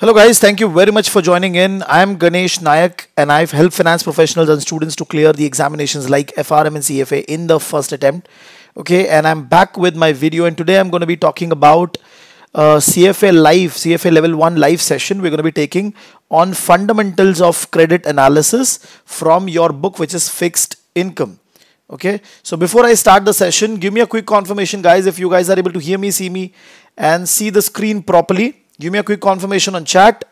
Hello guys, thank you very much for joining in. I am Ganesh Nayak and I've helped finance professionals and students to clear the examinations like FRM and CFA in the first attempt. Okay, and I'm back with my video and today I'm going to be talking about uh, CFA live, CFA level 1 live session we're going to be taking on fundamentals of credit analysis from your book which is fixed income. Okay, so before I start the session, give me a quick confirmation guys if you guys are able to hear me, see me and see the screen properly Give me a quick confirmation on chat.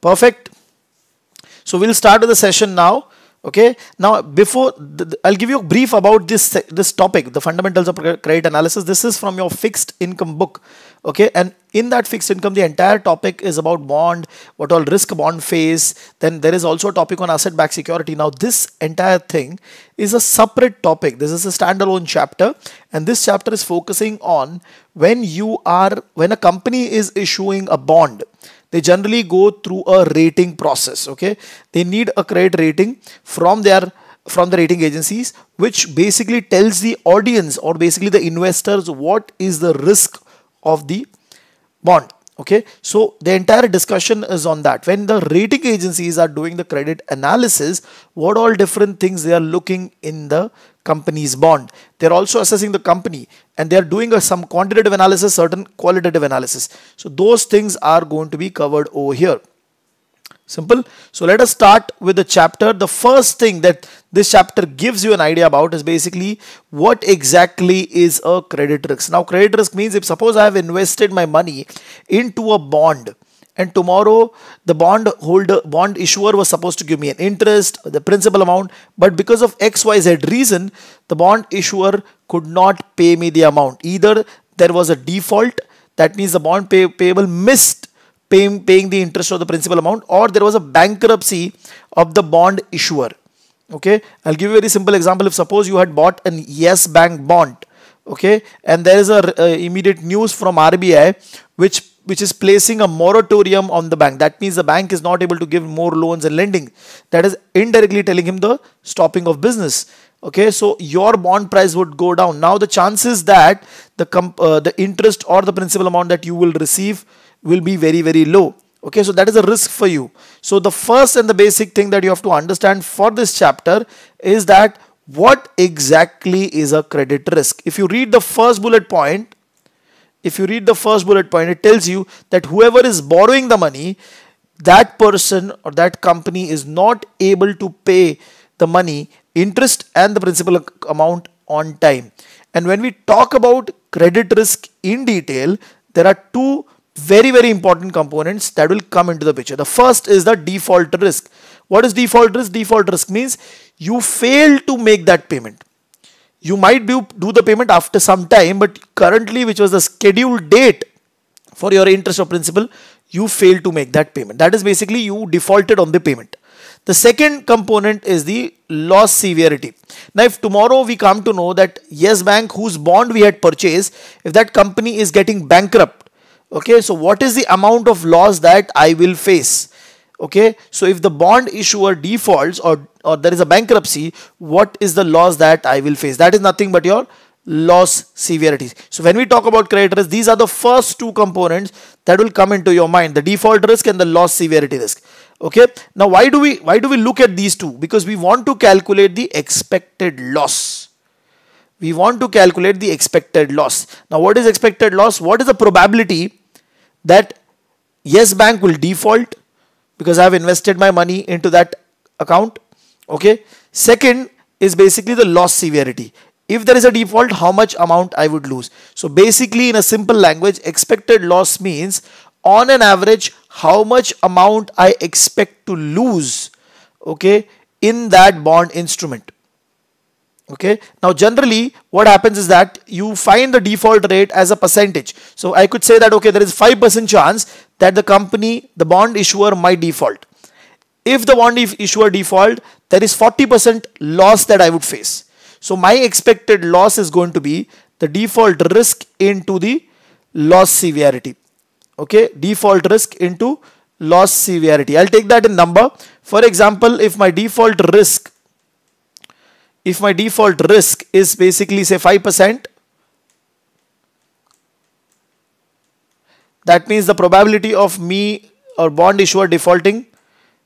Perfect. So we'll start the session now. Okay. Now, before I'll give you a brief about this this topic, the fundamentals of credit analysis. This is from your fixed income book okay and in that fixed income the entire topic is about bond what all risk bond phase then there is also a topic on asset backed security now this entire thing is a separate topic this is a standalone chapter and this chapter is focusing on when you are when a company is issuing a bond they generally go through a rating process okay they need a credit rating from their from the rating agencies which basically tells the audience or basically the investors what is the risk of the bond okay so the entire discussion is on that when the rating agencies are doing the credit analysis what all different things they are looking in the company's bond they're also assessing the company and they're doing a, some quantitative analysis certain qualitative analysis so those things are going to be covered over here Simple. So let us start with the chapter. The first thing that this chapter gives you an idea about is basically what exactly is a credit risk. Now credit risk means if suppose I have invested my money into a bond and tomorrow the bond holder bond issuer was supposed to give me an interest the principal amount but because of xyz reason the bond issuer could not pay me the amount either there was a default that means the bond pay payable missed paying, paying the interest or the principal amount or there was a bankruptcy of the bond issuer. Okay, I'll give you a very simple example. If suppose you had bought an Yes Bank bond, okay, and there is a uh, immediate news from RBI which which is placing a moratorium on the bank. That means the bank is not able to give more loans and lending. That is indirectly telling him the stopping of business. Okay, so your bond price would go down. Now the chances that the uh, the interest or the principal amount that you will receive will be very, very low. Okay, so that is a risk for you. So the first and the basic thing that you have to understand for this chapter is that what exactly is a credit risk? If you read the first bullet point, if you read the first bullet point, it tells you that whoever is borrowing the money, that person or that company is not able to pay the money, interest and the principal amount on time. And when we talk about credit risk in detail, there are two very very important components that will come into the picture the first is the default risk what is default risk default risk means you fail to make that payment you might do, do the payment after some time but currently which was the scheduled date for your interest or principal you fail to make that payment that is basically you defaulted on the payment the second component is the loss severity. Now, if tomorrow we come to know that Yes Bank, whose bond we had purchased, if that company is getting bankrupt, okay so what is the amount of loss that i will face okay so if the bond issuer defaults or or there is a bankruptcy what is the loss that i will face that is nothing but your loss severities so when we talk about credit risk these are the first two components that will come into your mind the default risk and the loss severity risk okay now why do we why do we look at these two because we want to calculate the expected loss we want to calculate the expected loss now what is expected loss what is the probability that yes bank will default because I have invested my money into that account. Okay. Second is basically the loss severity. If there is a default, how much amount I would lose. So basically in a simple language, expected loss means on an average, how much amount I expect to lose. Okay. In that bond instrument okay now generally what happens is that you find the default rate as a percentage so i could say that okay there is 5% chance that the company the bond issuer might default if the bond issuer default there is 40% loss that i would face so my expected loss is going to be the default risk into the loss severity okay default risk into loss severity i'll take that in number for example if my default risk if my default risk is basically say 5%, that means the probability of me or bond issuer defaulting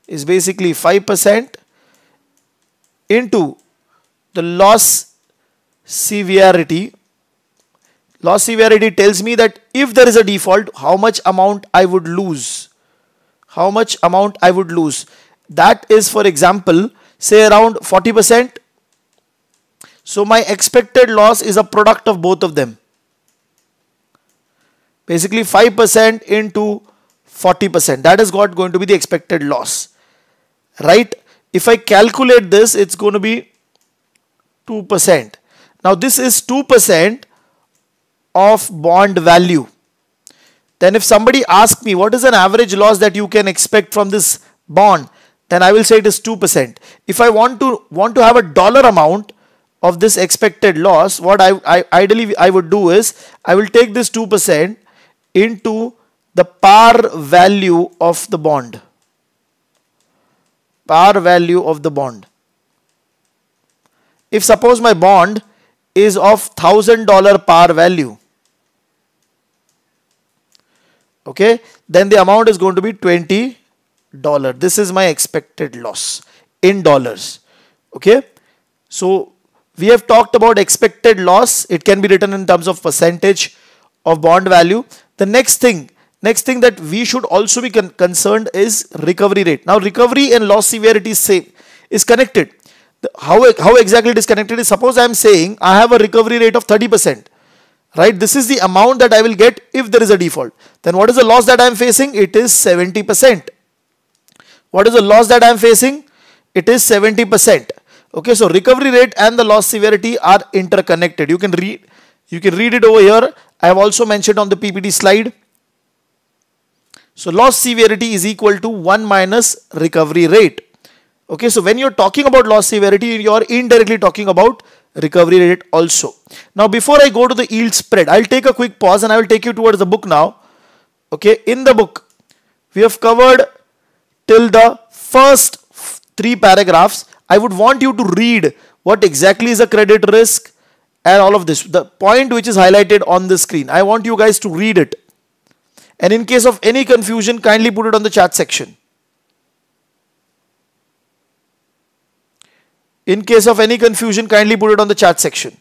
is basically 5% into the loss severity. Loss severity tells me that if there is a default, how much amount I would lose. How much amount I would lose. That is for example, say around 40% so my expected loss is a product of both of them. Basically 5% into 40%. That is what going to be the expected loss. Right? If I calculate this, it's going to be 2%. Now this is 2% of bond value. Then if somebody asks me what is an average loss that you can expect from this bond, then I will say it is 2%. If I want to want to have a dollar amount, of this expected loss, what I, I ideally I would do is I will take this 2% into the par value of the bond. Par value of the bond. If suppose my bond is of $1,000 par value, okay, then the amount is going to be $20. This is my expected loss in dollars, okay. So we have talked about expected loss. It can be written in terms of percentage of bond value. The next thing, next thing that we should also be con concerned is recovery rate. Now recovery and loss severity is is connected. The, how, how exactly it is connected is suppose I am saying I have a recovery rate of 30%. Right, this is the amount that I will get if there is a default. Then what is the loss that I am facing? It is 70%. What is the loss that I am facing? It is 70%. Okay, so recovery rate and the loss severity are interconnected. You can read, you can read it over here. I have also mentioned on the PPT slide. So loss severity is equal to 1 minus recovery rate. Okay, so when you're talking about loss severity, you're indirectly talking about recovery rate also. Now, before I go to the yield spread, I'll take a quick pause and I will take you towards the book now. Okay, in the book, we have covered till the first three paragraphs I would want you to read what exactly is a credit risk and all of this. The point which is highlighted on the screen. I want you guys to read it. And in case of any confusion, kindly put it on the chat section. In case of any confusion, kindly put it on the chat section.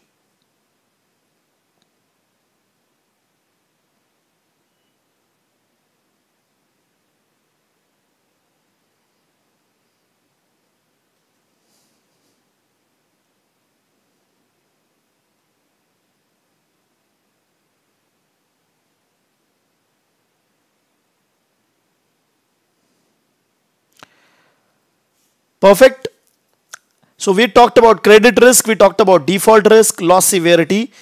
Perfect. So we talked about credit risk, we talked about default risk, loss severity.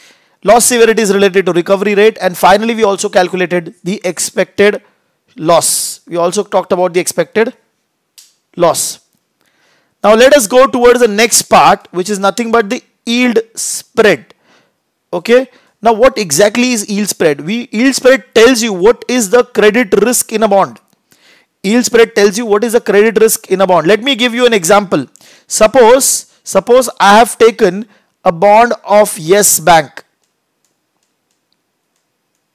Loss severity is related to recovery rate and finally we also calculated the expected loss. We also talked about the expected loss. Now let us go towards the next part which is nothing but the yield spread. Okay. Now what exactly is yield spread? We yield spread tells you what is the credit risk in a bond yield spread tells you what is the credit risk in a bond. Let me give you an example. Suppose, suppose I have taken a bond of Yes Bank.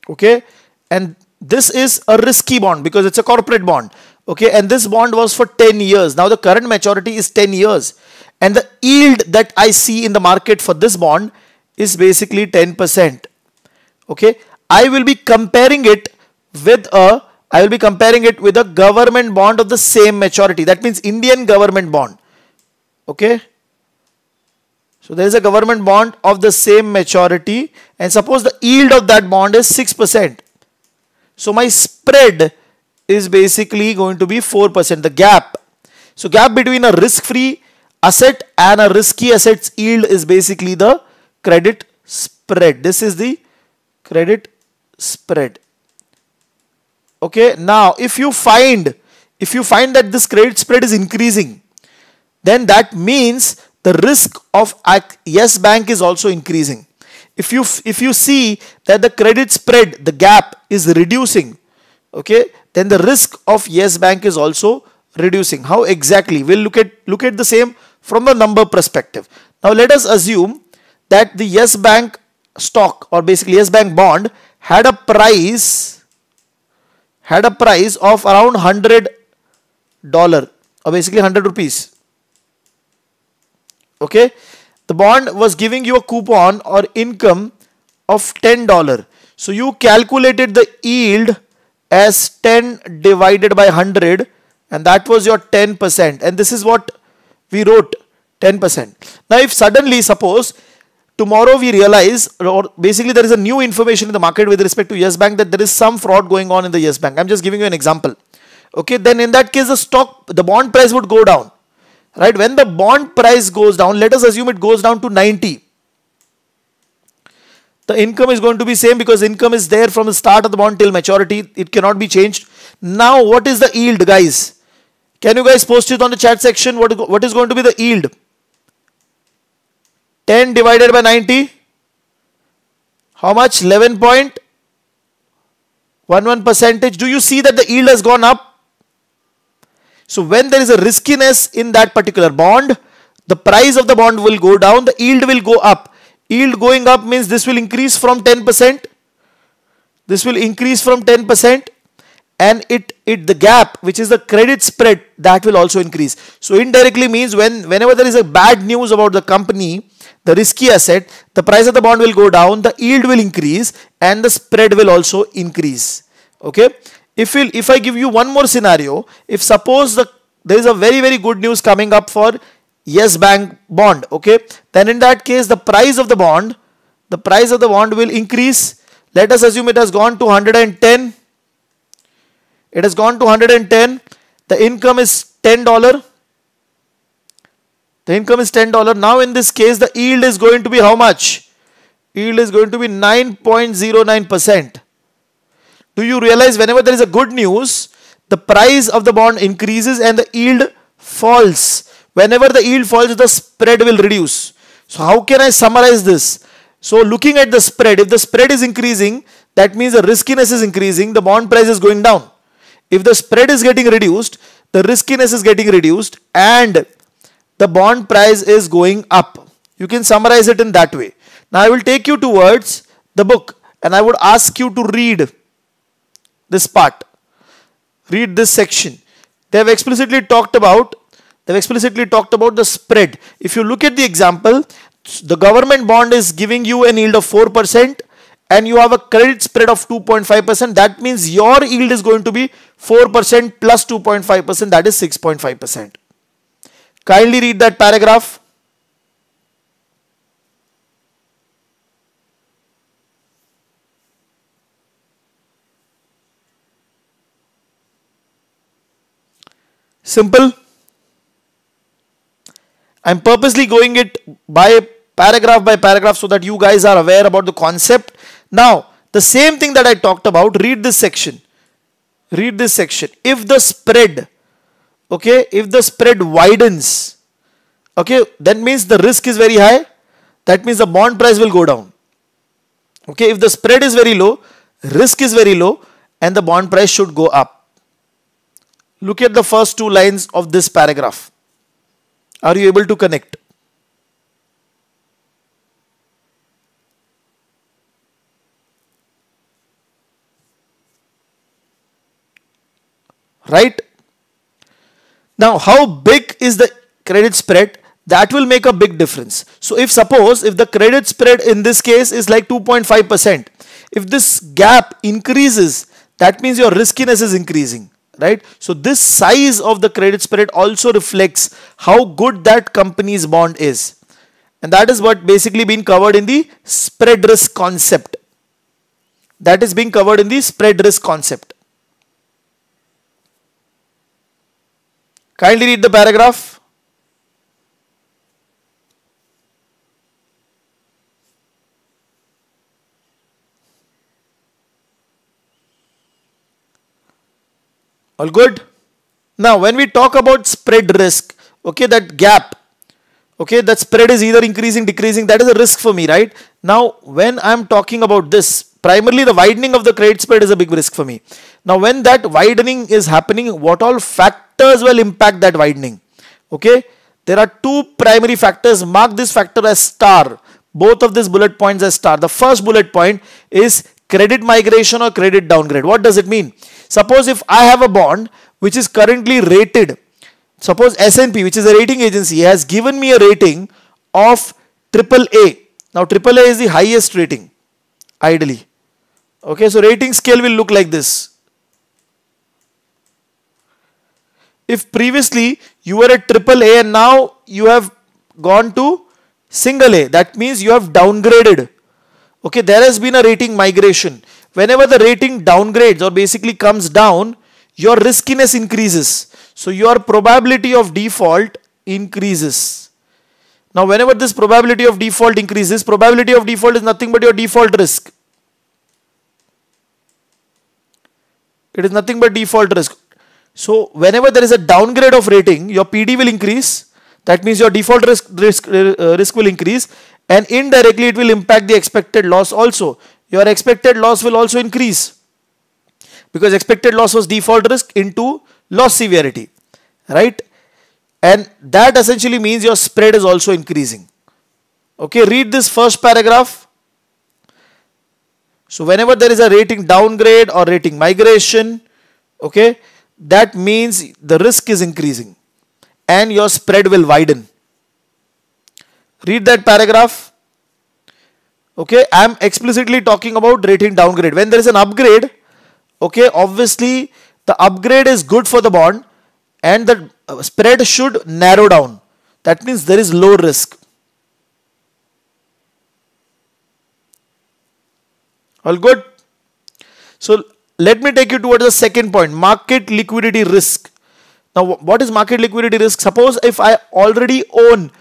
Okay. And this is a risky bond because it's a corporate bond. Okay. And this bond was for 10 years. Now the current maturity is 10 years. And the yield that I see in the market for this bond is basically 10%. Okay. I will be comparing it with a I will be comparing it with a government bond of the same maturity. That means Indian government bond. Okay. So there is a government bond of the same maturity and suppose the yield of that bond is 6%. So my spread is basically going to be 4%, the gap. So gap between a risk-free asset and a risky asset's yield is basically the credit spread. This is the credit spread okay now if you find if you find that this credit spread is increasing then that means the risk of yes bank is also increasing if you if you see that the credit spread the gap is reducing okay then the risk of yes bank is also reducing how exactly we'll look at look at the same from the number perspective now let us assume that the yes bank stock or basically yes bank bond had a price had a price of around 100 dollar or basically 100 rupees okay the bond was giving you a coupon or income of 10 dollar so you calculated the yield as 10 divided by 100 and that was your 10% and this is what we wrote 10% now if suddenly suppose tomorrow we realize or basically there is a new information in the market with respect to yes bank that there is some fraud going on in the yes bank i'm just giving you an example okay then in that case the stock the bond price would go down right when the bond price goes down let us assume it goes down to 90 the income is going to be same because income is there from the start of the bond till maturity it cannot be changed now what is the yield guys can you guys post it on the chat section what what is going to be the yield 10 divided by 90. How much? 11.11 percentage. Do you see that the yield has gone up? So when there is a riskiness in that particular bond, the price of the bond will go down, the yield will go up. Yield going up means this will increase from 10%. This will increase from 10% and it, it the gap which is the credit spread that will also increase. So indirectly means when whenever there is a bad news about the company, the risky asset, the price of the bond will go down, the yield will increase and the spread will also increase. Okay. If, we'll, if I give you one more scenario, if suppose the, there is a very, very good news coming up for Yes Bank bond, okay, then in that case, the price of the bond, the price of the bond will increase. Let us assume it has gone to 110. It has gone to 110. The income is $10. The income is $10. Now in this case, the yield is going to be how much? Yield is going to be 9.09%. Do you realize whenever there is a good news, the price of the bond increases and the yield falls. Whenever the yield falls, the spread will reduce. So how can I summarize this? So looking at the spread, if the spread is increasing, that means the riskiness is increasing, the bond price is going down. If the spread is getting reduced, the riskiness is getting reduced and the bond price is going up. You can summarize it in that way. Now I will take you towards the book and I would ask you to read this part. Read this section. They have explicitly talked about they've explicitly talked about the spread. If you look at the example, the government bond is giving you a yield of 4% and you have a credit spread of 2.5%. That means your yield is going to be 4% plus 2.5%, that is 6.5%. Kindly read that paragraph. Simple. I am purposely going it by paragraph by paragraph so that you guys are aware about the concept. Now, the same thing that I talked about, read this section. Read this section. If the spread okay if the spread widens okay that means the risk is very high that means the bond price will go down okay if the spread is very low risk is very low and the bond price should go up look at the first two lines of this paragraph are you able to connect right now, how big is the credit spread? That will make a big difference. So if suppose if the credit spread in this case is like 2.5%, if this gap increases, that means your riskiness is increasing, right? So this size of the credit spread also reflects how good that company's bond is. And that is what basically been covered in the spread risk concept. That is being covered in the spread risk concept. Kindly read the paragraph. All good? Now, when we talk about spread risk, okay, that gap, okay, that spread is either increasing, decreasing, that is a risk for me, right? Now, when I'm talking about this, primarily the widening of the credit spread is a big risk for me. Now, when that widening is happening, what all factors will impact that widening? Okay, there are two primary factors. Mark this factor as star. Both of these bullet points as star. The first bullet point is credit migration or credit downgrade. What does it mean? Suppose if I have a bond which is currently rated, suppose S&P which is a rating agency has given me a rating of AAA. Now AAA is the highest rating ideally. Okay, so rating scale will look like this. if previously you were at triple A and now you have gone to single A. That means you have downgraded. Okay, there has been a rating migration. Whenever the rating downgrades or basically comes down, your riskiness increases. So your probability of default increases. Now whenever this probability of default increases, probability of default is nothing but your default risk. It is nothing but default risk. So whenever there is a downgrade of rating, your PD will increase. That means your default risk, risk, uh, risk will increase and indirectly it will impact the expected loss also. Your expected loss will also increase because expected loss was default risk into loss severity, right? And that essentially means your spread is also increasing. Okay, read this first paragraph. So whenever there is a rating downgrade or rating migration, okay, that means the risk is increasing and your spread will widen. Read that paragraph. Okay, I am explicitly talking about rating downgrade. When there is an upgrade, okay, obviously the upgrade is good for the bond and the uh, spread should narrow down. That means there is low risk. All good? So let me take you towards the second point market liquidity risk. Now, what is market liquidity risk? Suppose if I already own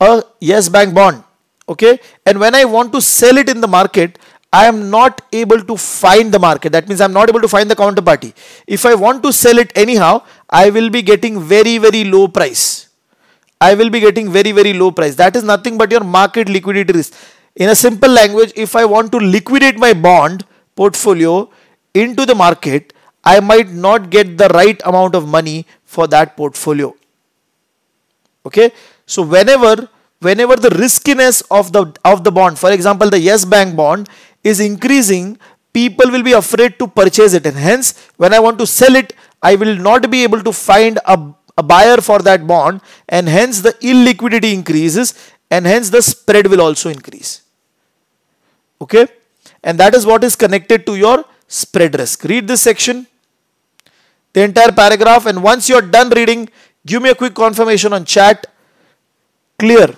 a Yes Bank bond, okay, and when I want to sell it in the market, I am not able to find the market. That means I'm not able to find the counterparty. If I want to sell it anyhow, I will be getting very, very low price. I will be getting very, very low price. That is nothing but your market liquidity risk. In a simple language, if I want to liquidate my bond portfolio, into the market, I might not get the right amount of money for that portfolio. Okay, so whenever whenever the riskiness of the of the bond, for example, the Yes Bank bond is increasing, people will be afraid to purchase it, and hence when I want to sell it, I will not be able to find a a buyer for that bond and hence the illiquidity increases and hence the spread will also increase okay and that is what is connected to your spread risk. Read this section, the entire paragraph, and once you're done reading, give me a quick confirmation on chat. Clear.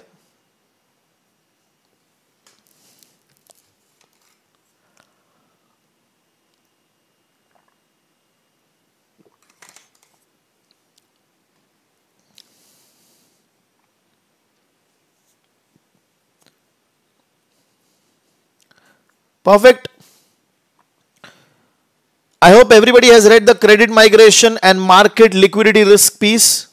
Perfect. I hope everybody has read the credit migration and market liquidity risk piece.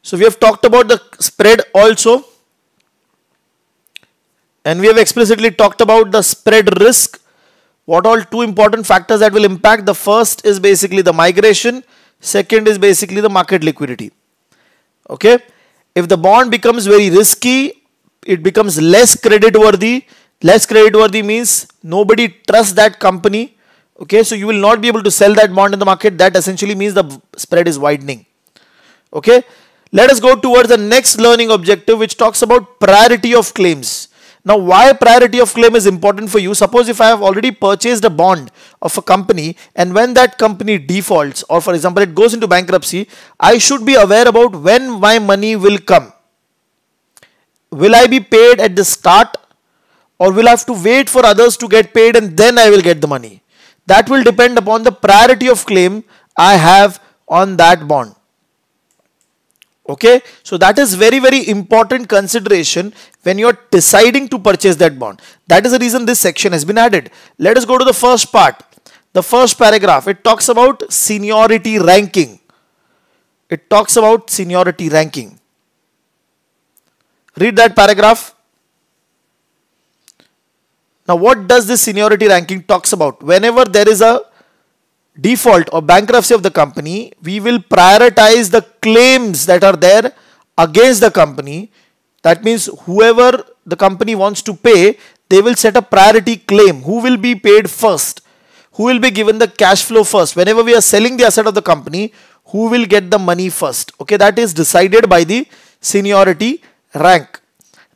So we have talked about the spread also. And we have explicitly talked about the spread risk. What all two important factors that will impact. The first is basically the migration. Second is basically the market liquidity. Okay. If the bond becomes very risky it becomes less credit worthy less credit worthy means nobody trusts that company okay so you will not be able to sell that bond in the market that essentially means the spread is widening okay let us go towards the next learning objective which talks about priority of claims now why priority of claim is important for you suppose if i have already purchased a bond of a company and when that company defaults or for example it goes into bankruptcy i should be aware about when my money will come will I be paid at the start or will I have to wait for others to get paid and then I will get the money? That will depend upon the priority of claim I have on that bond. Okay, so that is very, very important consideration when you're deciding to purchase that bond. That is the reason this section has been added. Let us go to the first part. The first paragraph, it talks about seniority ranking. It talks about seniority ranking. Read that paragraph. Now, what does this seniority ranking talks about? Whenever there is a default or bankruptcy of the company, we will prioritize the claims that are there against the company. That means whoever the company wants to pay, they will set a priority claim. Who will be paid first? Who will be given the cash flow first? Whenever we are selling the asset of the company, who will get the money first? Okay, that is decided by the seniority rank.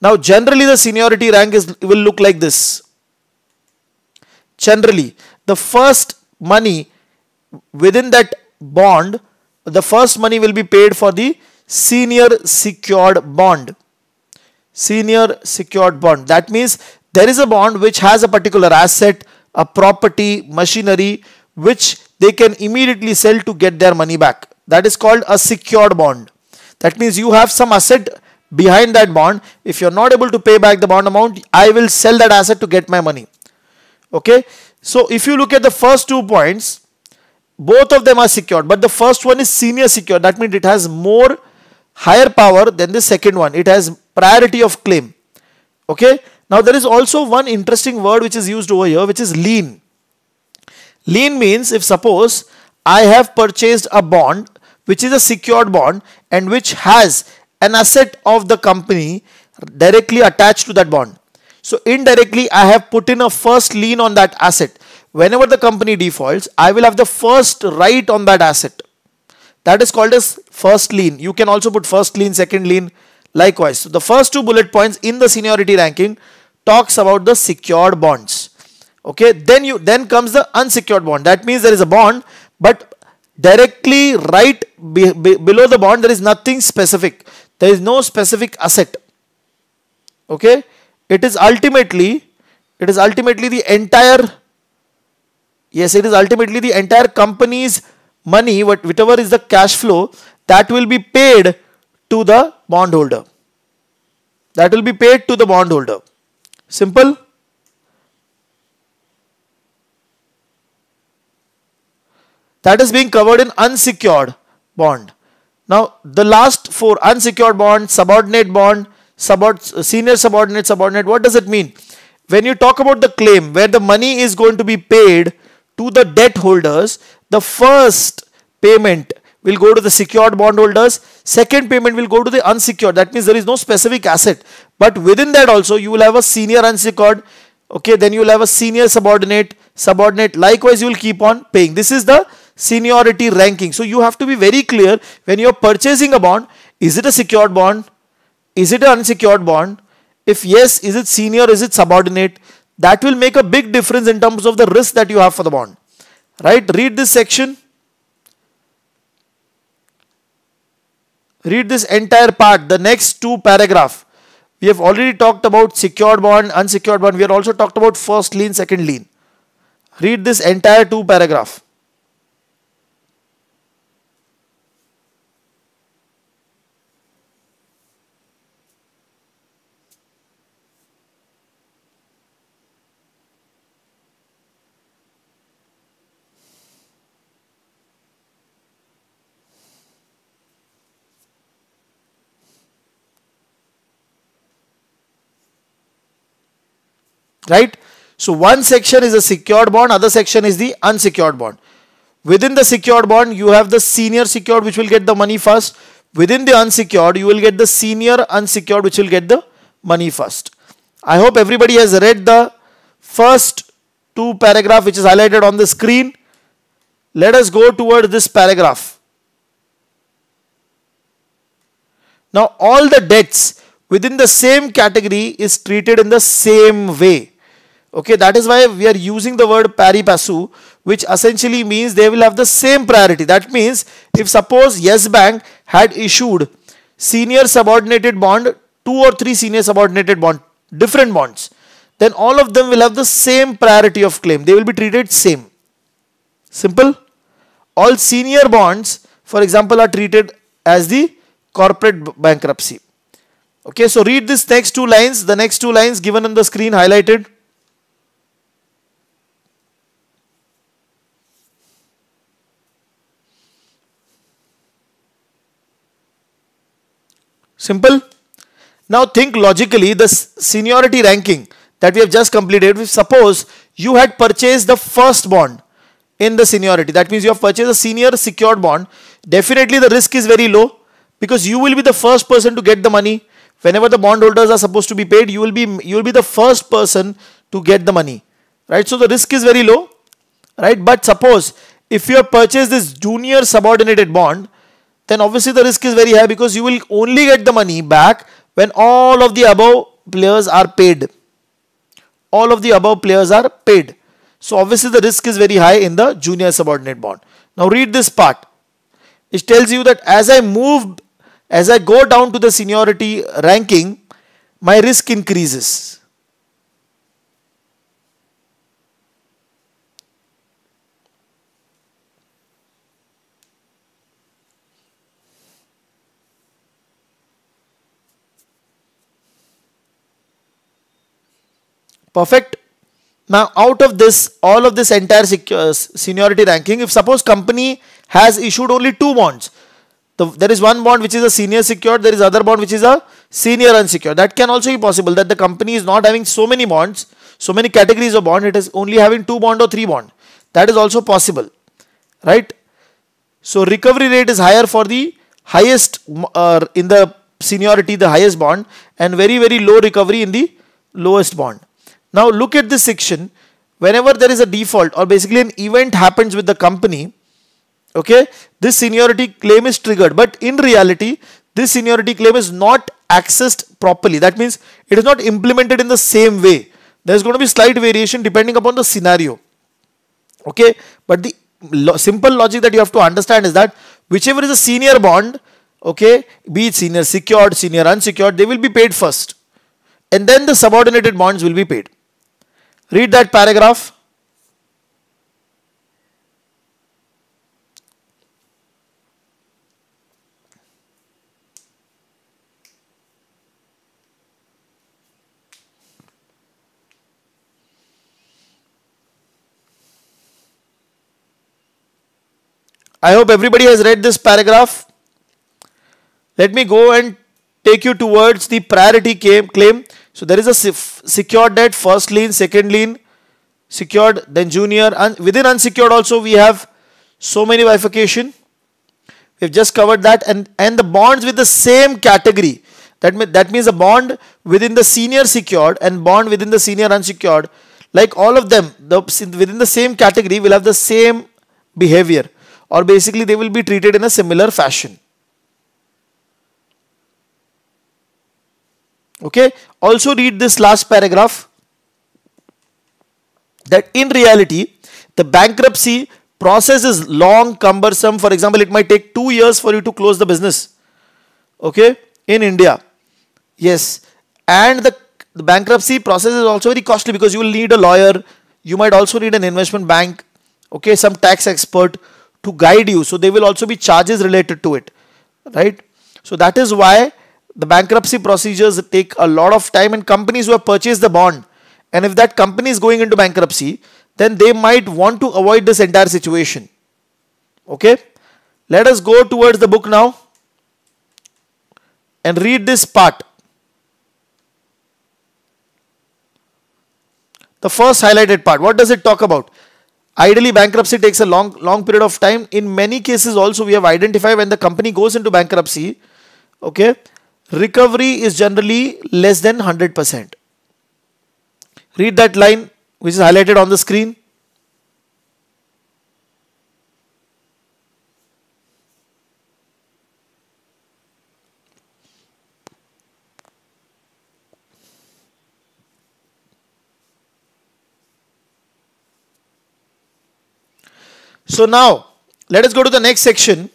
Now generally the seniority rank is will look like this. Generally the first money within that bond the first money will be paid for the senior secured bond. Senior secured bond that means there is a bond which has a particular asset, a property, machinery which they can immediately sell to get their money back. That is called a secured bond. That means you have some asset behind that bond. If you're not able to pay back the bond amount, I will sell that asset to get my money. Okay. So if you look at the first two points, both of them are secured, but the first one is senior secured. That means it has more higher power than the second one. It has priority of claim. Okay. Now there is also one interesting word which is used over here, which is lien. Lien means if suppose I have purchased a bond which is a secured bond and which has an asset of the company directly attached to that bond. So indirectly, I have put in a first lien on that asset. Whenever the company defaults, I will have the first right on that asset. That is called as first lien. You can also put first lien, second lien. Likewise, so the first two bullet points in the seniority ranking talks about the secured bonds. Okay, then you then comes the unsecured bond. That means there is a bond, but directly right be, be, below the bond there is nothing specific. There is no specific asset. Okay. It is ultimately, it is ultimately the entire, yes, it is ultimately the entire company's money, whatever is the cash flow that will be paid to the bondholder. That will be paid to the bondholder. Simple. That is being covered in unsecured bond. Now the last four unsecured bond, subordinate bond, subord senior subordinate, subordinate. What does it mean? When you talk about the claim where the money is going to be paid to the debt holders, the first payment will go to the secured bondholders. Second payment will go to the unsecured. That means there is no specific asset. But within that also you will have a senior unsecured. Okay, then you will have a senior subordinate, subordinate. Likewise, you will keep on paying. This is the seniority ranking. So you have to be very clear when you're purchasing a bond, is it a secured bond? Is it an unsecured bond? If yes, is it senior? Is it subordinate? That will make a big difference in terms of the risk that you have for the bond. Right? Read this section. Read this entire part, the next two paragraph. We have already talked about secured bond, unsecured bond. We have also talked about first lien, second lien. Read this entire two paragraph. right? So one section is a secured bond, other section is the unsecured bond. Within the secured bond, you have the senior secured which will get the money first. Within the unsecured, you will get the senior unsecured which will get the money first. I hope everybody has read the first two paragraph which is highlighted on the screen. Let us go toward this paragraph. Now all the debts within the same category is treated in the same way. Okay, that is why we are using the word pari passu, which essentially means they will have the same priority. That means if suppose Yes Bank had issued senior subordinated bond, two or three senior subordinated bond, different bonds, then all of them will have the same priority of claim. They will be treated same. Simple. All senior bonds, for example, are treated as the corporate bankruptcy. Okay, so read this next two lines, the next two lines given on the screen highlighted. Simple. Now think logically the seniority ranking that we have just completed. suppose you had purchased the first bond in the seniority. That means you have purchased a senior secured bond. Definitely the risk is very low because you will be the first person to get the money. Whenever the bondholders are supposed to be paid, you will be you will be the first person to get the money. Right? So the risk is very low. Right? But suppose if you have purchased this junior subordinated bond, then obviously the risk is very high because you will only get the money back when all of the above players are paid. All of the above players are paid. So obviously the risk is very high in the junior subordinate bond. Now read this part. It tells you that as I move, as I go down to the seniority ranking, my risk increases. perfect now out of this all of this entire uh, seniority ranking if suppose company has issued only two bonds there is one bond which is a senior secured there is other bond which is a senior unsecured that can also be possible that the company is not having so many bonds so many categories of bond it is only having two bond or three bond that is also possible right so recovery rate is higher for the highest uh, in the seniority the highest bond and very very low recovery in the lowest bond now look at this section. Whenever there is a default or basically an event happens with the company, okay, this seniority claim is triggered. But in reality, this seniority claim is not accessed properly. That means it is not implemented in the same way. There's going to be slight variation depending upon the scenario. Okay, but the lo simple logic that you have to understand is that whichever is a senior bond, okay, be it senior secured, senior unsecured, they will be paid first. And then the subordinated bonds will be paid. Read that paragraph. I hope everybody has read this paragraph. Let me go and take you towards the priority claim so there is a secured debt, first lien, second lien, secured, then junior. and within unsecured also we have so many bifurcation. We've just covered that and, and the bonds with the same category. That, mean, that means a bond within the senior secured and bond within the senior unsecured. Like all of them, the, within the same category will have the same behavior or basically they will be treated in a similar fashion. Okay. Also read this last paragraph that in reality, the bankruptcy process is long, cumbersome. For example, it might take two years for you to close the business. Okay. In India. Yes. And the, the bankruptcy process is also very costly because you will need a lawyer. You might also need an investment bank. Okay. Some tax expert to guide you. So there will also be charges related to it. Right. So that is why the bankruptcy procedures take a lot of time and companies who have purchased the bond and if that company is going into bankruptcy then they might want to avoid this entire situation okay let us go towards the book now and read this part the first highlighted part what does it talk about ideally bankruptcy takes a long long period of time in many cases also we have identified when the company goes into bankruptcy okay recovery is generally less than 100%. Read that line which is highlighted on the screen. So now let us go to the next section.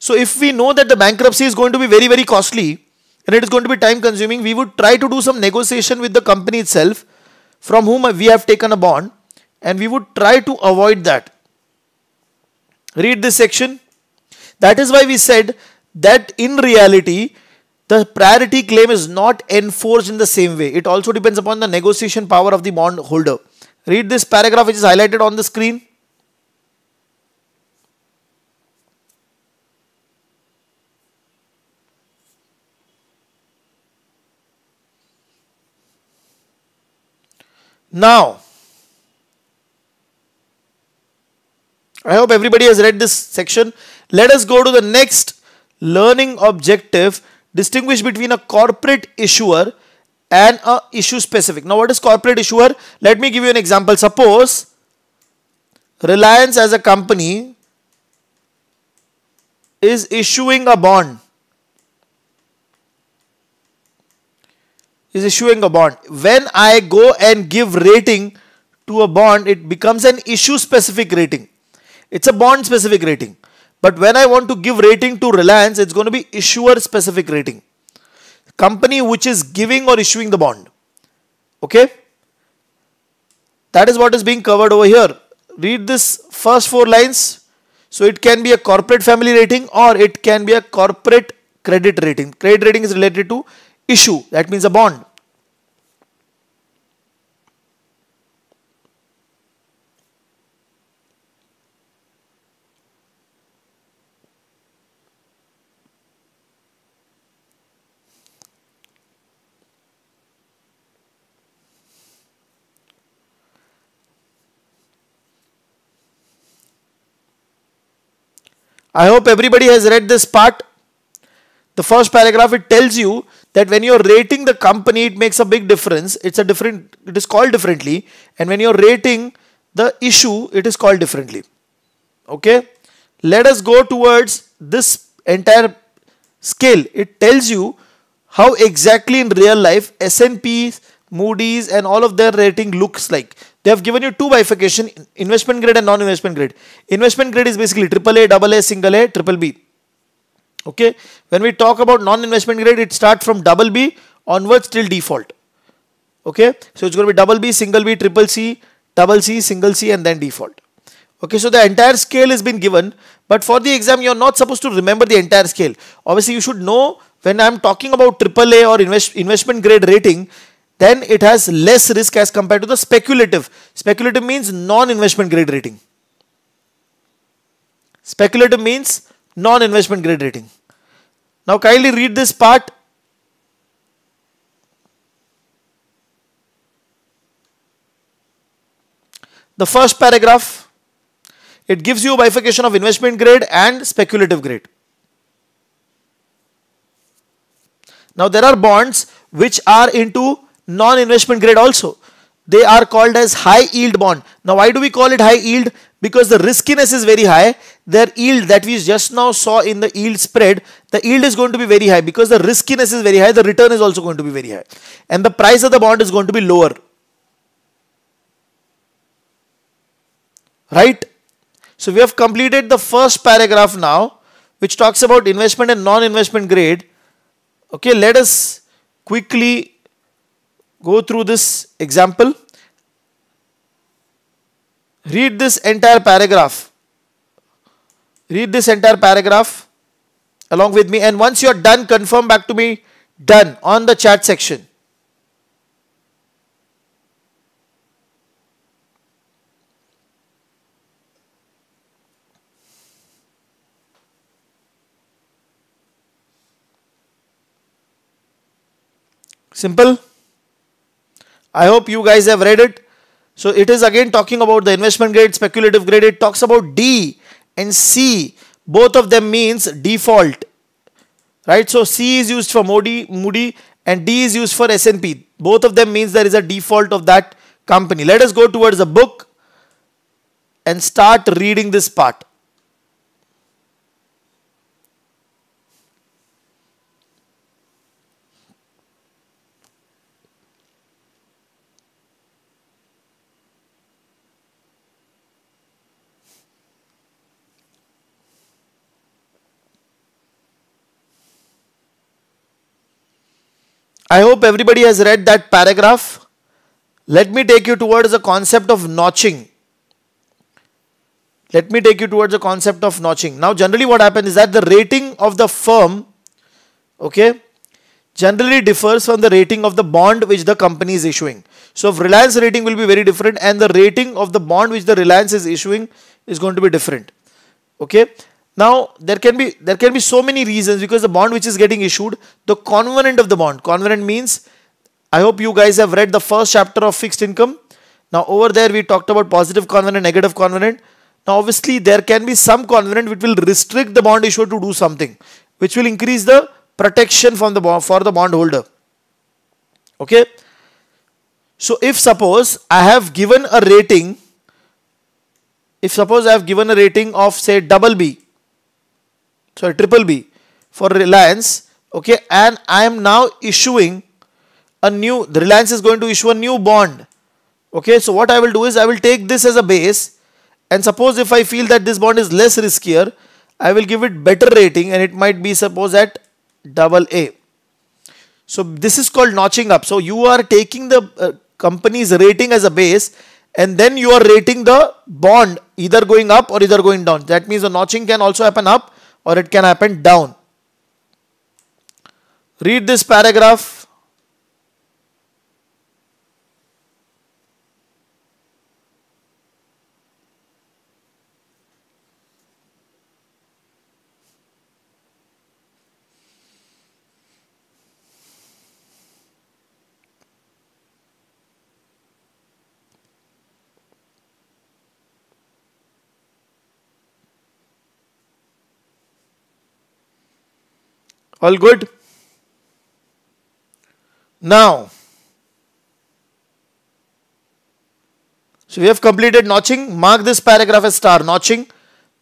So if we know that the bankruptcy is going to be very, very costly, and it is going to be time consuming, we would try to do some negotiation with the company itself from whom we have taken a bond and we would try to avoid that. Read this section. That is why we said that in reality, the priority claim is not enforced in the same way. It also depends upon the negotiation power of the bond holder. Read this paragraph which is highlighted on the screen. Now, I hope everybody has read this section. Let us go to the next learning objective. Distinguish between a corporate issuer and a issue specific. Now, what is corporate issuer? Let me give you an example. Suppose Reliance as a company is issuing a bond is issuing a bond. When I go and give rating to a bond, it becomes an issue specific rating. It's a bond specific rating. But when I want to give rating to Reliance, it's going to be issuer specific rating. Company which is giving or issuing the bond. Okay. That is what is being covered over here. Read this first four lines. So it can be a corporate family rating or it can be a corporate credit rating. Credit rating is related to issue. That means a bond. I hope everybody has read this part. The first paragraph it tells you that when you're rating the company, it makes a big difference. It's a different, it is called differently. And when you're rating the issue, it is called differently. Okay. Let us go towards this entire scale. It tells you how exactly in real life S&P, Moody's and all of their rating looks like. They have given you two bifurcation, investment grade and non-investment grade. Investment grade is basically AAA, AA, single A, triple B Okay. When we talk about non-investment grade, it starts from double B onwards till default. Okay. So it's going to be double B, single B, triple C, double C, single C and then default. Okay, so the entire scale has been given, but for the exam, you're not supposed to remember the entire scale. Obviously, you should know when I'm talking about AAA or invest, investment grade rating, then it has less risk as compared to the speculative. Speculative means non-investment grade rating. Speculative means non-investment grade rating. Now kindly read this part. The first paragraph, it gives you bifurcation of investment grade and speculative grade. Now there are bonds which are into non-investment grade also. They are called as high yield bond. Now why do we call it high yield? Because the riskiness is very high their yield that we just now saw in the yield spread, the yield is going to be very high because the riskiness is very high, the return is also going to be very high. And the price of the bond is going to be lower. Right? So we have completed the first paragraph now, which talks about investment and non-investment grade. Okay, let us quickly go through this example. Read this entire paragraph Read this entire paragraph along with me and once you are done, confirm back to me done on the chat section. Simple. I hope you guys have read it. So it is again talking about the investment grade, speculative grade. It talks about D and C. Both of them means default. Right? So C is used for Moody, Moody and D is used for S&P. Both of them means there is a default of that company. Let us go towards the book and start reading this part. I hope everybody has read that paragraph. Let me take you towards the concept of notching. Let me take you towards the concept of notching. Now, generally what happens is that the rating of the firm, okay, generally differs from the rating of the bond which the company is issuing. So, if Reliance rating will be very different and the rating of the bond which the Reliance is issuing is going to be different. Okay. Now, there can be there can be so many reasons because the bond which is getting issued, the covenant of the bond. Covenant means, I hope you guys have read the first chapter of fixed income. Now, over there we talked about positive covenant, negative covenant. Now, obviously, there can be some covenant which will restrict the bond issuer to do something, which will increase the protection from the bond, for the bond holder. Okay. So, if suppose I have given a rating, if suppose I have given a rating of say double B sorry triple B for Reliance okay and I am now issuing a new the Reliance is going to issue a new bond okay so what I will do is I will take this as a base and suppose if I feel that this bond is less riskier I will give it better rating and it might be suppose at double A so this is called notching up so you are taking the uh, company's rating as a base and then you are rating the bond either going up or either going down that means the notching can also happen up or it can happen down. Read this paragraph All good? Now, so we have completed notching. Mark this paragraph as star. Notching.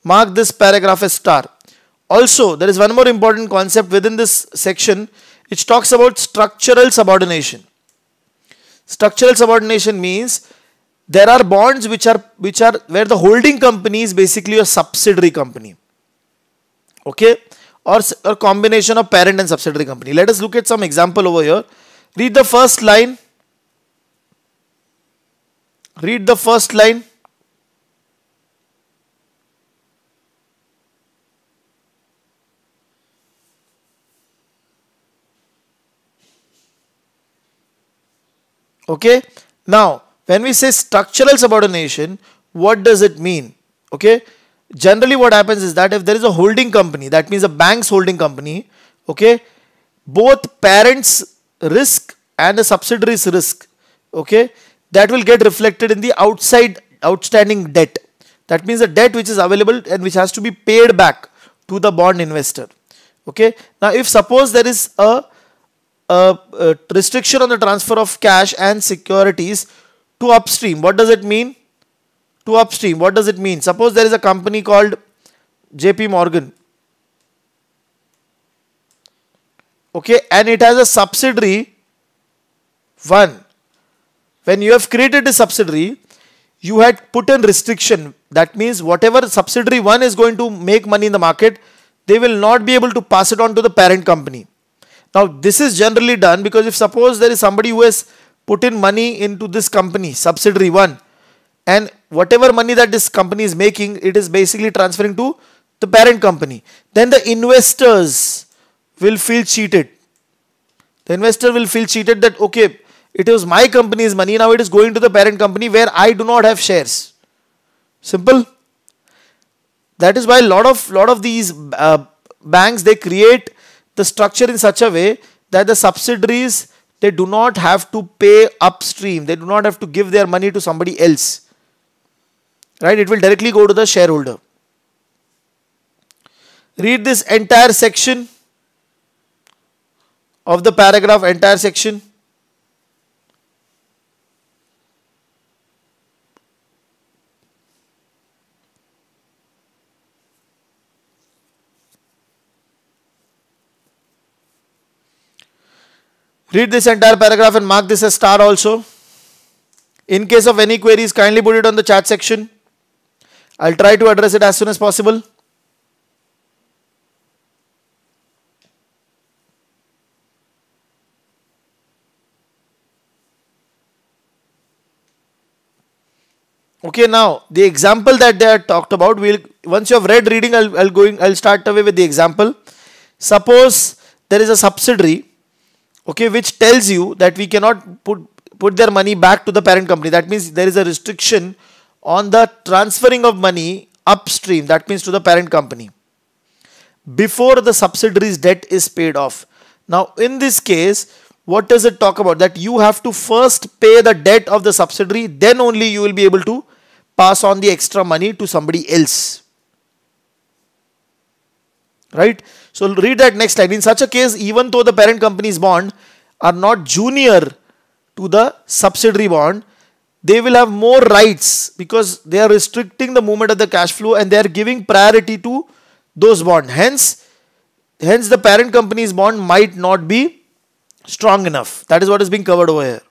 Mark this paragraph as star. Also, there is one more important concept within this section which talks about structural subordination. Structural subordination means there are bonds which are which are where the holding company is basically a subsidiary company. Okay or, or combination of parent and subsidiary company. Let us look at some example over here. Read the first line. Read the first line. Okay. Now, when we say structural subordination, what does it mean? Okay generally what happens is that if there is a holding company, that means a bank's holding company, okay, both parents' risk and the subsidiaries' risk, okay, that will get reflected in the outside outstanding debt. That means the debt which is available and which has to be paid back to the bond investor. Okay. Now, if suppose there is a, a, a restriction on the transfer of cash and securities to upstream, what does it mean? to upstream. What does it mean? Suppose there is a company called JP Morgan. Okay, and it has a subsidiary 1. When you have created a subsidiary, you had put in restriction. That means whatever subsidiary 1 is going to make money in the market, they will not be able to pass it on to the parent company. Now, this is generally done because if suppose there is somebody who has put in money into this company, subsidiary 1, and whatever money that this company is making, it is basically transferring to the parent company. Then the investors will feel cheated. The investor will feel cheated that, okay, it is my company's money, now it is going to the parent company where I do not have shares. Simple. That is why a lot of, lot of these uh, banks, they create the structure in such a way that the subsidiaries, they do not have to pay upstream. They do not have to give their money to somebody else right it will directly go to the shareholder read this entire section of the paragraph entire section Read this entire paragraph and mark this as star also. In case of any queries, kindly put it on the chat section. I'll try to address it as soon as possible. okay now the example that they had talked about we'll once you have read reading I'll, I'll going I'll start away with the example suppose there is a subsidiary okay which tells you that we cannot put put their money back to the parent company that means there is a restriction on the transferring of money upstream, that means to the parent company, before the subsidiary's debt is paid off. Now, in this case, what does it talk about? That you have to first pay the debt of the subsidiary, then only you will be able to pass on the extra money to somebody else. Right? So, read that next line. In such a case, even though the parent company's bond are not junior to the subsidiary bond, they will have more rights because they are restricting the movement of the cash flow and they are giving priority to those bond. Hence, hence the parent company's bond might not be strong enough. That is what is being covered over here.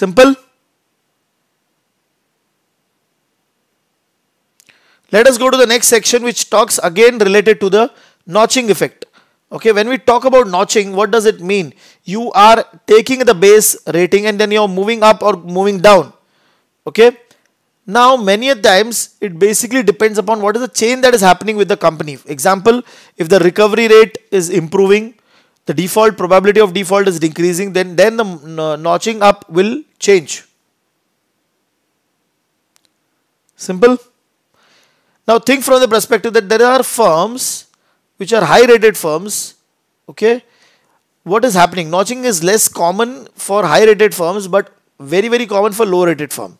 Simple. Let us go to the next section which talks again related to the notching effect. Okay, when we talk about notching, what does it mean? You are taking the base rating and then you're moving up or moving down. Okay. Now, many a times it basically depends upon what is the chain that is happening with the company. Example, if the recovery rate is improving, the default probability of default is decreasing, then, then the notching up will change. Simple. Now think from the perspective that there are firms which are high rated firms, okay, what is happening? Notching is less common for high rated firms, but very, very common for low rated firm.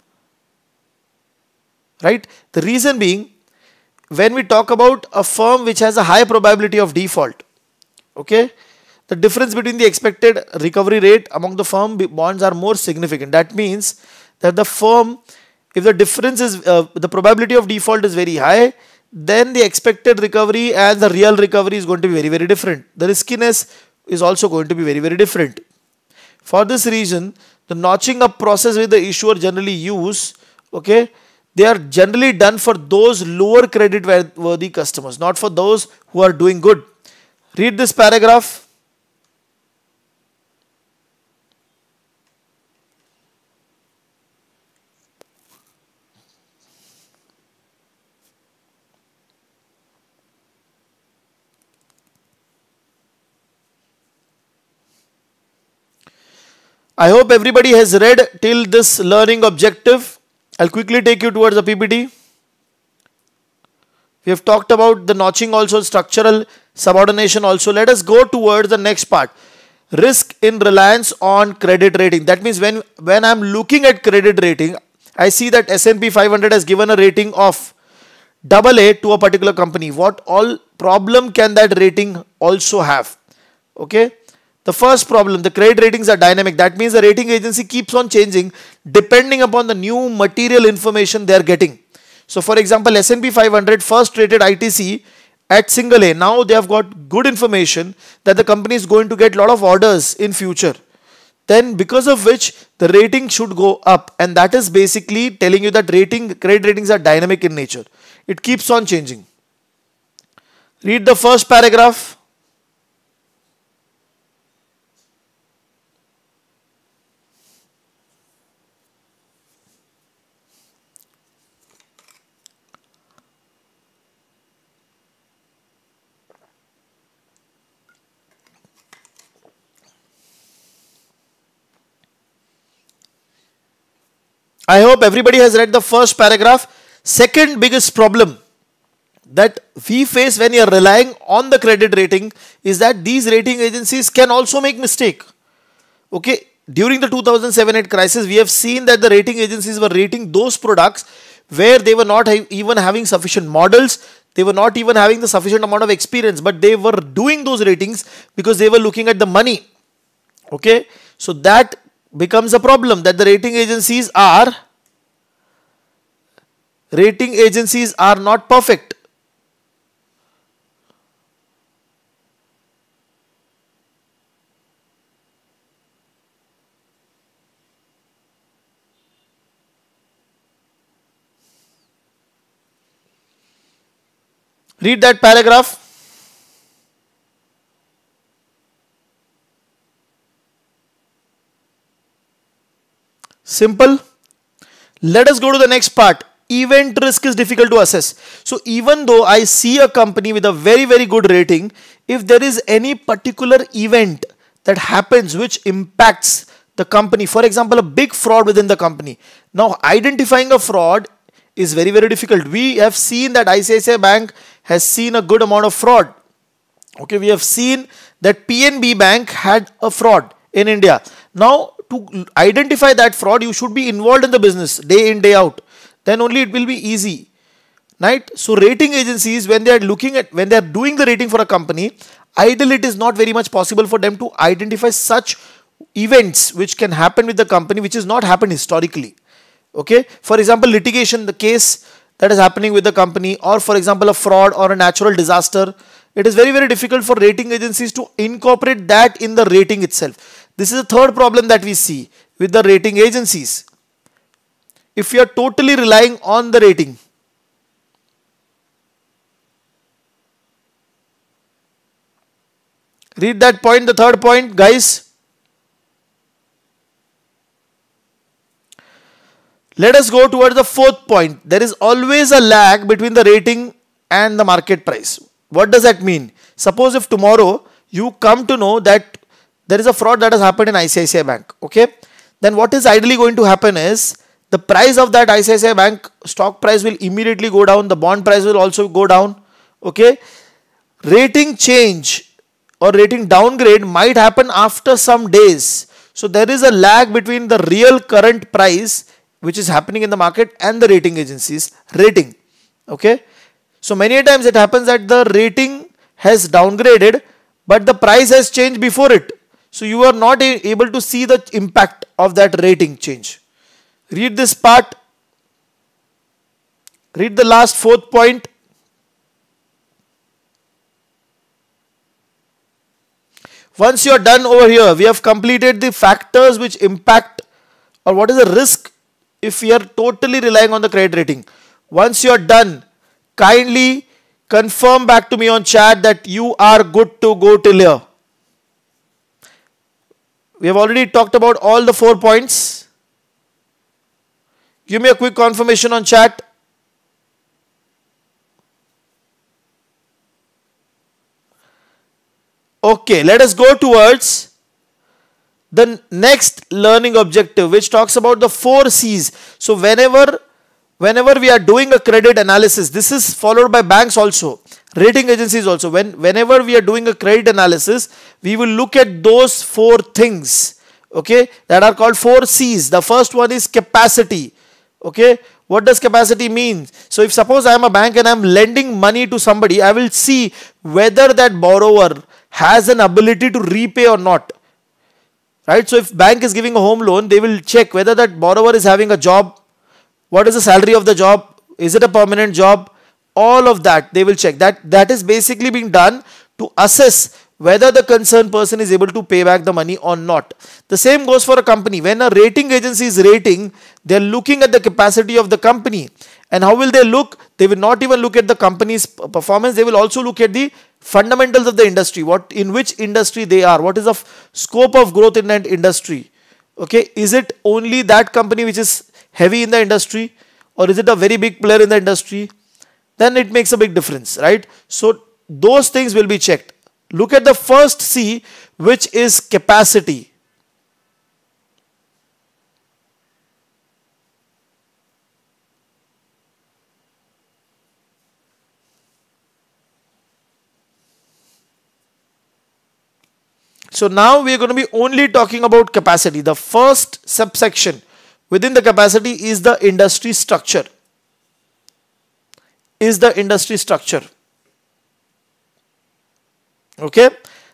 Right? The reason being, when we talk about a firm which has a high probability of default, okay, the difference between the expected recovery rate among the firm bonds are more significant. That means that the firm, if the difference is, uh, the probability of default is very high, then the expected recovery and the real recovery is going to be very, very different. The riskiness is also going to be very, very different. For this reason, the notching up process with the issuer generally use, okay, they are generally done for those lower credit worthy customers, not for those who are doing good. Read this paragraph I hope everybody has read till this learning objective. I'll quickly take you towards the PPT. We have talked about the notching also, structural subordination also. Let us go towards the next part. Risk in reliance on credit rating. That means when, when I'm looking at credit rating, I see that S&P 500 has given a rating of double A to a particular company. What all problem can that rating also have? Okay. The first problem, the credit ratings are dynamic. That means the rating agency keeps on changing depending upon the new material information they are getting. So for example, S&P 500 first rated ITC at single A. Now they have got good information that the company is going to get lot of orders in future. Then because of which the rating should go up and that is basically telling you that rating credit ratings are dynamic in nature. It keeps on changing. Read the first paragraph. I hope everybody has read the first paragraph. Second biggest problem that we face when you're relying on the credit rating is that these rating agencies can also make mistake. Okay, during the 2007-8 crisis, we have seen that the rating agencies were rating those products where they were not ha even having sufficient models, they were not even having the sufficient amount of experience, but they were doing those ratings because they were looking at the money. Okay, so that becomes a problem that the rating agencies are rating agencies are not perfect read that paragraph Simple. Let us go to the next part. Event risk is difficult to assess. So even though I see a company with a very, very good rating, if there is any particular event that happens which impacts the company, for example, a big fraud within the company. Now, identifying a fraud is very, very difficult. We have seen that ICICI Bank has seen a good amount of fraud. Okay, we have seen that PNB Bank had a fraud in India. Now, to identify that fraud, you should be involved in the business day in, day out. Then only it will be easy. Right? So rating agencies, when they are looking at, when they are doing the rating for a company, ideally it is not very much possible for them to identify such events which can happen with the company which has not happened historically. Okay? For example, litigation, the case that is happening with the company or for example, a fraud or a natural disaster, it is very very difficult for rating agencies to incorporate that in the rating itself this is the third problem that we see with the rating agencies. If you are totally relying on the rating, read that point, the third point, guys. Let us go towards the fourth point. There is always a lag between the rating and the market price. What does that mean? Suppose if tomorrow you come to know that there is a fraud that has happened in ICICI Bank. Okay. Then what is ideally going to happen is the price of that ICICI Bank stock price will immediately go down. The bond price will also go down. Okay. Rating change or rating downgrade might happen after some days. So there is a lag between the real current price which is happening in the market and the rating agencies rating. Okay. So many times it happens that the rating has downgraded but the price has changed before it. So you are not able to see the impact of that rating change. Read this part. Read the last fourth point. Once you are done over here, we have completed the factors which impact or what is the risk if we are totally relying on the credit rating. Once you are done, kindly confirm back to me on chat that you are good to go till here. We have already talked about all the four points. Give me a quick confirmation on chat. Okay, let us go towards the next learning objective which talks about the four C's. So whenever whenever we are doing a credit analysis, this is followed by banks also, rating agencies also. When whenever we are doing a credit analysis, we will look at those four things, okay, that are called four C's. The first one is capacity, okay. What does capacity mean? So if suppose I am a bank and I am lending money to somebody, I will see whether that borrower has an ability to repay or not right so if bank is giving a home loan they will check whether that borrower is having a job what is the salary of the job is it a permanent job all of that they will check that that is basically being done to assess whether the concerned person is able to pay back the money or not the same goes for a company when a rating agency is rating they are looking at the capacity of the company and how will they look they will not even look at the company's performance they will also look at the fundamentals of the industry what in which industry they are what is the scope of growth in that industry okay is it only that company which is heavy in the industry or is it a very big player in the industry? Then it makes a big difference, right? So those things will be checked. Look at the first C, which is capacity. So now we are going to be only talking about capacity, the first subsection within the capacity is the industry structure is the industry structure okay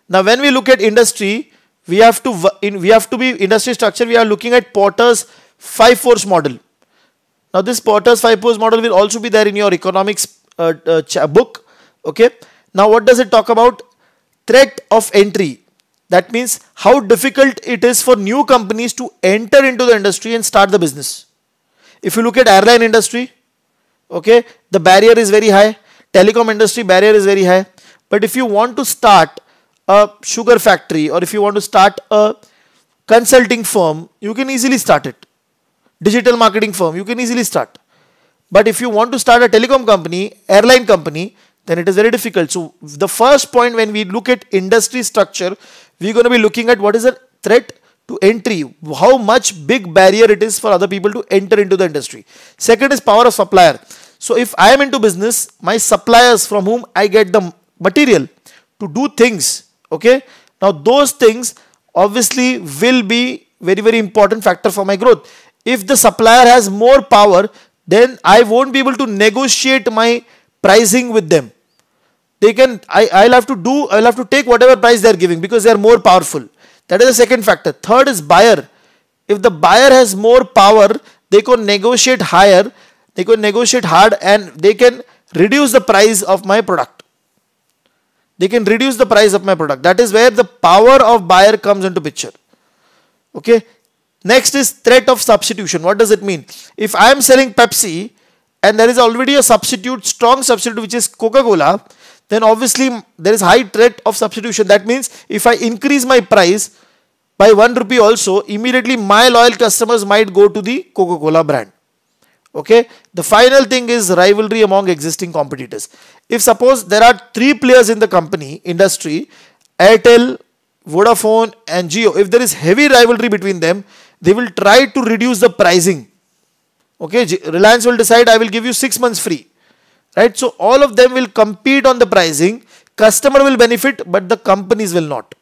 now when we look at industry we have to in, we have to be industry structure we are looking at porter's five force model now this porter's five force model will also be there in your economics uh, uh, book okay now what does it talk about threat of entry that means how difficult it is for new companies to enter into the industry and start the business. If you look at airline industry, okay, the barrier is very high. Telecom industry barrier is very high. But if you want to start a sugar factory or if you want to start a consulting firm, you can easily start it. Digital marketing firm, you can easily start. But if you want to start a telecom company, airline company, then it is very difficult. So the first point when we look at industry structure, we're going to be looking at what is a threat to entry, how much big barrier it is for other people to enter into the industry. Second is power of supplier. So if I am into business, my suppliers from whom I get the material to do things, okay? Now those things obviously will be very, very important factor for my growth. If the supplier has more power, then I won't be able to negotiate my pricing with them they can I, i'll have to do i'll have to take whatever price they're giving because they're more powerful that is the second factor third is buyer if the buyer has more power they can negotiate higher they can negotiate hard and they can reduce the price of my product they can reduce the price of my product that is where the power of buyer comes into picture okay next is threat of substitution what does it mean if i am selling pepsi and there is already a substitute strong substitute which is coca cola then obviously there is high threat of substitution. That means if I increase my price by 1 rupee also, immediately my loyal customers might go to the Coca-Cola brand. Okay. The final thing is rivalry among existing competitors. If suppose there are three players in the company industry, Airtel, Vodafone and Geo, if there is heavy rivalry between them, they will try to reduce the pricing. Okay, Reliance will decide I will give you 6 months free right so all of them will compete on the pricing customer will benefit but the companies will not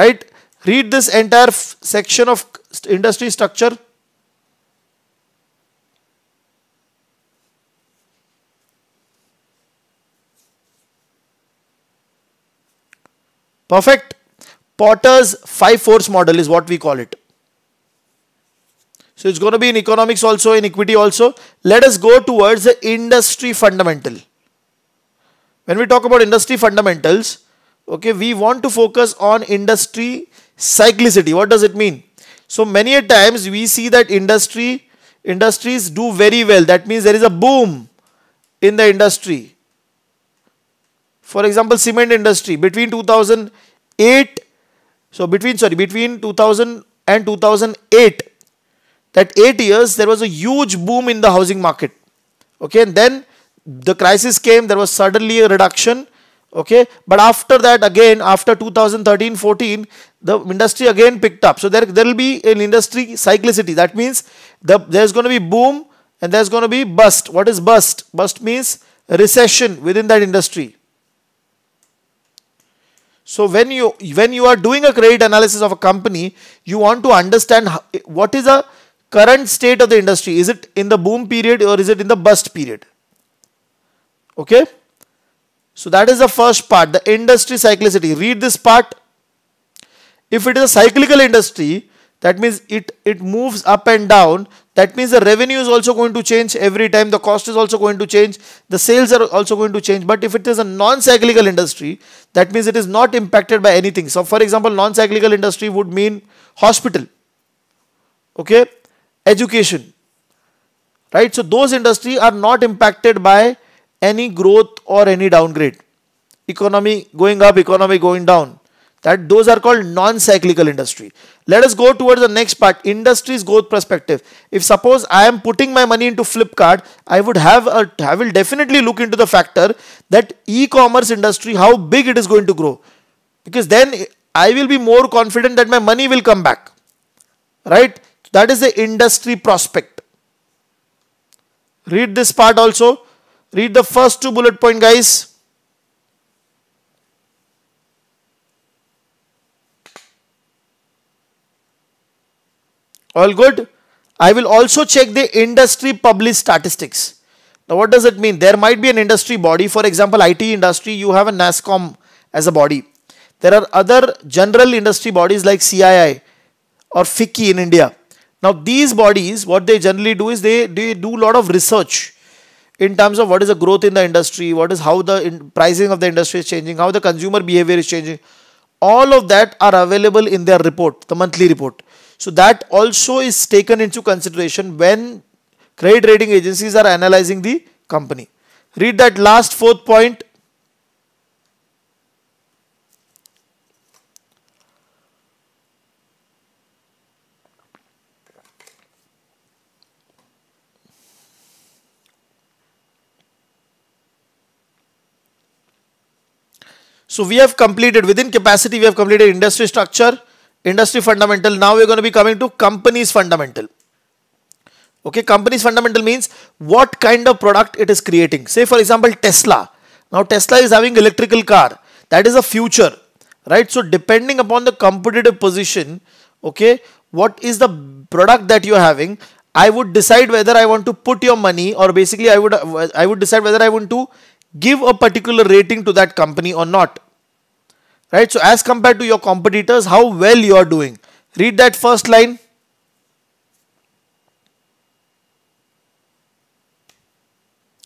right read this entire section of st industry structure perfect potter's five force model is what we call it so it's going to be in economics also, in equity also. Let us go towards the industry fundamental. When we talk about industry fundamentals, okay, we want to focus on industry cyclicity. What does it mean? So many a times we see that industry industries do very well. That means there is a boom in the industry. For example, cement industry between 2008, so between sorry between 2000 and 2008 that eight years there was a huge boom in the housing market. Okay, and then the crisis came, there was suddenly a reduction. Okay, but after that, again, after 2013 14, the industry again picked up. So there, there will be an industry cyclicity. That means the, there's going to be boom and there's going to be bust. What is bust? Bust means recession within that industry. So when you when you are doing a credit analysis of a company, you want to understand what is a current state of the industry. Is it in the boom period or is it in the bust period? Okay. So that is the first part, the industry cyclicity. Read this part. If it is a cyclical industry, that means it, it moves up and down. That means the revenue is also going to change every time. The cost is also going to change. The sales are also going to change. But if it is a non-cyclical industry, that means it is not impacted by anything. So for example, non-cyclical industry would mean hospital. Okay education right so those industry are not impacted by any growth or any downgrade economy going up economy going down that those are called non-cyclical industry let us go towards the next part industries growth perspective if suppose i am putting my money into flipkart i would have a i will definitely look into the factor that e-commerce industry how big it is going to grow because then i will be more confident that my money will come back right that is the industry prospect. Read this part also. Read the first two bullet point guys. All good? I will also check the industry published statistics. Now what does it mean? There might be an industry body. For example, IT industry, you have a NASCOM as a body. There are other general industry bodies like CII or FICCI in India. Now these bodies, what they generally do is they, they do a lot of research in terms of what is the growth in the industry, what is how the in, pricing of the industry is changing, how the consumer behavior is changing. All of that are available in their report, the monthly report. So that also is taken into consideration when credit rating agencies are analyzing the company. Read that last fourth point So we have completed within capacity, we have completed industry structure, industry fundamental. Now we're going to be coming to companies fundamental. Okay, companies fundamental means what kind of product it is creating. Say for example, Tesla. Now Tesla is having electrical car. That is a future, right? So depending upon the competitive position, okay, what is the product that you're having, I would decide whether I want to put your money or basically I would I would decide whether I want to give a particular rating to that company or not right? So as compared to your competitors, how well you are doing. Read that first line.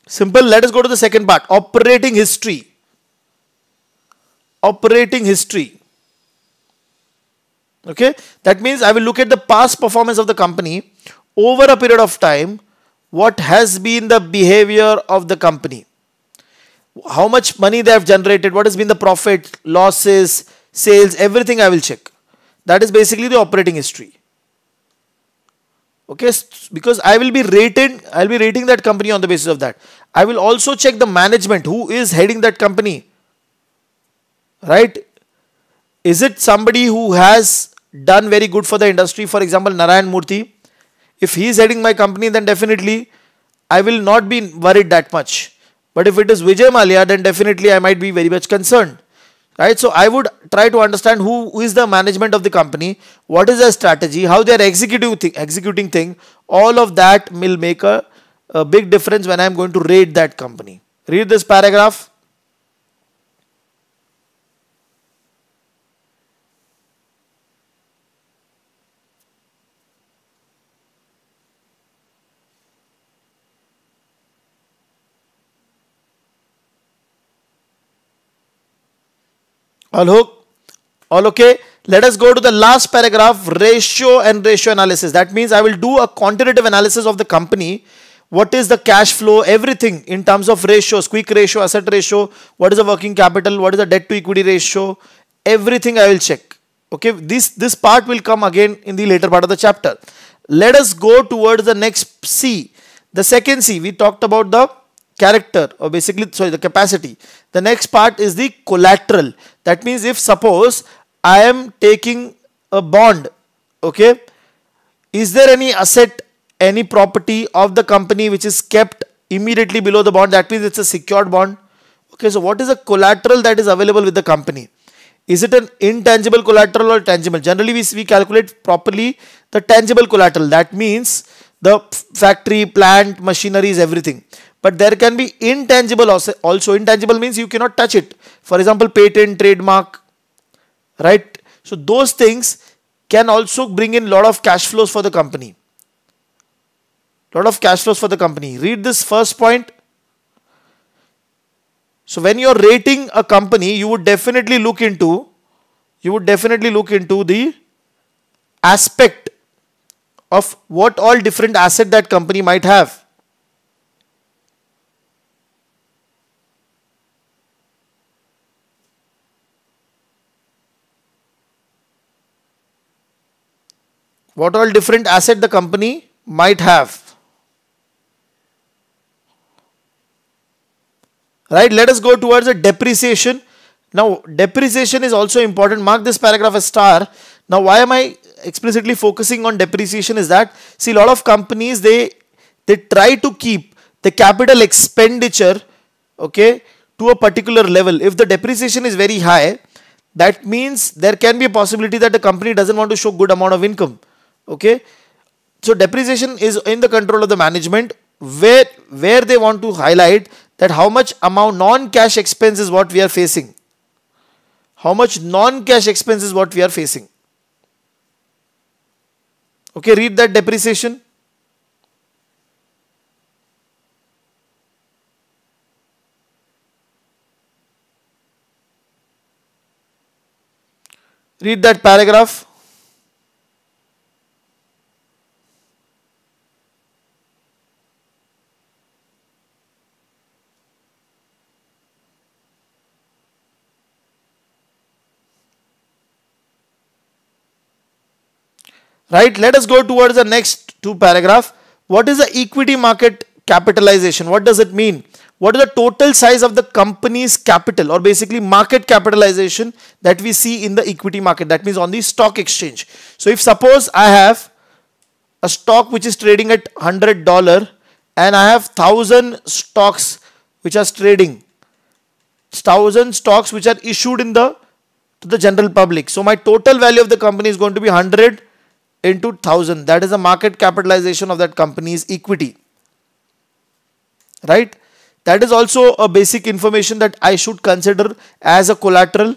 Simple. Let us go to the second part. Operating history. Operating history. Okay. That means I will look at the past performance of the company over a period of time. What has been the behavior of the company? how much money they have generated, what has been the profit, losses, sales, everything I will check. That is basically the operating history. Okay, because I will be rated, I'll be rating that company on the basis of that. I will also check the management who is heading that company. Right? Is it somebody who has done very good for the industry? For example, Narayan Murthy. If he is heading my company, then definitely I will not be worried that much but if it is Vijay Malia, then definitely I might be very much concerned. Right? So I would try to understand who, who is the management of the company, what is their strategy, how they are executing thing, executing thing. All of that will make a, a big difference when I am going to rate that company. Read this paragraph. Alok, all okay. Let us go to the last paragraph, ratio and ratio analysis. That means I will do a quantitative analysis of the company. What is the cash flow, everything in terms of ratios, quick ratio, asset ratio, what is the working capital, what is the debt to equity ratio, everything I will check. Okay, this, this part will come again in the later part of the chapter. Let us go towards the next C. The second C, we talked about the character or basically sorry the capacity the next part is the collateral that means if suppose I am taking a bond, okay, is there any asset, any property of the company which is kept immediately below the bond? That means it's a secured bond. Okay, so what is the collateral that is available with the company? Is it an intangible collateral or tangible? Generally, we, we calculate properly the tangible collateral. That means the factory, plant, machinery is everything but there can be intangible also, also intangible means you cannot touch it for example patent trademark right so those things can also bring in lot of cash flows for the company lot of cash flows for the company read this first point so when you're rating a company you would definitely look into you would definitely look into the aspect of what all different asset that company might have what all different asset the company might have. Right, let us go towards a depreciation. Now, depreciation is also important. Mark this paragraph as star. Now, why am I explicitly focusing on depreciation is that, see, a lot of companies, they, they try to keep the capital expenditure, okay, to a particular level. If the depreciation is very high, that means there can be a possibility that the company doesn't want to show good amount of income okay so depreciation is in the control of the management where where they want to highlight that how much amount non-cash expense is what we are facing how much non-cash expense is what we are facing okay read that depreciation read that paragraph Right? Let us go towards the next two paragraph. What is the equity market capitalization? What does it mean? What is the total size of the company's capital or basically market capitalization that we see in the equity market? That means on the stock exchange. So if suppose I have a stock which is trading at $100 and I have 1000 stocks which are trading 1000 stocks which are issued in the to the general public so my total value of the company is going to be 100 into 1000 that is the market capitalization of that company's equity right that is also a basic information that i should consider as a collateral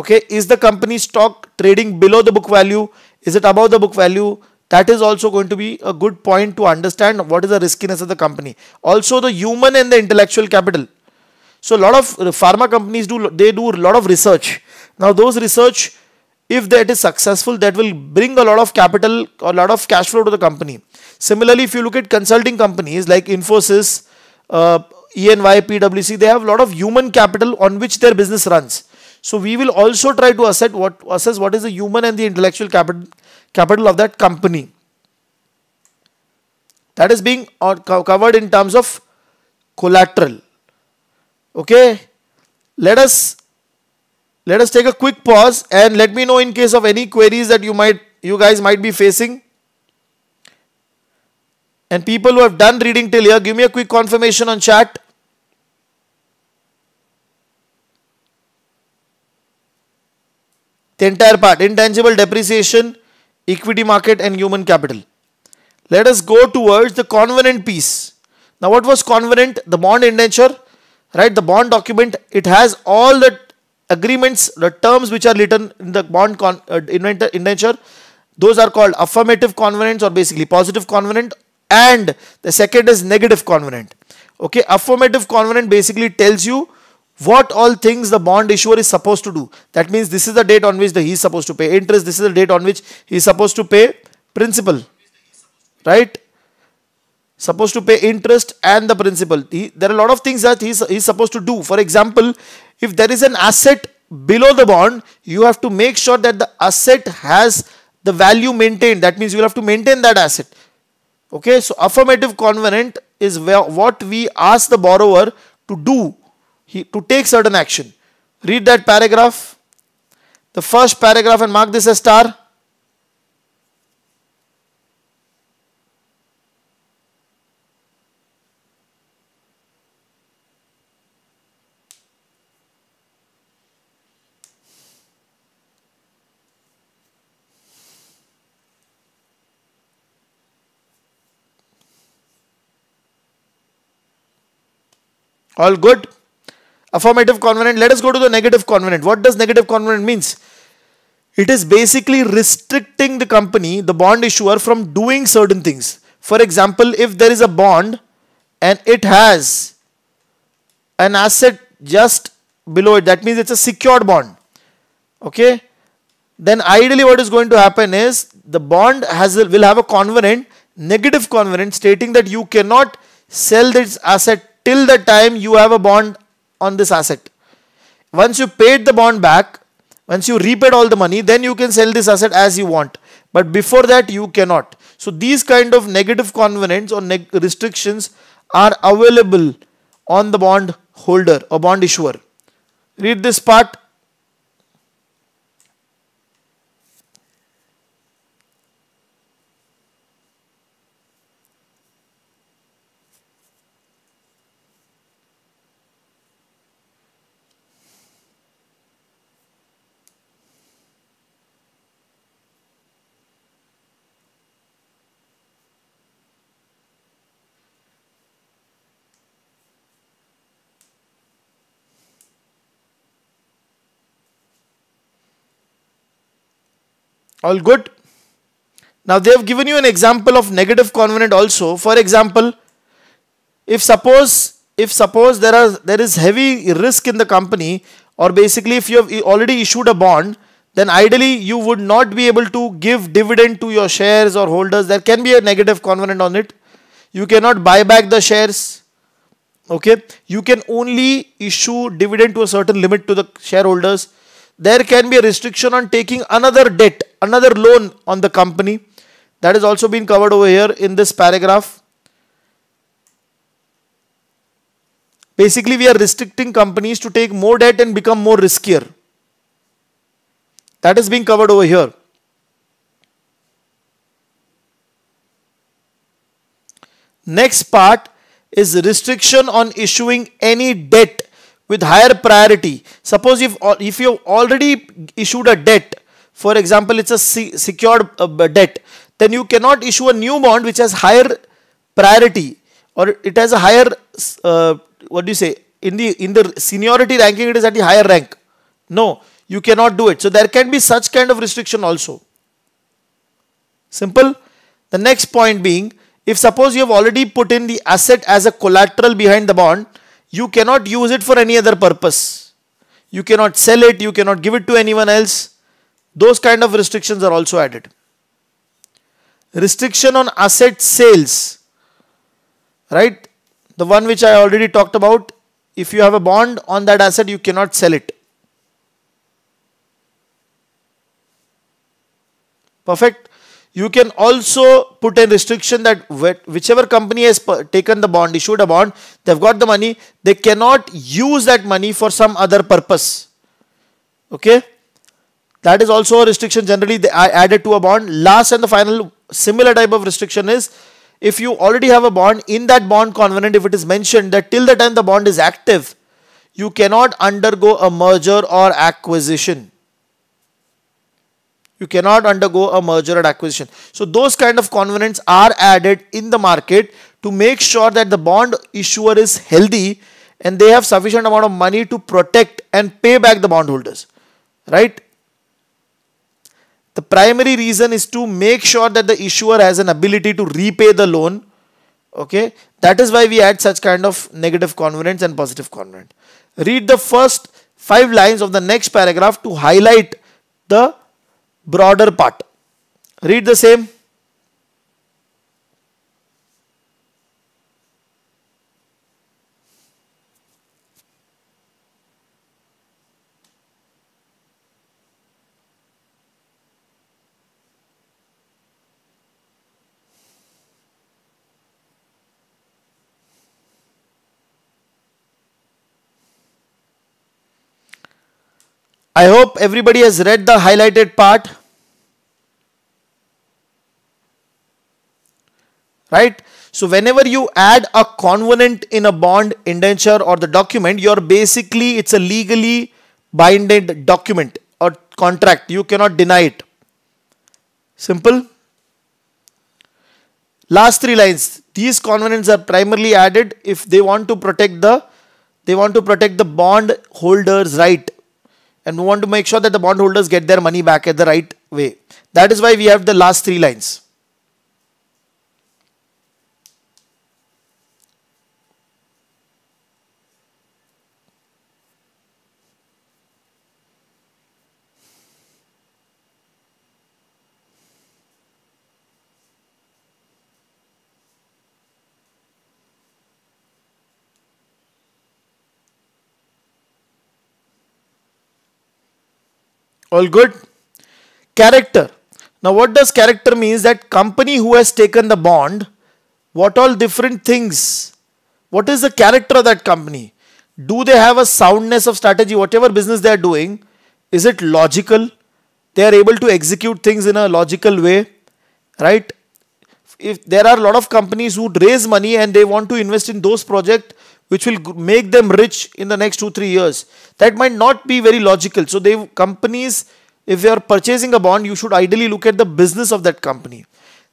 okay is the company stock trading below the book value is it above the book value that is also going to be a good point to understand what is the riskiness of the company also the human and the intellectual capital so a lot of pharma companies do they do a lot of research now those research if that is successful that will bring a lot of capital a lot of cash flow to the company similarly if you look at consulting companies like infosys uh, eny pwc they have a lot of human capital on which their business runs so we will also try to assess what assess what is the human and the intellectual capital capital of that company that is being uh, covered in terms of collateral okay let us let us take a quick pause and let me know in case of any queries that you might you guys might be facing. And people who have done reading till here, give me a quick confirmation on chat. The entire part, intangible depreciation, equity market and human capital. Let us go towards the covenant piece. Now what was covenant? The bond indenture, right? The bond document, it has all the agreements, the terms which are written in the bond con, uh, indenture, those are called affirmative covenants or basically positive covenant and the second is negative covenant. Okay, affirmative covenant basically tells you what all things the bond issuer is supposed to do. That means this is the date on which the he is supposed to pay interest, this is the date on which he is supposed to pay principal, right? Supposed to pay interest and the principal. He, there are a lot of things that he is supposed to do. For example, if there is an asset below the bond, you have to make sure that the asset has the value maintained. That means you will have to maintain that asset. Okay, so affirmative covenant is what we ask the borrower to do, to take certain action. Read that paragraph, the first paragraph and mark this as star. All good? Affirmative covenant. Let us go to the negative covenant. What does negative covenant means? It is basically restricting the company, the bond issuer, from doing certain things. For example, if there is a bond and it has an asset just below it, that means it's a secured bond. Okay? Then ideally what is going to happen is the bond has will have a covenant, negative covenant stating that you cannot sell this asset till the time you have a bond on this asset. Once you paid the bond back, once you repaid all the money, then you can sell this asset as you want. But before that, you cannot. So these kind of negative covenants or neg restrictions are available on the bond holder or bond issuer. Read this part All good? Now they have given you an example of negative covenant also. For example, if suppose if suppose there are there is heavy risk in the company or basically if you have already issued a bond then ideally you would not be able to give dividend to your shares or holders there can be a negative covenant on it you cannot buy back the shares okay you can only issue dividend to a certain limit to the shareholders there can be a restriction on taking another debt, another loan on the company. That is also been covered over here in this paragraph. Basically, we are restricting companies to take more debt and become more riskier. That is being covered over here. Next part is restriction on issuing any debt with higher priority. Suppose if, uh, if you've already issued a debt, for example, it's a secured uh, debt, then you cannot issue a new bond which has higher priority or it has a higher, uh, what do you say, in the, in the seniority ranking, it is at the higher rank. No, you cannot do it. So there can be such kind of restriction also. Simple. The next point being, if suppose you have already put in the asset as a collateral behind the bond, you cannot use it for any other purpose. You cannot sell it, you cannot give it to anyone else. Those kind of restrictions are also added. Restriction on asset sales, right? The one which I already talked about, if you have a bond on that asset, you cannot sell it. Perfect you can also put a restriction that whichever company has taken the bond, issued a bond, they've got the money, they cannot use that money for some other purpose. Okay. That is also a restriction generally they are added to a bond. Last and the final similar type of restriction is if you already have a bond, in that bond covenant, if it is mentioned that till the time the bond is active, you cannot undergo a merger or acquisition. You cannot undergo a merger or acquisition. So those kind of covenants are added in the market to make sure that the bond issuer is healthy and they have sufficient amount of money to protect and pay back the bondholders. Right? The primary reason is to make sure that the issuer has an ability to repay the loan. Okay, that is why we add such kind of negative covenants and positive covenant. Read the first five lines of the next paragraph to highlight the broader part. Read the same. I hope everybody has read the highlighted part. right? So whenever you add a covenant in a bond, indenture or the document, you're basically, it's a legally binded document or contract. You cannot deny it. Simple. Last three lines. These covenants are primarily added if they want to protect the, they want to protect the bond holder's right and we want to make sure that the bondholders get their money back at the right way. That is why we have the last three lines. All good? Character. Now what does character means that company who has taken the bond, what all different things, what is the character of that company? Do they have a soundness of strategy, whatever business they are doing? Is it logical? They are able to execute things in a logical way, right? If there are a lot of companies who raise money and they want to invest in those projects which will make them rich in the next two, three years. That might not be very logical. So they companies, if you are purchasing a bond, you should ideally look at the business of that company.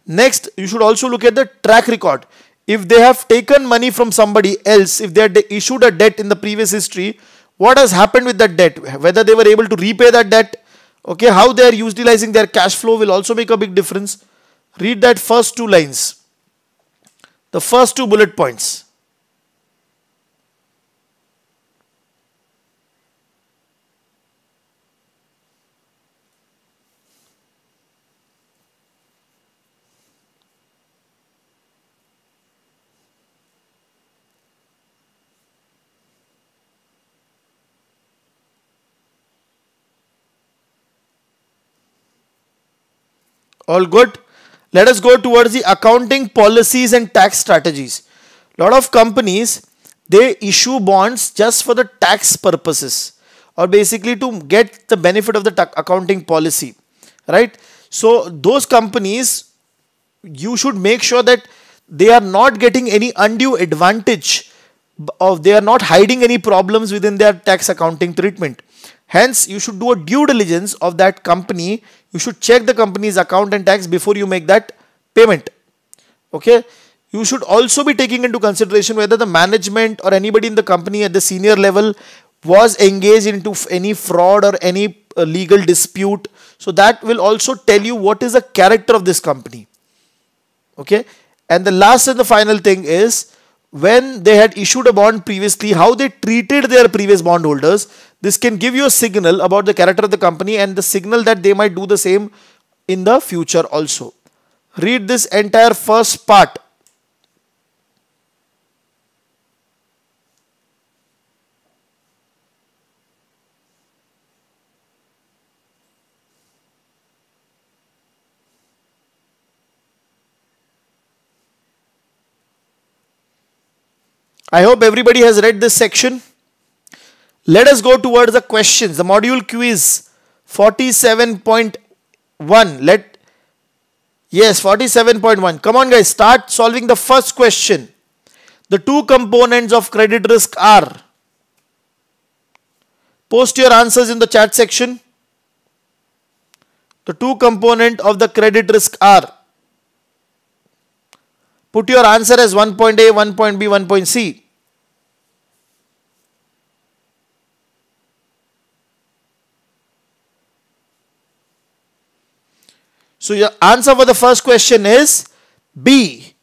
Next, you should also look at the track record. If they have taken money from somebody else, if they had issued a debt in the previous history, what has happened with that debt? Whether they were able to repay that debt, okay, how they are utilizing their cash flow will also make a big difference. Read that first two lines, the first two bullet points. All good? Let us go towards the accounting policies and tax strategies. Lot of companies, they issue bonds just for the tax purposes or basically to get the benefit of the accounting policy, right? So those companies, you should make sure that they are not getting any undue advantage of they are not hiding any problems within their tax accounting treatment. Hence, you should do a due diligence of that company you should check the company's account and tax before you make that payment okay you should also be taking into consideration whether the management or anybody in the company at the senior level was engaged into any fraud or any uh, legal dispute so that will also tell you what is the character of this company okay and the last and the final thing is when they had issued a bond previously, how they treated their previous bondholders. This can give you a signal about the character of the company and the signal that they might do the same in the future also. Read this entire first part I hope everybody has read this section. Let us go towards the questions. The module quiz 47.1. Let Yes, 47.1. Come on guys, start solving the first question. The two components of credit risk are. Post your answers in the chat section. The two component of the credit risk are Put your answer as 1.A, 1.B, 1.C. So your answer for the first question is B.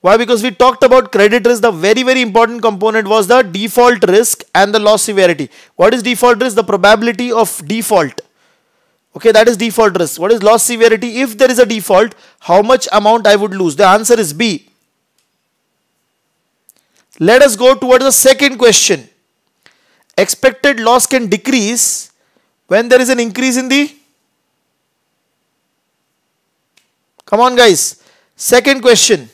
Why? Because we talked about credit risk. The very, very important component was the default risk and the loss severity. What is default risk? The probability of default. Okay, that is default risk. What is loss severity? If there is a default, how much amount I would lose? The answer is B. Let us go towards the second question. Expected loss can decrease when there is an increase in the Come on guys. Second question.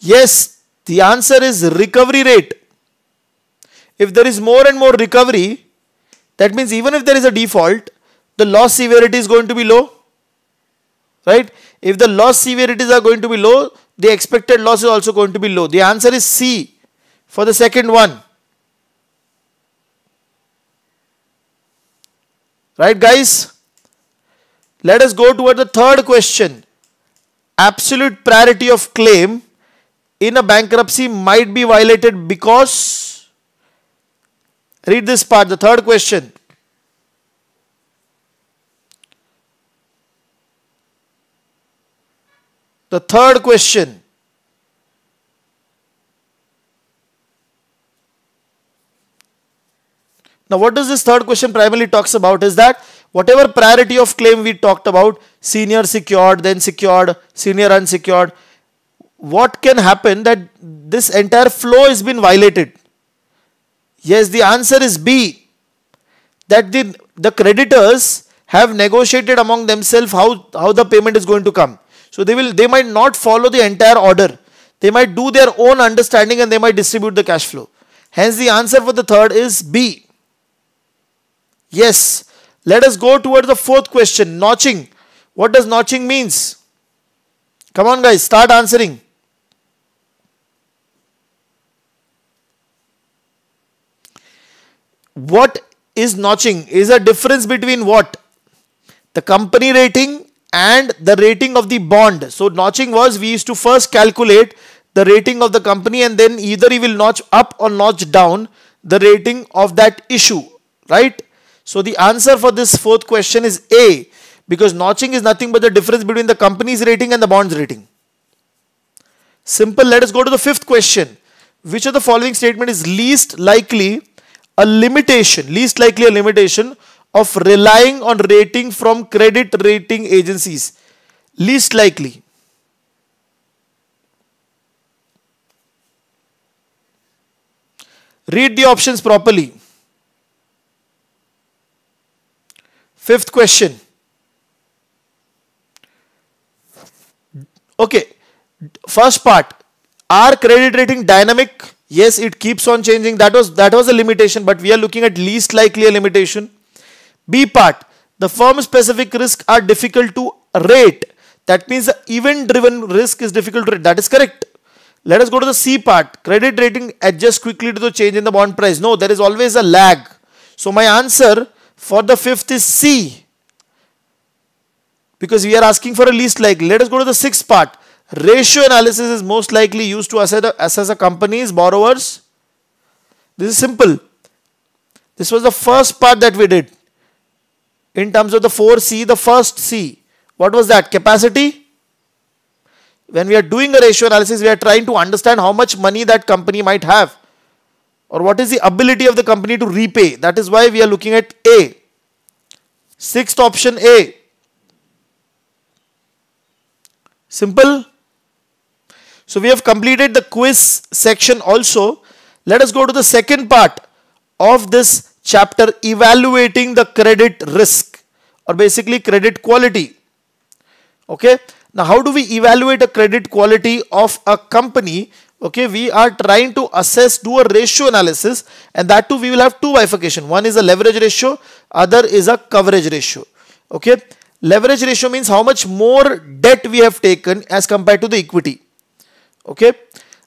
Yes, the answer is recovery rate. If there is more and more recovery, that means even if there is a default, the loss severity is going to be low. Right? If the loss severities are going to be low, the expected loss is also going to be low. The answer is C for the second one. Right guys? Let us go toward the third question. Absolute priority of claim in a bankruptcy might be violated because read this part the third question The third question Now, what does this third question primarily talks about is that whatever priority of claim we talked about, senior secured, then secured, senior unsecured, what can happen that this entire flow has been violated? Yes, the answer is B, that the, the creditors have negotiated among themselves how, how the payment is going to come. So they will they might not follow the entire order. They might do their own understanding and they might distribute the cash flow. Hence the answer for the third is B. Yes. Let us go towards the fourth question, notching. What does notching means? Come on guys, start answering. What is notching? Is a difference between what? The company rating and the rating of the bond. So notching was we used to first calculate the rating of the company and then either he will notch up or notch down the rating of that issue, right? So the answer for this fourth question is A because notching is nothing but the difference between the company's rating and the bond's rating. Simple, let us go to the fifth question. Which of the following statement is least likely a limitation, least likely a limitation of relying on rating from credit rating agencies? Least likely. Read the options properly. Fifth question. Okay, first part. Are credit rating dynamic? Yes, it keeps on changing. That was that was a limitation, but we are looking at least likely a limitation. B part, the firm specific risk are difficult to rate. That means the event driven risk is difficult to rate. That is correct. Let us go to the C part. Credit rating adjusts quickly to the change in the bond price. No, there is always a lag. So my answer for the fifth is C. Because we are asking for a least likely. Let us go to the sixth part. Ratio analysis is most likely used to assess a, assess a company's borrowers. This is simple. This was the first part that we did in terms of the 4C, the first C. What was that? Capacity? When we are doing a ratio analysis, we are trying to understand how much money that company might have or what is the ability of the company to repay. That is why we are looking at A. Sixth option A. Simple. So we have completed the quiz section also. Let us go to the second part of this chapter evaluating the credit risk or basically credit quality. Okay. Now, how do we evaluate a credit quality of a company? Okay, we are trying to assess, do a ratio analysis and that too we will have two bifurcation. One is a leverage ratio, other is a coverage ratio. Okay, leverage ratio means how much more debt we have taken as compared to the equity. Okay,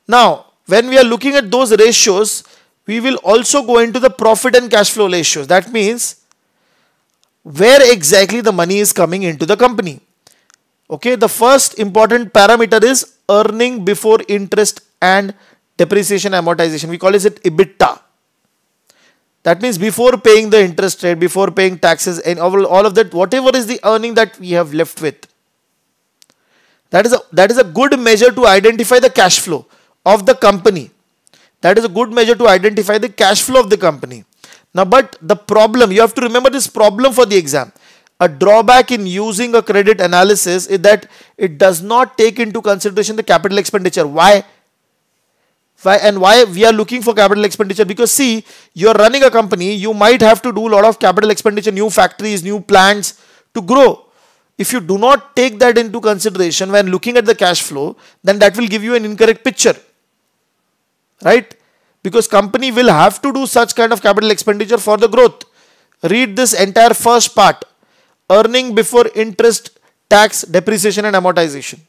now when we are looking at those ratios, we will also go into the profit and cash flow ratios. That means where exactly the money is coming into the company. Okay, the first important parameter is earning before interest and depreciation amortization. We call it EBITDA. That means before paying the interest rate, before paying taxes and all, all of that, whatever is the earning that we have left with. That is, a, that is a good measure to identify the cash flow of the company. That is a good measure to identify the cash flow of the company. Now, but the problem, you have to remember this problem for the exam. A drawback in using a credit analysis is that it does not take into consideration the capital expenditure. Why? Why and why we are looking for capital expenditure? Because see, you're running a company, you might have to do a lot of capital expenditure, new factories, new plants to grow. If you do not take that into consideration when looking at the cash flow, then that will give you an incorrect picture right? Because company will have to do such kind of capital expenditure for the growth. Read this entire first part. Earning before interest, tax, depreciation and amortization.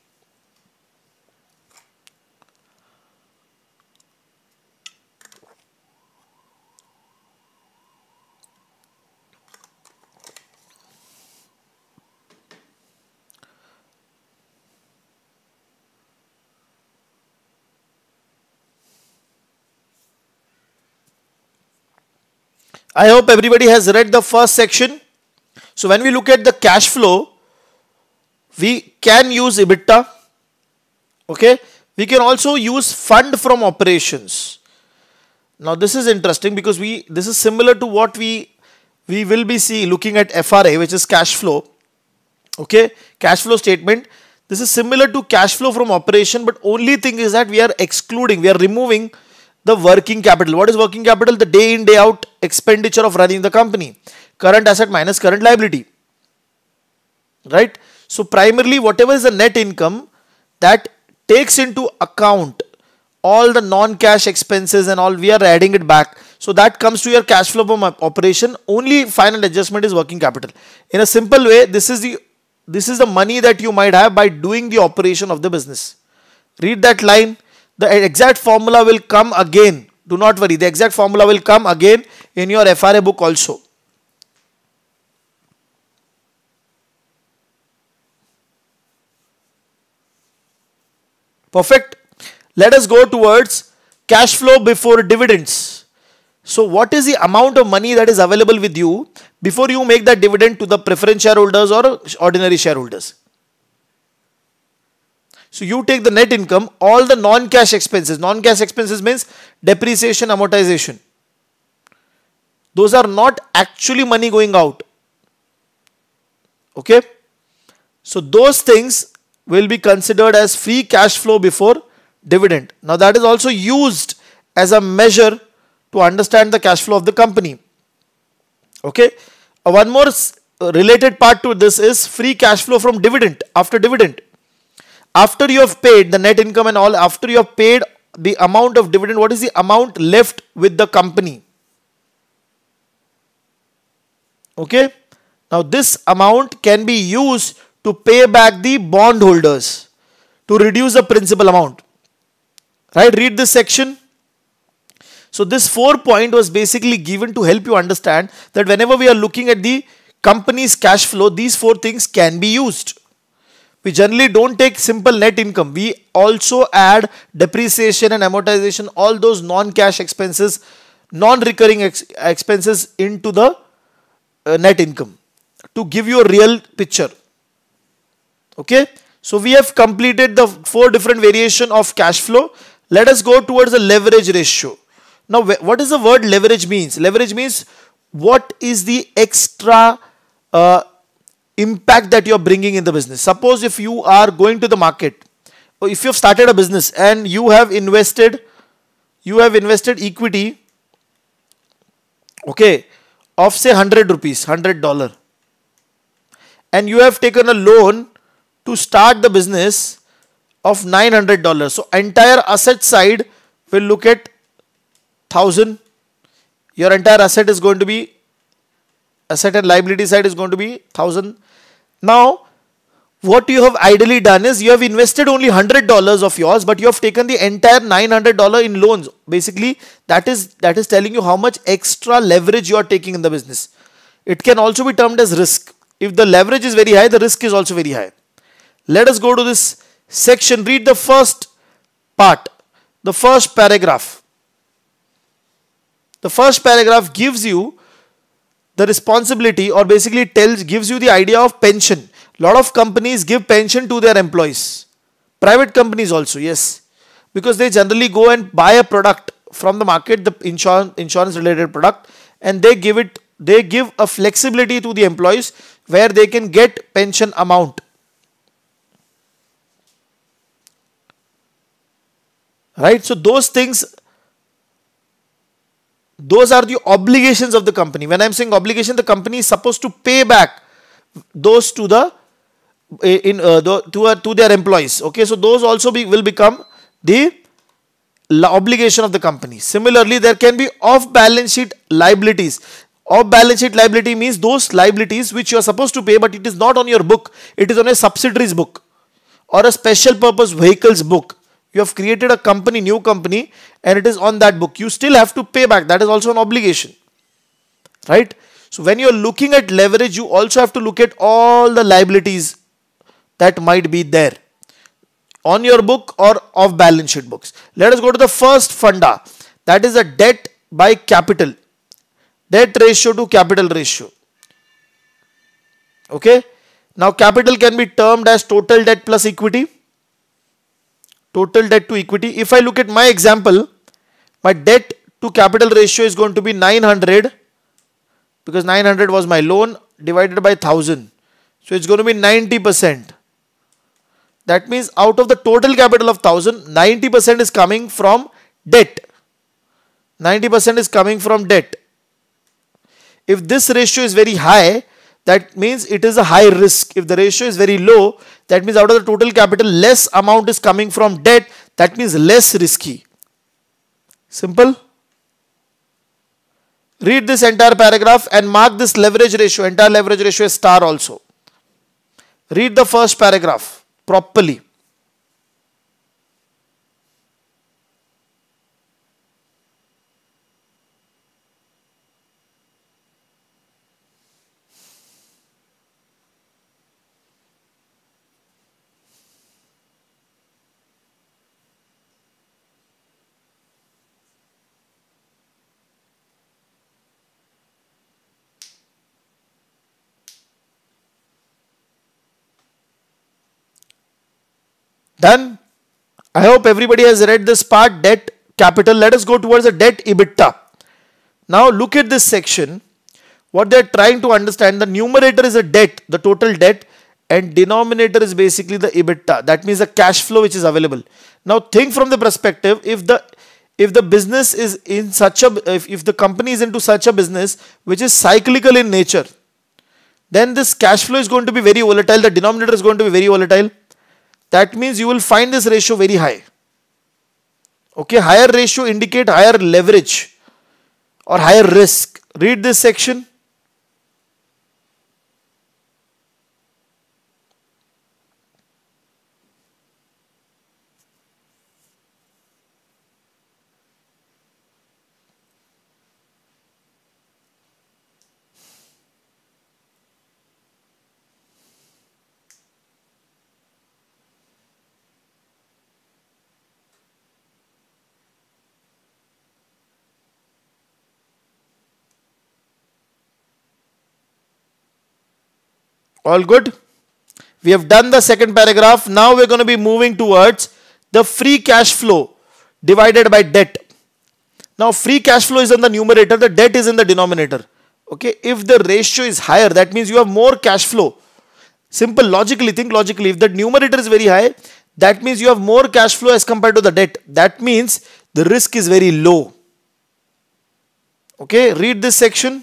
I hope everybody has read the first section. So when we look at the cash flow, we can use EBITDA. Okay. We can also use fund from operations. Now this is interesting because we this is similar to what we we will be see looking at FRA which is cash flow. Okay. Cash flow statement. This is similar to cash flow from operation but only thing is that we are excluding, we are removing the working capital. What is working capital? The day in, day out expenditure of running the company. Current asset minus current liability. Right? So primarily whatever is the net income that takes into account all the non-cash expenses and all we are adding it back. So that comes to your cash flow from operation. Only final adjustment is working capital. In a simple way, this is the this is the money that you might have by doing the operation of the business. Read that line the exact formula will come again. Do not worry. The exact formula will come again in your FRA book also. Perfect. Let us go towards cash flow before dividends. So what is the amount of money that is available with you before you make that dividend to the preference shareholders or ordinary shareholders? So you take the net income, all the non-cash expenses. Non-cash expenses means depreciation, amortization. Those are not actually money going out. Okay. So those things will be considered as free cash flow before dividend. Now that is also used as a measure to understand the cash flow of the company. Okay. Uh, one more related part to this is free cash flow from dividend after dividend after you have paid the net income and all, after you have paid the amount of dividend, what is the amount left with the company? Okay. Now this amount can be used to pay back the bondholders to reduce the principal amount. Right? Read this section. So this four point was basically given to help you understand that whenever we are looking at the company's cash flow, these four things can be used. We generally don't take simple net income. We also add depreciation and amortization, all those non-cash expenses, non-recurring ex expenses into the uh, net income to give you a real picture. Okay. So we have completed the four different variation of cash flow. Let us go towards the leverage ratio. Now, what is the word leverage means? Leverage means what is the extra uh, impact that you're bringing in the business. Suppose if you are going to the market, or if you've started a business and you have invested, you have invested equity, okay, of say 100 rupees, 100 dollar, and you have taken a loan to start the business of 900 dollars. So entire asset side will look at 1000. Your entire asset is going to be asset and liability side is going to be 1000 now, what you have ideally done is you have invested only $100 of yours but you have taken the entire $900 in loans basically that is that is telling you how much extra leverage you are taking in the business it can also be termed as risk if the leverage is very high the risk is also very high let us go to this section read the first part the first paragraph the first paragraph gives you the responsibility or basically tells gives you the idea of pension lot of companies give pension to their employees private companies also yes because they generally go and buy a product from the market the insurance insurance related product and they give it they give a flexibility to the employees where they can get pension amount right so those things those are the obligations of the company. When I'm saying obligation, the company is supposed to pay back those to the eh, in uh, eh, the, to, uh, to their employees. Okay, so those also be, will become the obligation of the company. Similarly, there can be off balance sheet liabilities. Off balance sheet liability means those liabilities which you are supposed to pay, but it is not on your book. It is on a subsidiary's book or a special purpose vehicles book you have created a company, new company, and it is on that book. You still have to pay back. That is also an obligation. Right? So when you're looking at leverage, you also have to look at all the liabilities that might be there on your book or off balance sheet books. Let us go to the first funda. That is a debt by capital. Debt ratio to capital ratio. Okay. Now capital can be termed as total debt plus equity total debt to equity. If I look at my example, my debt to capital ratio is going to be 900 because 900 was my loan divided by 1000. So it's going to be 90%. That means out of the total capital of 1000, 90% is coming from debt. 90% is coming from debt. If this ratio is very high, that means it is a high risk. If the ratio is very low, that means out of the total capital, less amount is coming from debt. That means less risky. Simple. Read this entire paragraph and mark this leverage ratio, entire leverage ratio is star also. Read the first paragraph properly. Done. I hope everybody has read this part debt capital. Let us go towards the debt EBITDA. Now look at this section. What they're trying to understand the numerator is a debt, the total debt, and denominator is basically the EBITDA. That means the cash flow which is available. Now think from the perspective if the if the business is in such a if, if the company is into such a business which is cyclical in nature then this cash flow is going to be very volatile the denominator is going to be very volatile that means you will find this ratio very high. Okay, higher ratio indicate higher leverage or higher risk. Read this section. All good? We have done the second paragraph. Now we're going to be moving towards the free cash flow divided by debt. Now free cash flow is in the numerator, the debt is in the denominator. Okay, if the ratio is higher, that means you have more cash flow. Simple, logically, think logically. If the numerator is very high, that means you have more cash flow as compared to the debt. That means the risk is very low. Okay, read this section.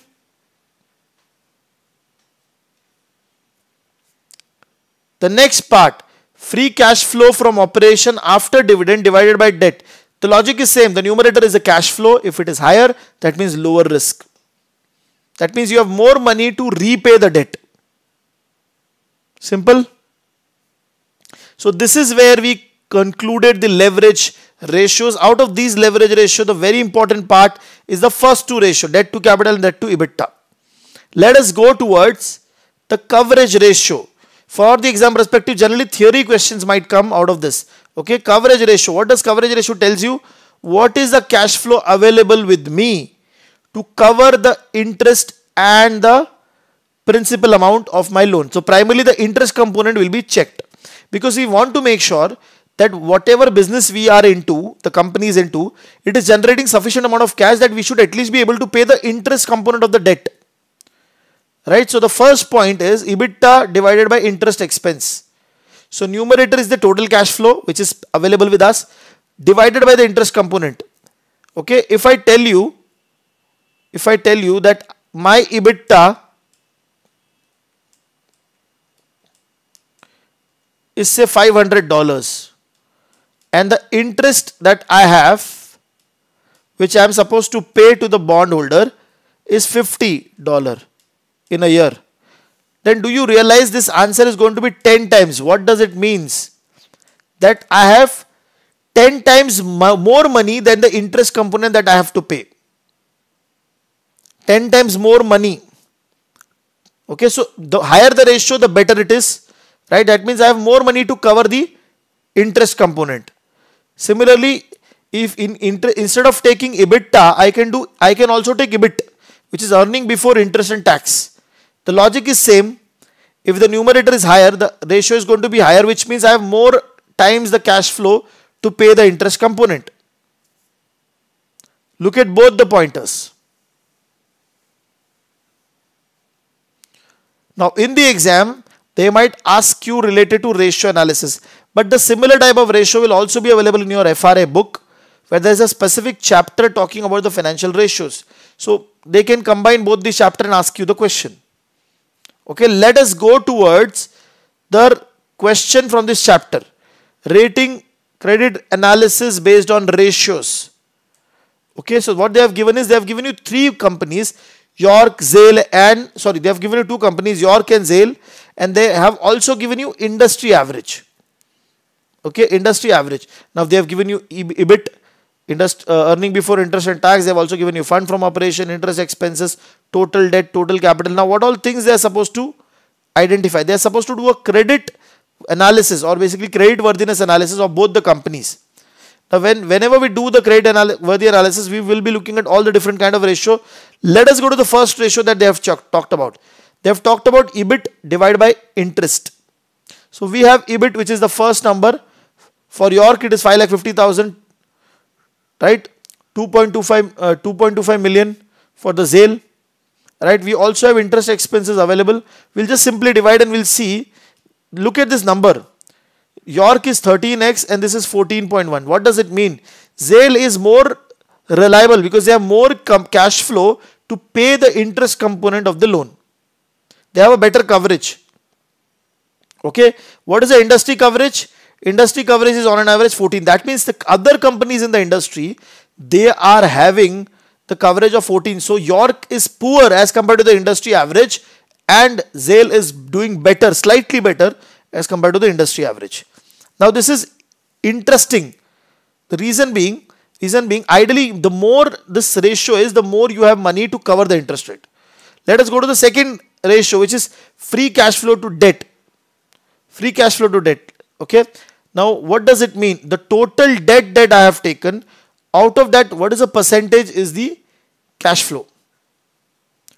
The next part, free cash flow from operation after dividend divided by debt. The logic is same. The numerator is the cash flow. If it is higher, that means lower risk. That means you have more money to repay the debt. Simple. So this is where we concluded the leverage ratios. Out of these leverage ratio, the very important part is the first two ratio, debt to capital and debt to EBITDA. Let us go towards the coverage ratio. For the exam perspective, generally theory questions might come out of this. Okay, coverage ratio. What does coverage ratio tells you? What is the cash flow available with me to cover the interest and the principal amount of my loan. So primarily the interest component will be checked because we want to make sure that whatever business we are into, the company is into, it is generating sufficient amount of cash that we should at least be able to pay the interest component of the debt right? So the first point is EBITDA divided by interest expense. So numerator is the total cash flow which is available with us divided by the interest component. Okay, if I tell you, if I tell you that my EBITDA is say $500 and the interest that I have which I am supposed to pay to the bondholder is $50 in a year, then do you realize this answer is going to be 10 times? What does it means? That I have 10 times more money than the interest component that I have to pay. 10 times more money. Okay, so the higher the ratio, the better it is. Right, that means I have more money to cover the interest component. Similarly, if in inter, instead of taking EBITDA, I can do I can also take EBIT, which is earning before interest and tax. The logic is same. If the numerator is higher, the ratio is going to be higher, which means I have more times the cash flow to pay the interest component. Look at both the pointers. Now in the exam, they might ask you related to ratio analysis. But the similar type of ratio will also be available in your FRA book where there is a specific chapter talking about the financial ratios. So they can combine both the chapter and ask you the question. Okay, let us go towards the question from this chapter. Rating credit analysis based on ratios. Okay, so what they have given is they have given you three companies, York, Zale and, sorry, they have given you two companies, York and Zale and they have also given you industry average. Okay, industry average. Now they have given you EBIT, uh, earning before interest and tax. They have also given you fund from operation, interest expenses, total debt, total capital. Now, what all things they are supposed to identify? They are supposed to do a credit analysis or basically credit worthiness analysis of both the companies. Now, when, whenever we do the credit anal worthy analysis, we will be looking at all the different kind of ratio. Let us go to the first ratio that they have talked about. They have talked about EBIT divided by interest. So, we have EBIT which is the first number. For York, it is 5 lakh 50,000, right? 2.25 uh, 2.25 million for the Zale right we also have interest expenses available we'll just simply divide and we'll see look at this number york is 13x and this is 14.1 what does it mean zale is more reliable because they have more cash flow to pay the interest component of the loan they have a better coverage okay what is the industry coverage industry coverage is on an average 14 that means the other companies in the industry they are having the coverage of 14. So York is poor as compared to the industry average and Zale is doing better, slightly better as compared to the industry average. Now this is interesting. The reason being, reason being ideally the more this ratio is, the more you have money to cover the interest rate. Let us go to the second ratio which is free cash flow to debt. Free cash flow to debt. Okay. Now what does it mean? The total debt that I have taken out of that, what is the percentage is the cash flow.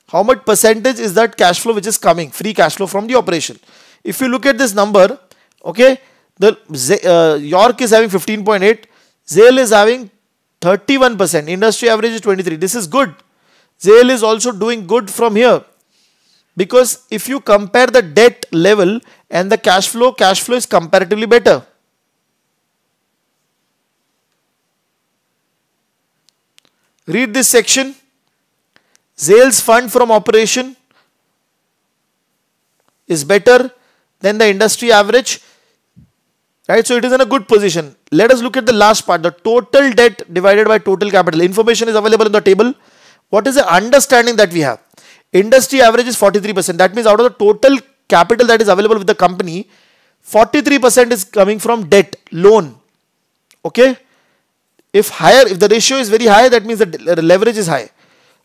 How much percentage is that cash flow which is coming, free cash flow from the operation. If you look at this number, okay, the uh, York is having 15.8, Zale is having 31%, industry average is 23. This is good. Zale is also doing good from here because if you compare the debt level and the cash flow, cash flow is comparatively better. Read this section. Sales fund from operation is better than the industry average. Right, so it is in a good position. Let us look at the last part, the total debt divided by total capital. Information is available in the table. What is the understanding that we have? Industry average is 43%. That means out of the total capital that is available with the company, 43% is coming from debt, loan. Okay. If higher, if the ratio is very high, that means the leverage is high.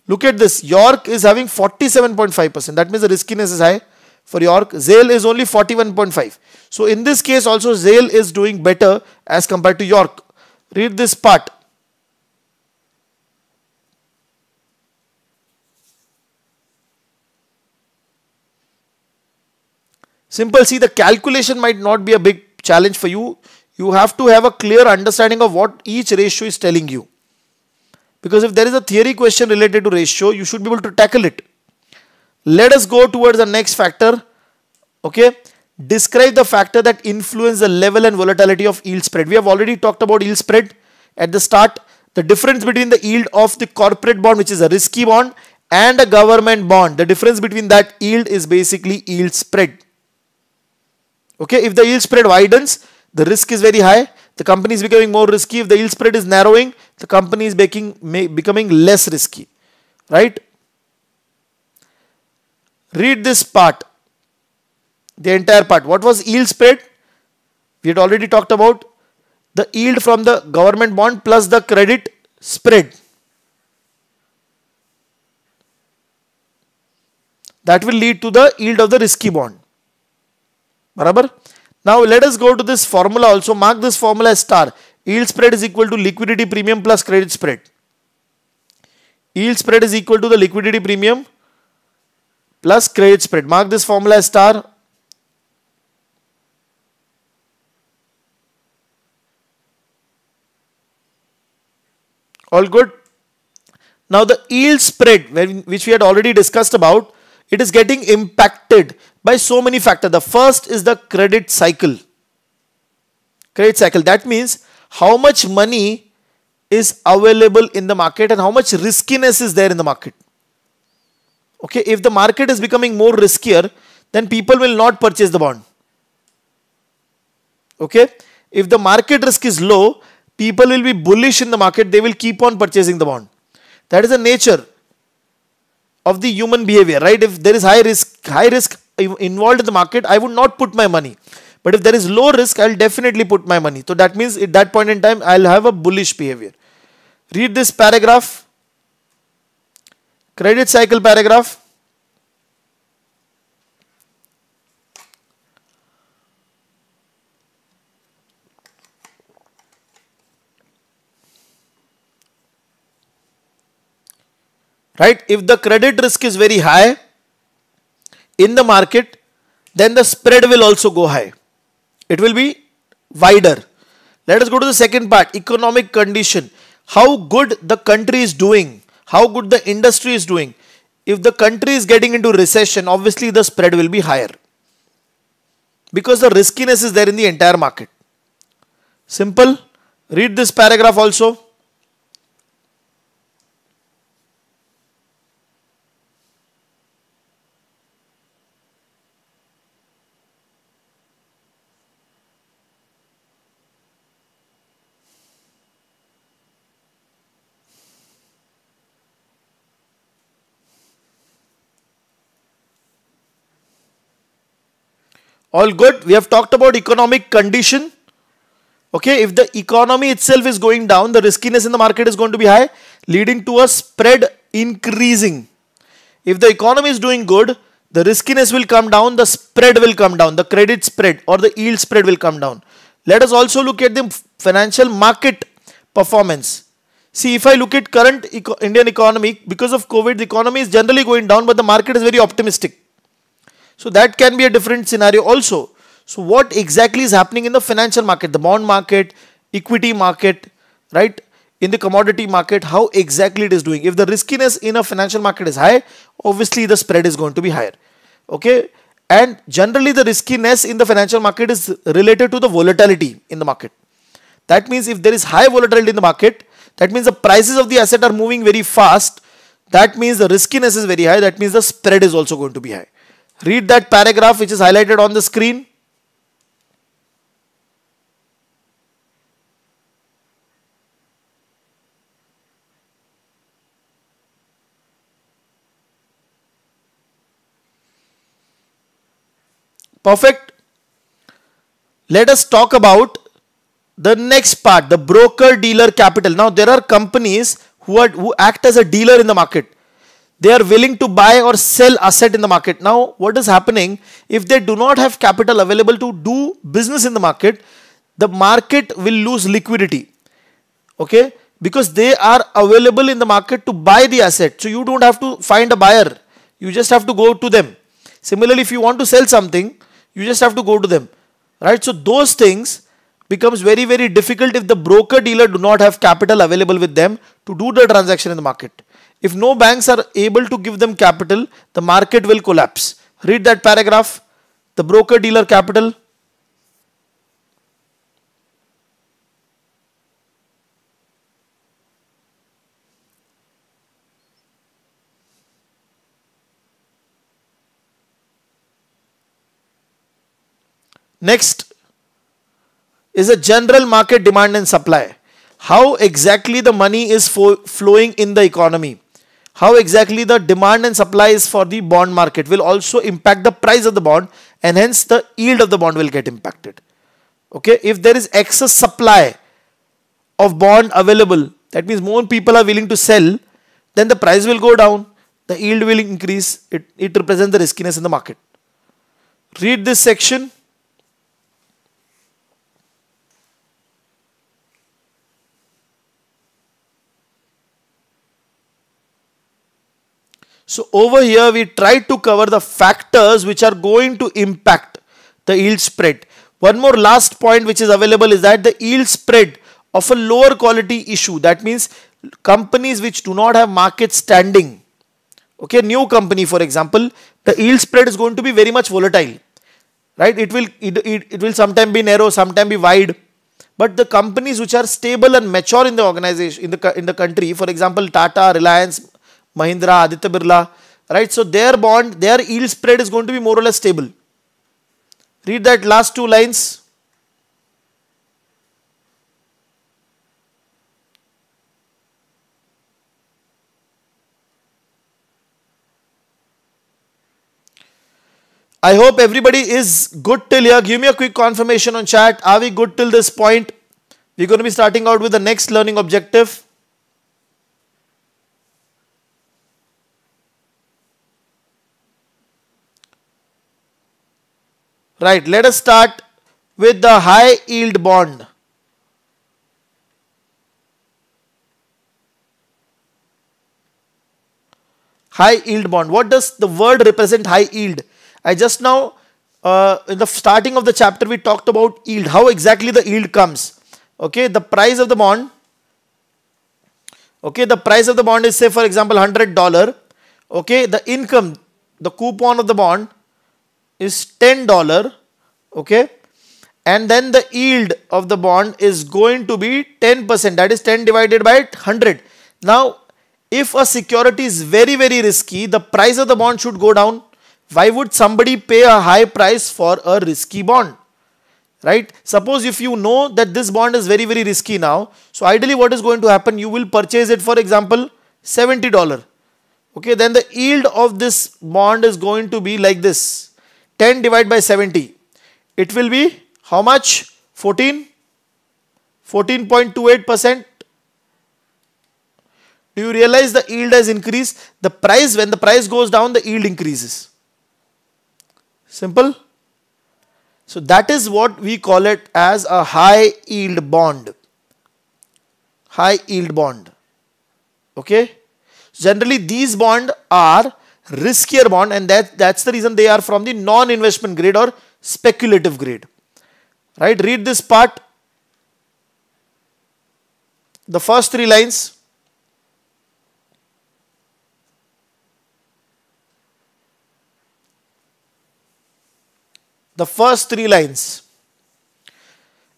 Look at this. York is having 47.5%. That means the riskiness is high for York. Zale is only 41.5. So in this case also Zale is doing better as compared to York. Read this part. Simple, see the calculation might not be a big challenge for you you have to have a clear understanding of what each ratio is telling you. Because if there is a theory question related to ratio, you should be able to tackle it. Let us go towards the next factor. Okay. Describe the factor that influence the level and volatility of yield spread. We have already talked about yield spread at the start. The difference between the yield of the corporate bond, which is a risky bond, and a government bond. The difference between that yield is basically yield spread. Okay, if the yield spread widens, the risk is very high. The company is becoming more risky. If the yield spread is narrowing, the company is making, becoming less risky. Right? Read this part. The entire part. What was yield spread? We had already talked about the yield from the government bond plus the credit spread. That will lead to the yield of the risky bond. Barabar? Now let us go to this formula also. Mark this formula as star. Yield spread is equal to liquidity premium plus credit spread. Yield spread is equal to the liquidity premium plus credit spread. Mark this formula as star. All good. Now the yield spread, which we had already discussed about, it is getting impacted by so many factors. The first is the credit cycle. Credit cycle. That means how much money is available in the market and how much riskiness is there in the market. Okay, if the market is becoming more riskier, then people will not purchase the bond. Okay, if the market risk is low, people will be bullish in the market, they will keep on purchasing the bond. That is the nature of the human behavior, right? If there is high risk, high risk involved in the market, I would not put my money. But if there is low risk, I'll definitely put my money. So that means at that point in time, I'll have a bullish behavior. Read this paragraph, credit cycle paragraph. right? If the credit risk is very high in the market, then the spread will also go high. It will be wider. Let us go to the second part economic condition. How good the country is doing, how good the industry is doing. If the country is getting into recession, obviously the spread will be higher because the riskiness is there in the entire market. Simple. Read this paragraph also. All good. We have talked about economic condition. Okay, if the economy itself is going down, the riskiness in the market is going to be high, leading to a spread increasing. If the economy is doing good, the riskiness will come down, the spread will come down, the credit spread or the yield spread will come down. Let us also look at the financial market performance. See, if I look at current eco Indian economy, because of COVID, the economy is generally going down, but the market is very optimistic. So that can be a different scenario also. So what exactly is happening in the financial market, the bond market, equity market, right? In the commodity market, how exactly it is doing. If the riskiness in a financial market is high, obviously the spread is going to be higher. Okay. And generally the riskiness in the financial market is related to the volatility in the market. That means if there is high volatility in the market, that means the prices of the asset are moving very fast. That means the riskiness is very high. That means the spread is also going to be high. Read that paragraph which is highlighted on the screen. Perfect. Let us talk about the next part, the broker dealer capital. Now there are companies who, are, who act as a dealer in the market. They are willing to buy or sell asset in the market. Now, what is happening if they do not have capital available to do business in the market, the market will lose liquidity. Okay, because they are available in the market to buy the asset. So you don't have to find a buyer. You just have to go to them. Similarly, if you want to sell something, you just have to go to them. Right? So those things becomes very very difficult if the broker dealer do not have capital available with them to do the transaction in the market if no banks are able to give them capital, the market will collapse. Read that paragraph. The broker dealer capital. Next is a general market demand and supply. How exactly the money is flowing in the economy how exactly the demand and supplies for the bond market will also impact the price of the bond and hence the yield of the bond will get impacted. Okay, if there is excess supply of bond available, that means more people are willing to sell, then the price will go down, the yield will increase, it, it represents the riskiness in the market. Read this section. So over here we try to cover the factors which are going to impact the yield spread. One more last point which is available is that the yield spread of a lower quality issue that means companies which do not have market standing okay new company for example the yield spread is going to be very much volatile right it will it, it, it will sometime be narrow sometime be wide but the companies which are stable and mature in the organization in the in the country for example tata reliance Mahindra, Aditya Birla, right? So their bond, their yield spread is going to be more or less stable. Read that last two lines. I hope everybody is good till here. Give me a quick confirmation on chat. Are we good till this point? We're going to be starting out with the next learning objective. Right, let us start with the high yield bond. High yield bond. What does the word represent high yield? I just now, uh, in the starting of the chapter, we talked about yield, how exactly the yield comes. Okay, the price of the bond. Okay, the price of the bond is say for example $100. Okay, the income, the coupon of the bond is $10 okay and then the yield of the bond is going to be 10% that is 10 divided by 100 now if a security is very very risky the price of the bond should go down why would somebody pay a high price for a risky bond right suppose if you know that this bond is very very risky now so ideally what is going to happen you will purchase it for example 70 dollar okay then the yield of this bond is going to be like this 10 divided by 70. It will be how much? 14? 14.28%. Do you realize the yield has increased? The price, when the price goes down, the yield increases. Simple. So that is what we call it as a high yield bond. High yield bond. Okay. Generally these bond are riskier bond and that, that's the reason they are from the non-investment grade or speculative grade. Right, read this part. The first three lines. The first three lines.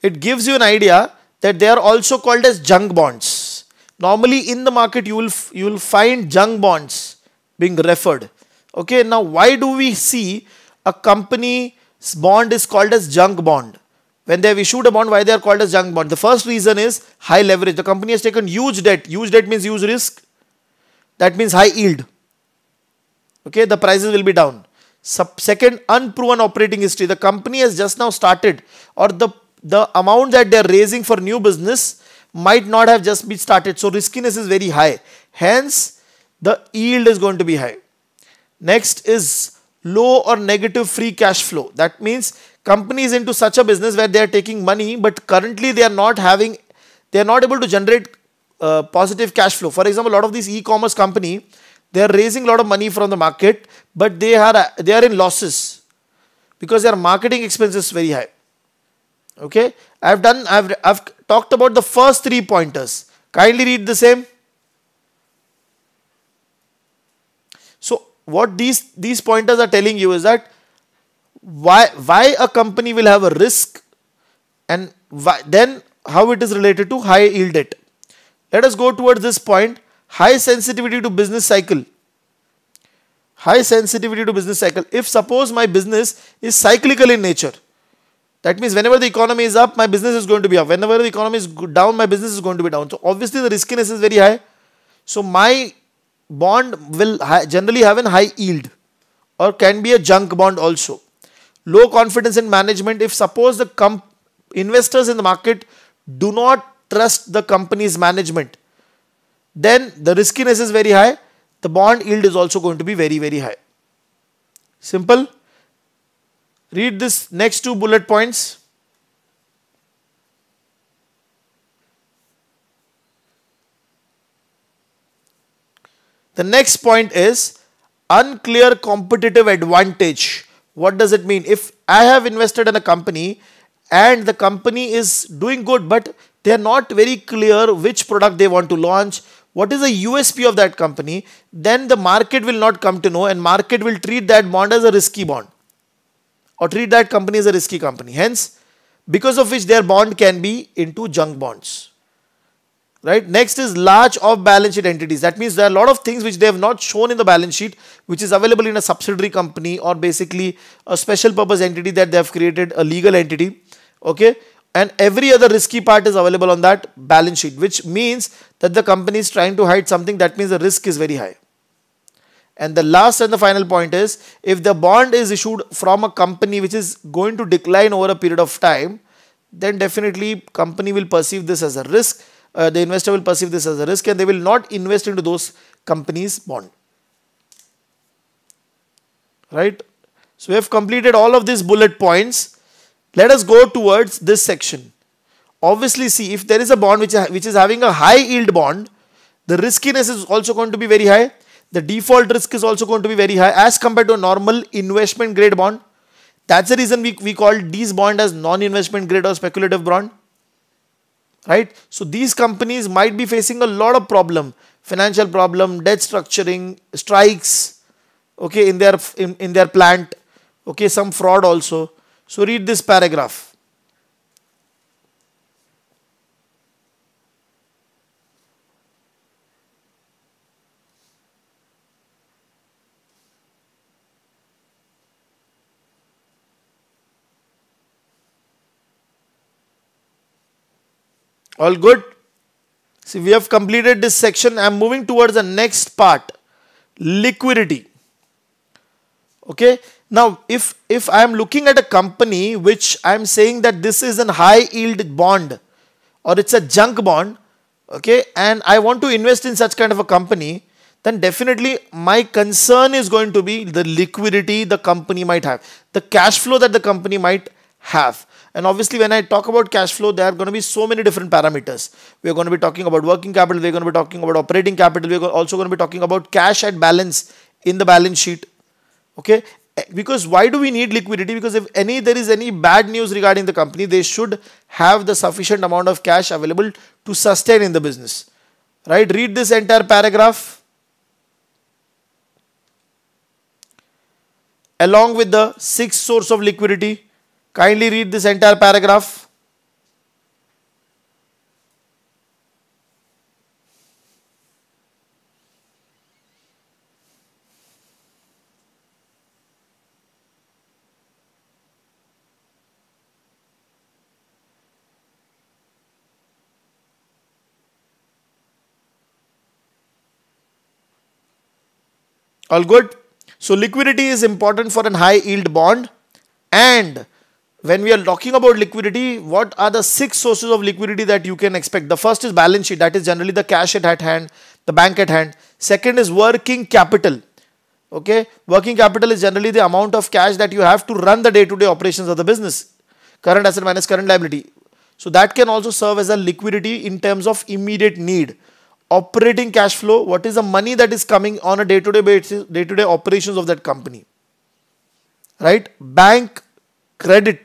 It gives you an idea that they are also called as junk bonds. Normally in the market you will, you will find junk bonds being referred. Okay, now why do we see a company's bond is called as junk bond? When they have issued a bond, why they are called as junk bond? The first reason is high leverage. The company has taken huge debt. Huge debt means huge risk. That means high yield. Okay, the prices will be down. Sub second, unproven operating history. The company has just now started or the, the amount that they are raising for new business might not have just been started. So riskiness is very high. Hence, the yield is going to be high. Next is low or negative free cash flow. That means companies into such a business where they are taking money, but currently they are not having, they are not able to generate uh, positive cash flow. For example, a lot of these e-commerce company, they are raising a lot of money from the market, but they are they are in losses because their marketing expenses very high. Okay, I've done, I've, I've talked about the first three pointers. Kindly read the same. what these, these pointers are telling you is that why, why a company will have a risk and why, then how it is related to high yield debt. Let us go towards this point, high sensitivity to business cycle. High sensitivity to business cycle. If suppose my business is cyclical in nature, that means whenever the economy is up, my business is going to be up. Whenever the economy is down, my business is going to be down. So obviously the riskiness is very high. So my bond will ha generally have a high yield or can be a junk bond also. Low confidence in management if suppose the investors in the market do not trust the company's management then the riskiness is very high the bond yield is also going to be very very high. Simple. Read this next two bullet points. The next point is unclear competitive advantage. What does it mean? If I have invested in a company and the company is doing good, but they are not very clear which product they want to launch, what is the USP of that company, then the market will not come to know and market will treat that bond as a risky bond or treat that company as a risky company. Hence, because of which their bond can be into junk bonds right? Next is large of balance sheet entities. That means there are a lot of things which they have not shown in the balance sheet, which is available in a subsidiary company or basically a special purpose entity that they have created a legal entity, okay? And every other risky part is available on that balance sheet, which means that the company is trying to hide something. That means the risk is very high. And the last and the final point is, if the bond is issued from a company which is going to decline over a period of time, then definitely company will perceive this as a risk uh, the investor will perceive this as a risk and they will not invest into those companies bond right so we have completed all of these bullet points let us go towards this section obviously see if there is a bond which which is having a high yield bond the riskiness is also going to be very high the default risk is also going to be very high as compared to a normal investment grade bond that's the reason we, we call these bond as non-investment grade or speculative bond right? So these companies might be facing a lot of problem, financial problem, debt structuring, strikes, okay, in their in, in their plant, okay, some fraud also. So read this paragraph. All good? See, we have completed this section. I am moving towards the next part, liquidity. Okay. Now, if, if I am looking at a company which I am saying that this is a high yield bond or it's a junk bond, okay, and I want to invest in such kind of a company, then definitely my concern is going to be the liquidity the company might have, the cash flow that the company might have. And obviously, when I talk about cash flow, there are going to be so many different parameters. We're going to be talking about working capital, we're going to be talking about operating capital, we're also going to be talking about cash at balance in the balance sheet. Okay, because why do we need liquidity because if any there is any bad news regarding the company they should have the sufficient amount of cash available to sustain in the business right read this entire paragraph along with the sixth source of liquidity Kindly read this entire paragraph. All good? So liquidity is important for an high yield bond and when we are talking about liquidity, what are the six sources of liquidity that you can expect? The first is balance sheet, that is generally the cash at hand, the bank at hand. Second is working capital. Okay, working capital is generally the amount of cash that you have to run the day-to-day -day operations of the business. Current asset minus current liability. So that can also serve as a liquidity in terms of immediate need. Operating cash flow, what is the money that is coming on a day-to-day -day basis, day-to-day -day operations of that company. Right? Bank credit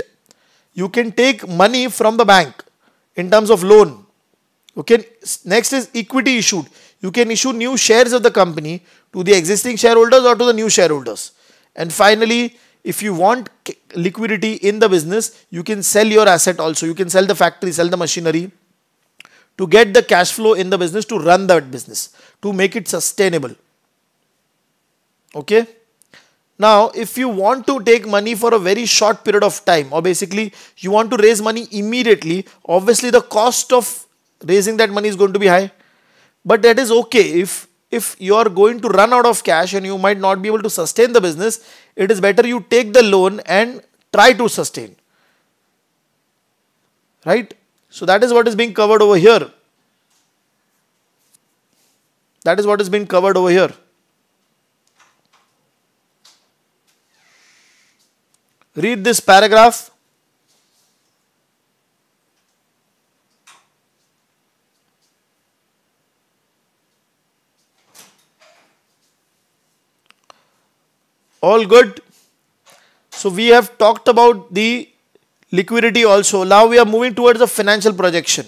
you can take money from the bank in terms of loan. Okay. Next is equity issued. You can issue new shares of the company to the existing shareholders or to the new shareholders. And finally, if you want liquidity in the business, you can sell your asset also. You can sell the factory, sell the machinery to get the cash flow in the business to run that business, to make it sustainable. Okay. Now, if you want to take money for a very short period of time, or basically you want to raise money immediately, obviously the cost of raising that money is going to be high. But that is okay if if you are going to run out of cash and you might not be able to sustain the business, it is better you take the loan and try to sustain. Right? So that is what is being covered over here. That is what is being covered over here. Read this paragraph. All good. So we have talked about the liquidity also. Now we are moving towards the financial projection.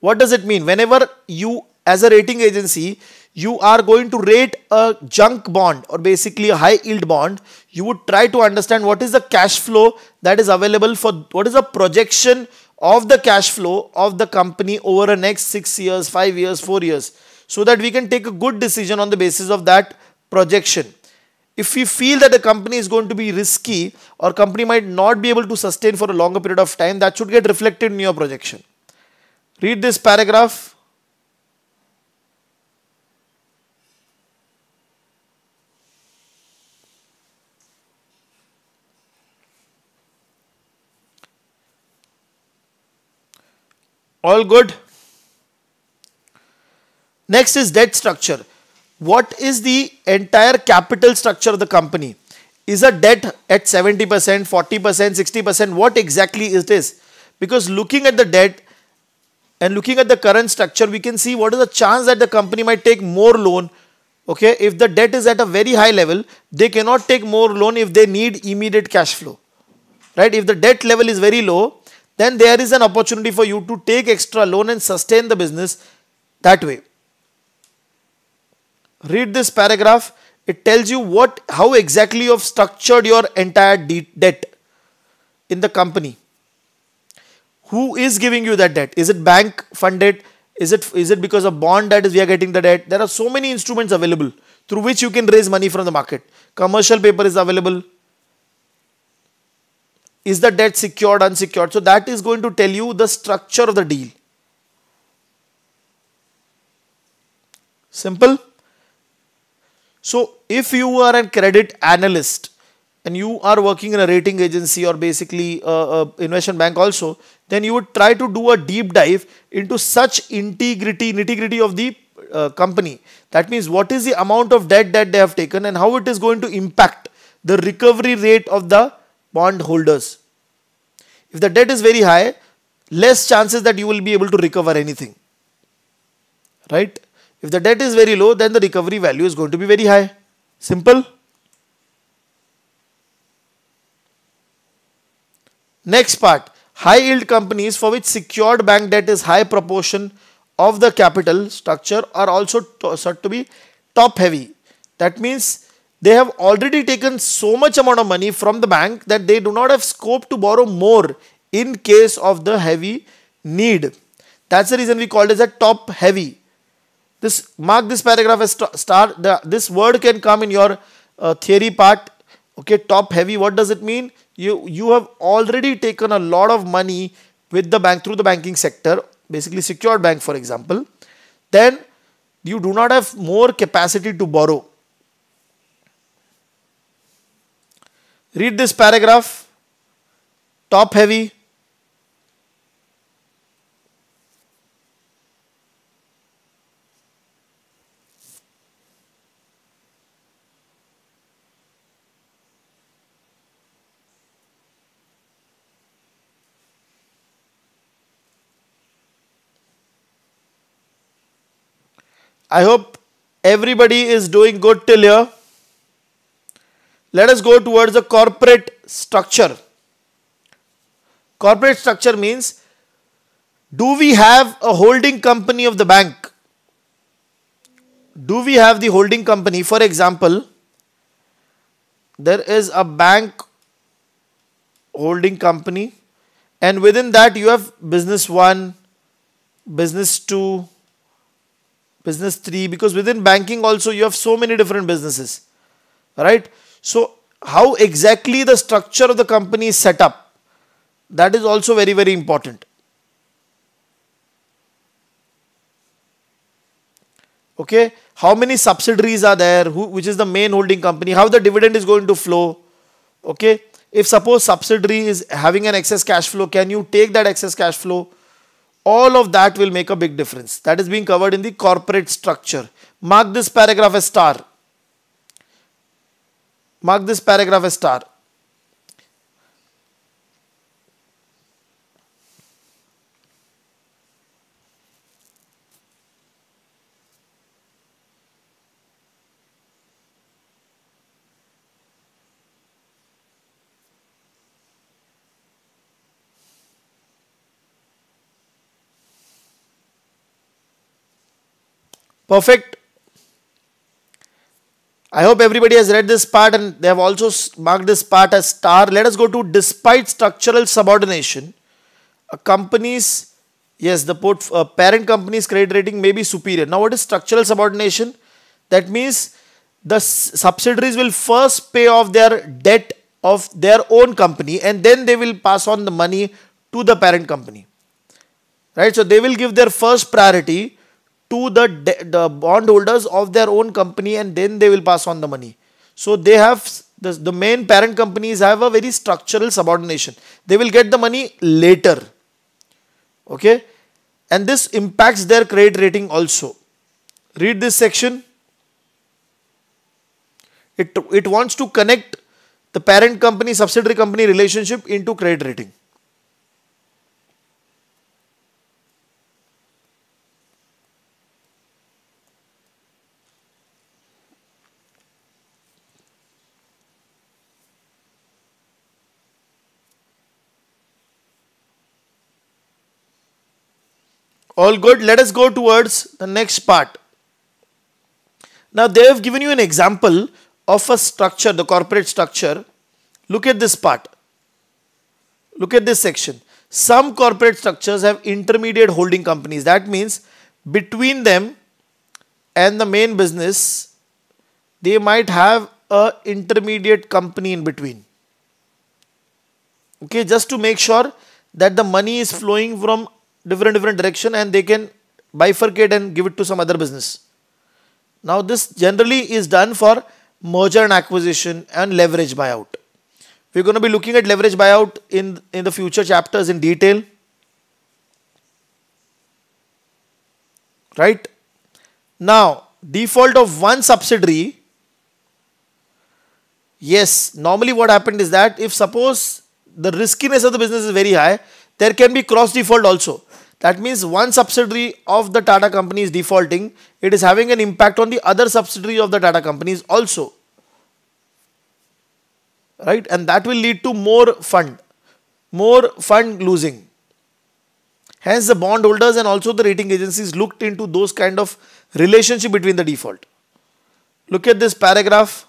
What does it mean? Whenever you as a rating agency, you are going to rate a junk bond or basically a high yield bond, you would try to understand what is the cash flow that is available for what is the projection of the cash flow of the company over the next 6 years, 5 years, 4 years so that we can take a good decision on the basis of that projection. If we feel that the company is going to be risky or company might not be able to sustain for a longer period of time, that should get reflected in your projection. Read this paragraph All good? Next is debt structure. What is the entire capital structure of the company? Is a debt at 70%, 40%, 60%? What exactly is this? Because looking at the debt and looking at the current structure, we can see what is the chance that the company might take more loan. Okay, if the debt is at a very high level, they cannot take more loan if they need immediate cash flow. Right, if the debt level is very low, then there is an opportunity for you to take extra loan and sustain the business that way. Read this paragraph. It tells you what, how exactly you have structured your entire de- debt in the company. Who is giving you that debt? Is it bank funded? Is it is it because of bond that is we are getting the debt? There are so many instruments available through which you can raise money from the market. Commercial paper is available. Is the debt secured, unsecured? So that is going to tell you the structure of the deal. Simple. So if you are a credit analyst and you are working in a rating agency or basically a, a investment bank also, then you would try to do a deep dive into such integrity, nitty gritty of the uh, company. That means what is the amount of debt that they have taken and how it is going to impact the recovery rate of the Bond holders, If the debt is very high, less chances that you will be able to recover anything. Right? If the debt is very low, then the recovery value is going to be very high. Simple. Next part, high yield companies for which secured bank debt is high proportion of the capital structure are also said to be top heavy. That means they have already taken so much amount of money from the bank that they do not have scope to borrow more in case of the heavy need. That's the reason we call it as a top heavy. This mark this paragraph as star. The, this word can come in your uh, theory part. Okay, top heavy. What does it mean? You you have already taken a lot of money with the bank through the banking sector, basically secured bank, for example. Then you do not have more capacity to borrow Read this paragraph, top heavy. I hope everybody is doing good till here. Let us go towards the corporate structure. Corporate structure means do we have a holding company of the bank? Do we have the holding company? For example, there is a bank holding company and within that you have business 1, business 2, business 3 because within banking also you have so many different businesses. Right? So how exactly the structure of the company is set up, that is also very, very important. Okay, how many subsidiaries are there, who, which is the main holding company, how the dividend is going to flow. Okay, if suppose subsidiary is having an excess cash flow, can you take that excess cash flow? All of that will make a big difference. That is being covered in the corporate structure. Mark this paragraph as star. Mark this paragraph as star. perfect I hope everybody has read this part and they have also marked this part as star. Let us go to despite structural subordination, a company's, yes, the port, uh, parent company's credit rating may be superior. Now, what is structural subordination? That means the subsidiaries will first pay off their debt of their own company and then they will pass on the money to the parent company. Right? So, they will give their first priority to the, the bondholders of their own company and then they will pass on the money. So they have the, the main parent companies have a very structural subordination. They will get the money later. Okay. And this impacts their credit rating also. Read this section. It, it wants to connect the parent company subsidiary company relationship into credit rating. All good. Let us go towards the next part. Now they have given you an example of a structure, the corporate structure. Look at this part. Look at this section. Some corporate structures have intermediate holding companies. That means between them and the main business, they might have a intermediate company in between. Okay, just to make sure that the money is flowing from different different direction and they can bifurcate and give it to some other business. Now this generally is done for merger and acquisition and leverage buyout. We're going to be looking at leverage buyout in, in the future chapters in detail. Right? Now, default of one subsidiary. Yes, normally what happened is that if suppose the riskiness of the business is very high, there can be cross default also. That means one subsidiary of the Tata company is defaulting. It is having an impact on the other subsidiary of the Tata companies also. Right? And that will lead to more fund, more fund losing. Hence the bondholders and also the rating agencies looked into those kind of relationship between the default. Look at this paragraph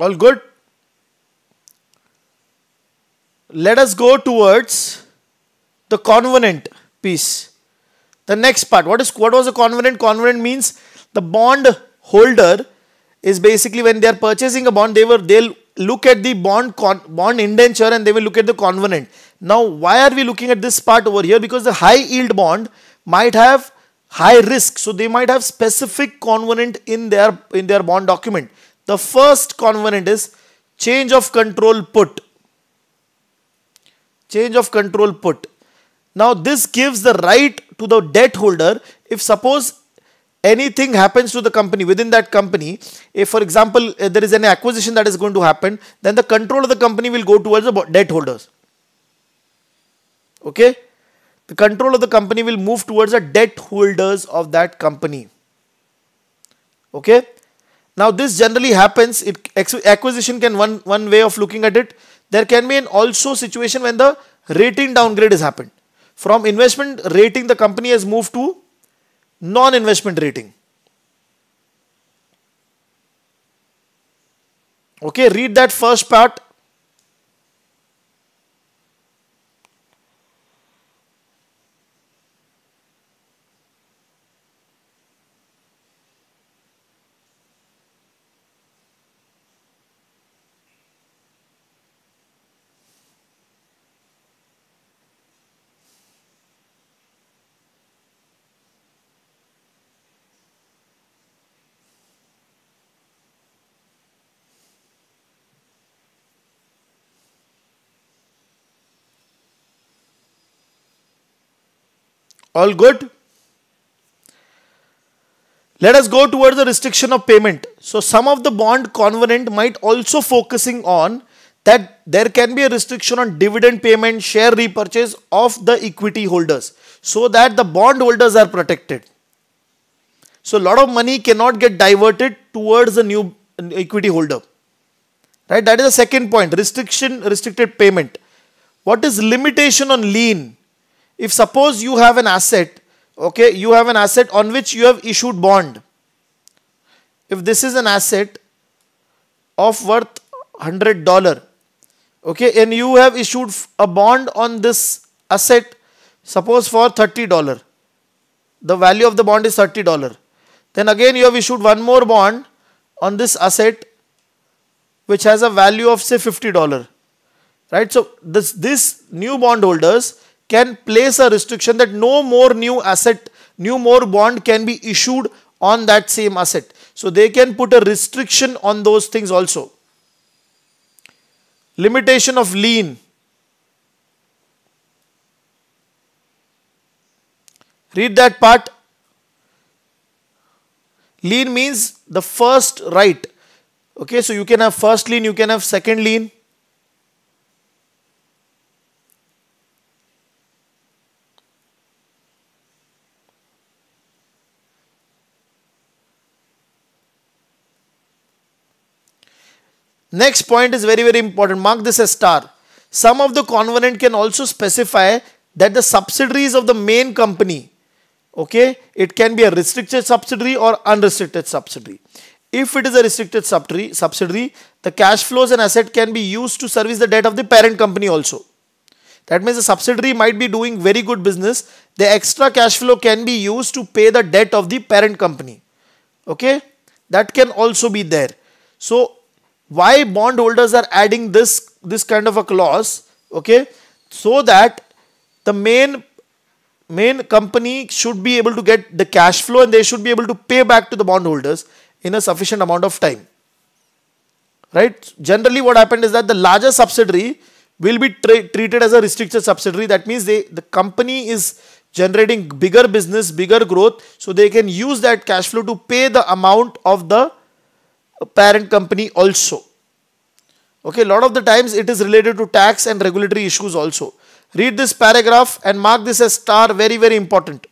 All good? Let us go towards the covenant piece. The next part. What is what was a covenant? Covenant means the bond holder is basically when they are purchasing a bond, they were they'll look at the bond con, bond indenture and they will look at the covenant. Now, why are we looking at this part over here? Because the high yield bond might have high risk, so they might have specific covenant in their in their bond document. The first covenant is change of control put. Change of control put. Now this gives the right to the debt holder if suppose anything happens to the company within that company if for example if uh, there is an acquisition that is going to happen then the control of the company will go towards the debt holders okay the control of the company will move towards the debt holders of that company okay now this generally happens, it, acquisition can one, one way of looking at it. There can be an also situation when the rating downgrade has happened. From investment rating the company has moved to non-investment rating. Okay, read that first part All good? Let us go towards the restriction of payment. So some of the bond covenant might also focusing on that there can be a restriction on dividend payment, share repurchase of the equity holders so that the bond holders are protected. So a lot of money cannot get diverted towards the new equity holder. Right, that is the second point, restriction, restricted payment. What is limitation on lien? if suppose you have an asset, okay, you have an asset on which you have issued bond. If this is an asset of worth $100, okay, and you have issued a bond on this asset, suppose for $30, the value of the bond is $30. Then again you have issued one more bond on this asset which has a value of say $50 right so this this new bondholders can place a restriction that no more new asset, new more bond can be issued on that same asset. So they can put a restriction on those things also. Limitation of lien. Read that part. Lien means the first right. Okay, so you can have first lien, you can have second lien. Next point is very, very important. Mark this as star. Some of the covenant can also specify that the subsidiaries of the main company, okay, it can be a restricted subsidiary or unrestricted subsidiary. If it is a restricted subsidiary, the cash flows and asset can be used to service the debt of the parent company also. That means the subsidiary might be doing very good business. The extra cash flow can be used to pay the debt of the parent company. Okay, that can also be there. So why bondholders are adding this this kind of a clause okay so that the main main company should be able to get the cash flow and they should be able to pay back to the bondholders in a sufficient amount of time right generally what happened is that the larger subsidiary will be treated as a restricted subsidiary that means they the company is generating bigger business bigger growth so they can use that cash flow to pay the amount of the parent company also. Okay, a lot of the times it is related to tax and regulatory issues also. Read this paragraph and mark this as star, very, very important.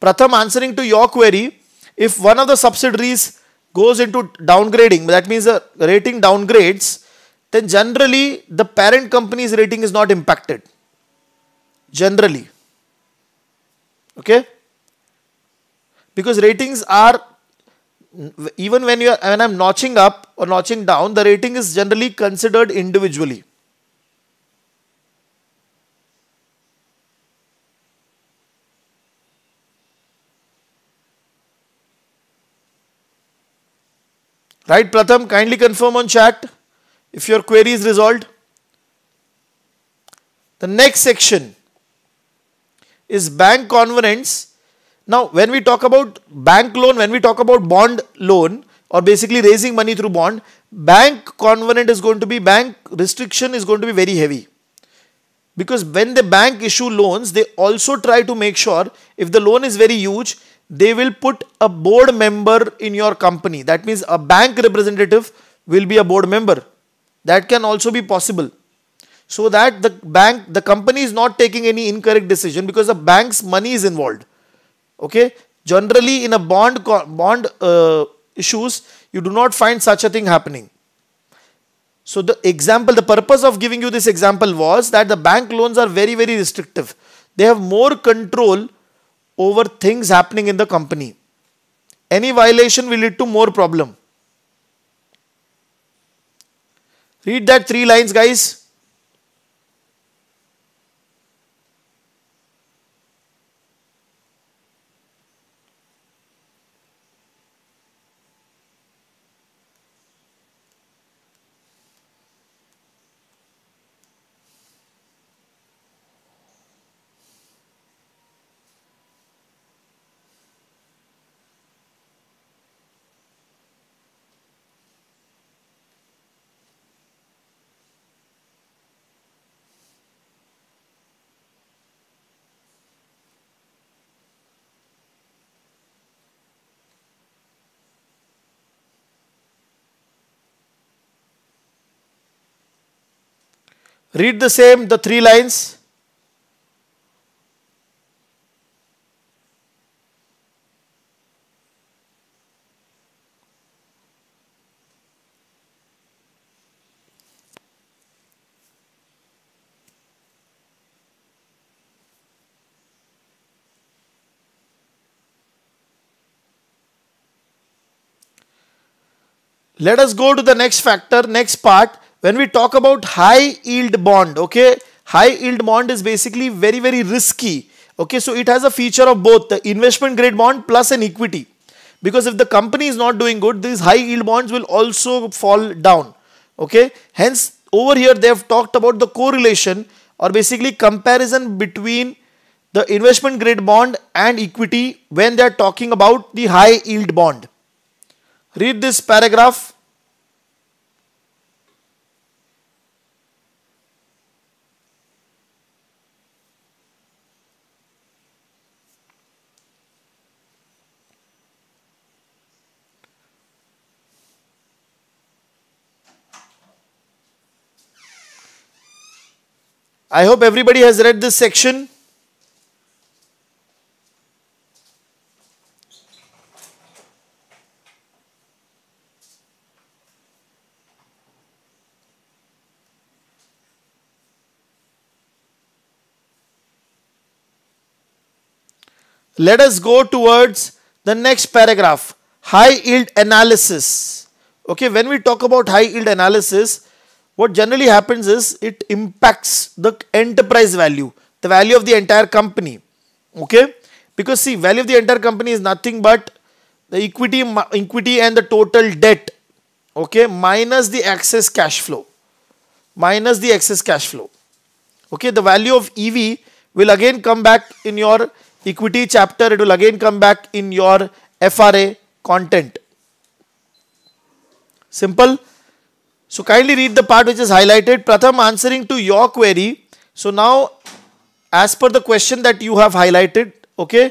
Pratham answering to your query, if one of the subsidiaries goes into downgrading, that means the rating downgrades, then generally the parent company's rating is not impacted. Generally. Okay? Because ratings are even when you are when I'm notching up or notching down, the rating is generally considered individually. Right Pratham, kindly confirm on chat if your query is resolved. The next section is bank covenants. Now, when we talk about bank loan, when we talk about bond loan or basically raising money through bond, bank covenant is going to be, bank restriction is going to be very heavy. Because when the bank issue loans, they also try to make sure if the loan is very huge, they will put a board member in your company. That means a bank representative will be a board member. That can also be possible. So that the bank, the company is not taking any incorrect decision because the bank's money is involved. Okay. Generally in a bond, bond uh, issues, you do not find such a thing happening. So the example, the purpose of giving you this example was that the bank loans are very, very restrictive. They have more control over things happening in the company. Any violation will lead to more problem. Read that three lines, guys. Read the same, the three lines. Let us go to the next factor, next part when we talk about high yield bond, okay, high yield bond is basically very, very risky. Okay, so it has a feature of both the investment grade bond plus an equity. Because if the company is not doing good, these high yield bonds will also fall down. Okay, hence over here they have talked about the correlation or basically comparison between the investment grade bond and equity when they are talking about the high yield bond. Read this paragraph. I hope everybody has read this section. Let us go towards the next paragraph, high yield analysis. Okay, when we talk about high yield analysis, what generally happens is it impacts the enterprise value, the value of the entire company. Okay, because see, value of the entire company is nothing but the equity, equity and the total debt. Okay, minus the excess cash flow, minus the excess cash flow. Okay, the value of EV will again come back in your equity chapter. It will again come back in your FRA content. Simple. So kindly read the part which is highlighted. Pratham answering to your query. So now as per the question that you have highlighted, okay.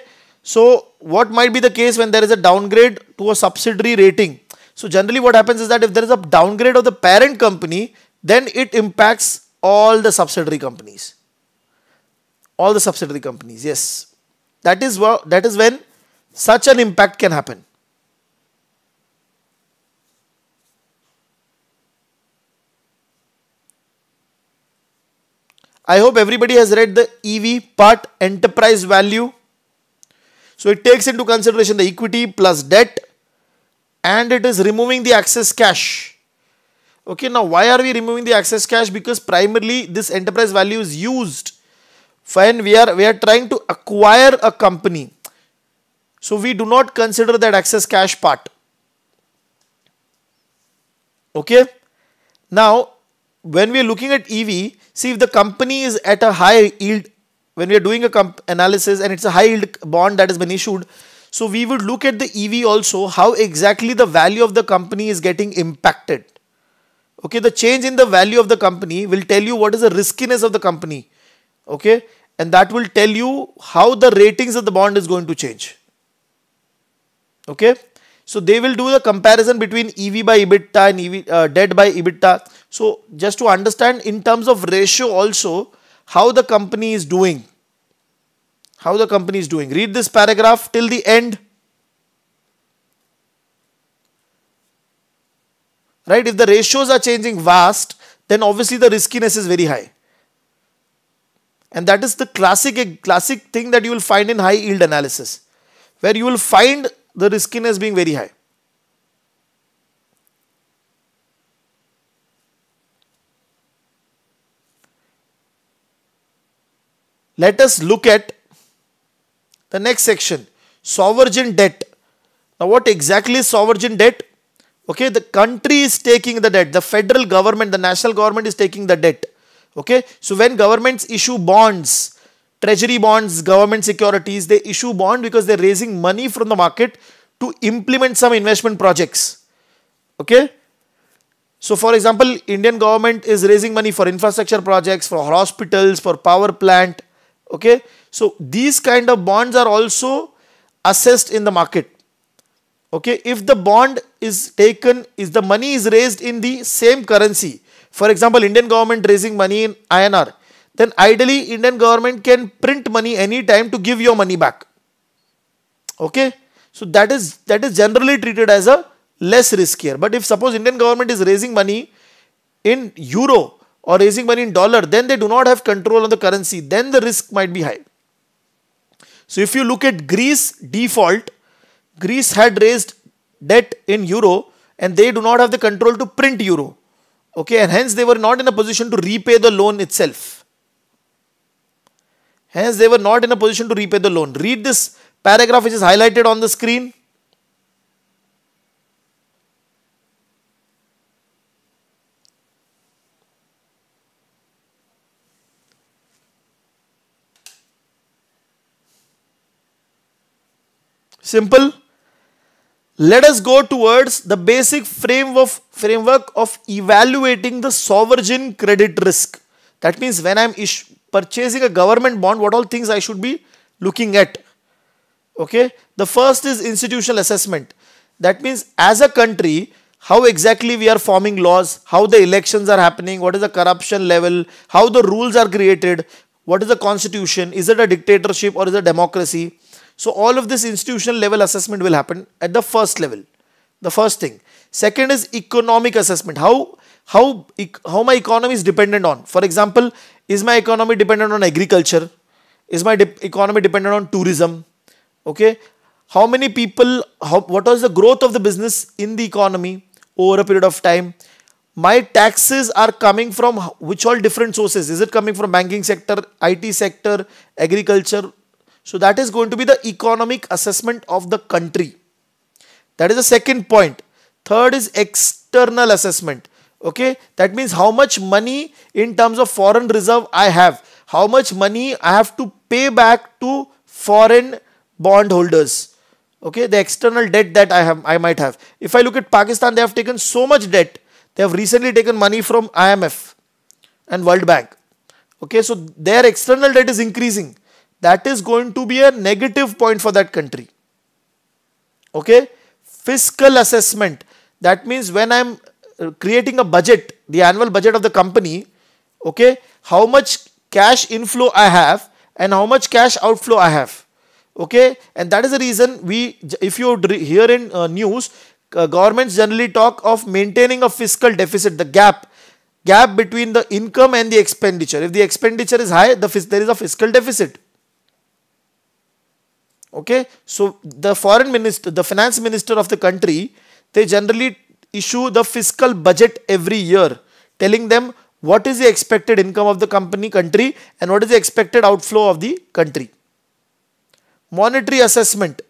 So what might be the case when there is a downgrade to a subsidiary rating? So generally what happens is that if there is a downgrade of the parent company, then it impacts all the subsidiary companies. All the subsidiary companies, yes. That is, that is when such an impact can happen. I hope everybody has read the EV part enterprise value. So it takes into consideration the equity plus debt and it is removing the excess cash. Okay, now why are we removing the excess cash? Because primarily this enterprise value is used when we are, we are trying to acquire a company. So we do not consider that excess cash part. Okay. Now, when we are looking at EV, See, if the company is at a high yield, when we are doing a comp analysis and it's a high yield bond that has been issued, so we would look at the EV also, how exactly the value of the company is getting impacted. Okay, the change in the value of the company will tell you what is the riskiness of the company. Okay, and that will tell you how the ratings of the bond is going to change. Okay, so they will do the comparison between EV by EBITDA and EV, uh, debt by EBITDA so just to understand in terms of ratio also how the company is doing. How the company is doing. Read this paragraph till the end. Right? If the ratios are changing vast, then obviously the riskiness is very high. And that is the classic, classic thing that you will find in high yield analysis, where you will find the riskiness being very high. Let us look at the next section, sovereign debt. Now, what exactly is sovereign debt? Okay, the country is taking the debt. The federal government, the national government is taking the debt. Okay, so when governments issue bonds, treasury bonds, government securities, they issue bond because they're raising money from the market to implement some investment projects. Okay, so for example, Indian government is raising money for infrastructure projects, for hospitals, for power plant, okay so these kind of bonds are also assessed in the market okay if the bond is taken is the money is raised in the same currency for example indian government raising money in inr then ideally indian government can print money anytime to give your money back okay so that is that is generally treated as a less riskier but if suppose indian government is raising money in euro or raising money in dollar, then they do not have control on the currency. Then the risk might be high. So if you look at Greece default, Greece had raised debt in euro and they do not have the control to print euro. Okay, and hence they were not in a position to repay the loan itself. Hence they were not in a position to repay the loan. Read this paragraph which is highlighted on the screen. Simple. Let us go towards the basic frame of, framework of evaluating the sovereign credit risk. That means when I am purchasing a government bond, what all things I should be looking at. Okay. The first is institutional assessment. That means as a country, how exactly we are forming laws, how the elections are happening, what is the corruption level, how the rules are created, what is the constitution, is it a dictatorship or is it a democracy, so all of this institutional level assessment will happen at the first level. The first thing. Second is economic assessment. How how how my economy is dependent on. For example, is my economy dependent on agriculture? Is my de economy dependent on tourism? Okay. How many people? How what was the growth of the business in the economy over a period of time? my taxes are coming from which all different sources is it coming from banking sector it sector agriculture so that is going to be the economic assessment of the country. That is the second point. Third is external assessment. Okay, that means how much money in terms of foreign reserve I have, how much money I have to pay back to foreign bondholders. Okay, the external debt that I have, I might have. If I look at Pakistan, they have taken so much debt. They have recently taken money from IMF and World Bank. Okay, so their external debt is increasing that is going to be a negative point for that country. Okay, fiscal assessment that means when I am uh, creating a budget, the annual budget of the company, okay, how much cash inflow I have and how much cash outflow I have. Okay, and that is the reason we, if you hear in uh, news, uh, governments generally talk of maintaining a fiscal deficit, the gap, gap between the income and the expenditure. If the expenditure is high, the there is a fiscal deficit. Okay, so the foreign minister, the finance minister of the country, they generally issue the fiscal budget every year, telling them what is the expected income of the company country and what is the expected outflow of the country. Monetary assessment.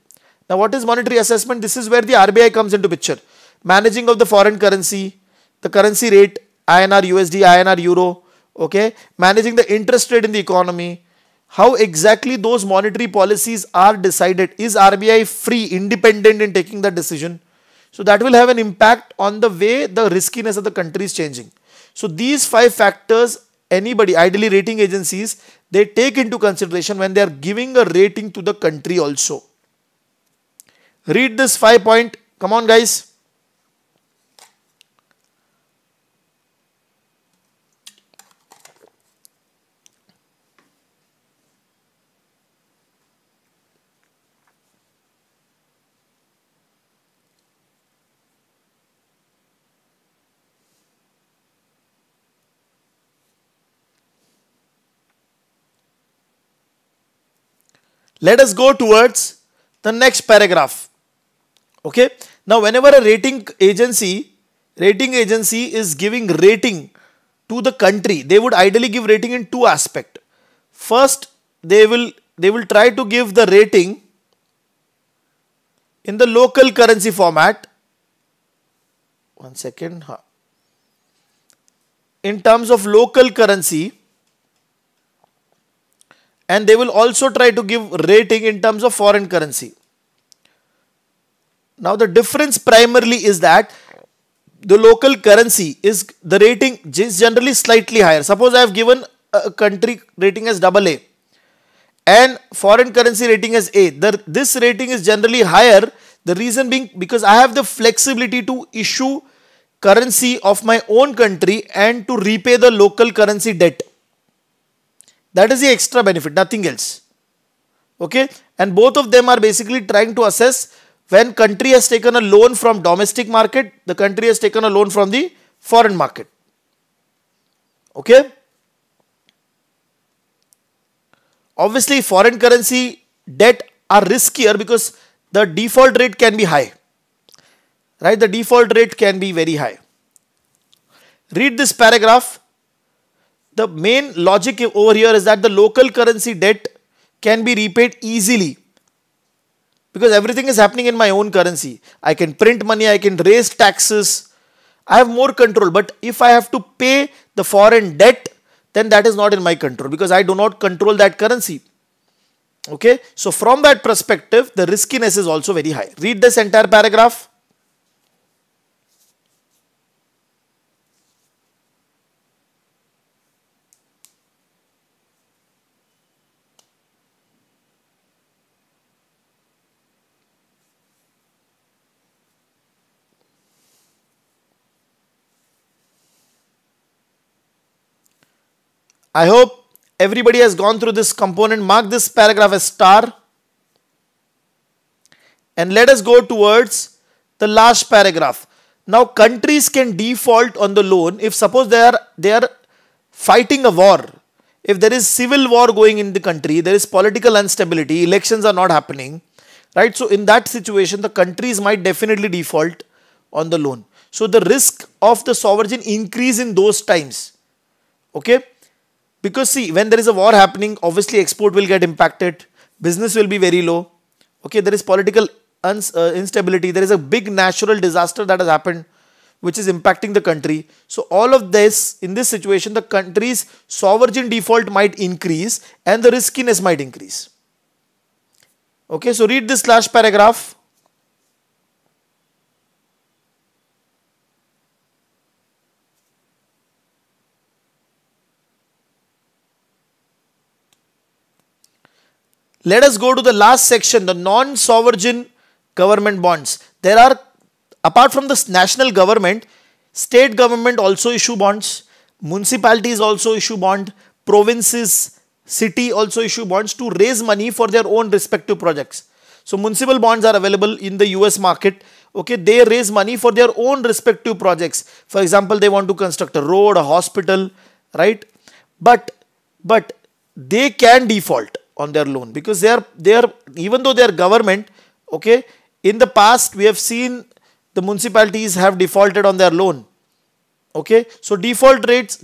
Now, what is monetary assessment? This is where the RBI comes into picture. Managing of the foreign currency, the currency rate, INR, USD, INR, Euro, okay managing the interest rate in the economy how exactly those monetary policies are decided. Is RBI free, independent in taking that decision? So that will have an impact on the way the riskiness of the country is changing. So these five factors, anybody, ideally rating agencies, they take into consideration when they are giving a rating to the country also. Read this five point. Come on guys. Let us go towards the next paragraph. Okay. Now, whenever a rating agency, rating agency is giving rating to the country, they would ideally give rating in two aspect. First, they will they will try to give the rating in the local currency format. One second. In terms of local currency, and they will also try to give rating in terms of foreign currency. Now the difference primarily is that the local currency is the rating is generally slightly higher. Suppose I have given a country rating as double A and foreign currency rating as A. The, this rating is generally higher. The reason being because I have the flexibility to issue currency of my own country and to repay the local currency debt. That is the extra benefit, nothing else. Okay, and both of them are basically trying to assess when country has taken a loan from domestic market, the country has taken a loan from the foreign market. Okay. Obviously, foreign currency debt are riskier because the default rate can be high. Right, the default rate can be very high. Read this paragraph the main logic over here is that the local currency debt can be repaid easily because everything is happening in my own currency. I can print money, I can raise taxes, I have more control. But if I have to pay the foreign debt, then that is not in my control because I do not control that currency. Okay, so from that perspective, the riskiness is also very high. Read this entire paragraph. I hope everybody has gone through this component. Mark this paragraph as star. And let us go towards the last paragraph. Now countries can default on the loan if suppose they are they are fighting a war. If there is civil war going in the country, there is political instability, elections are not happening, right? So in that situation, the countries might definitely default on the loan. So the risk of the sovereign increase in those times. Okay. Because see, when there is a war happening, obviously export will get impacted. Business will be very low. Okay, there is political uh, instability. There is a big natural disaster that has happened which is impacting the country. So all of this, in this situation, the country's sovereign default might increase and the riskiness might increase. Okay, so read this last paragraph. Let us go to the last section, the non-sovereign government bonds. There are, apart from the national government, state government also issue bonds, municipalities also issue bond, provinces, city also issue bonds to raise money for their own respective projects. So municipal bonds are available in the US market. Okay, they raise money for their own respective projects. For example, they want to construct a road, a hospital, right? But, but they can default on their loan because they are they are even though they are government okay in the past we have seen the municipalities have defaulted on their loan okay so default rates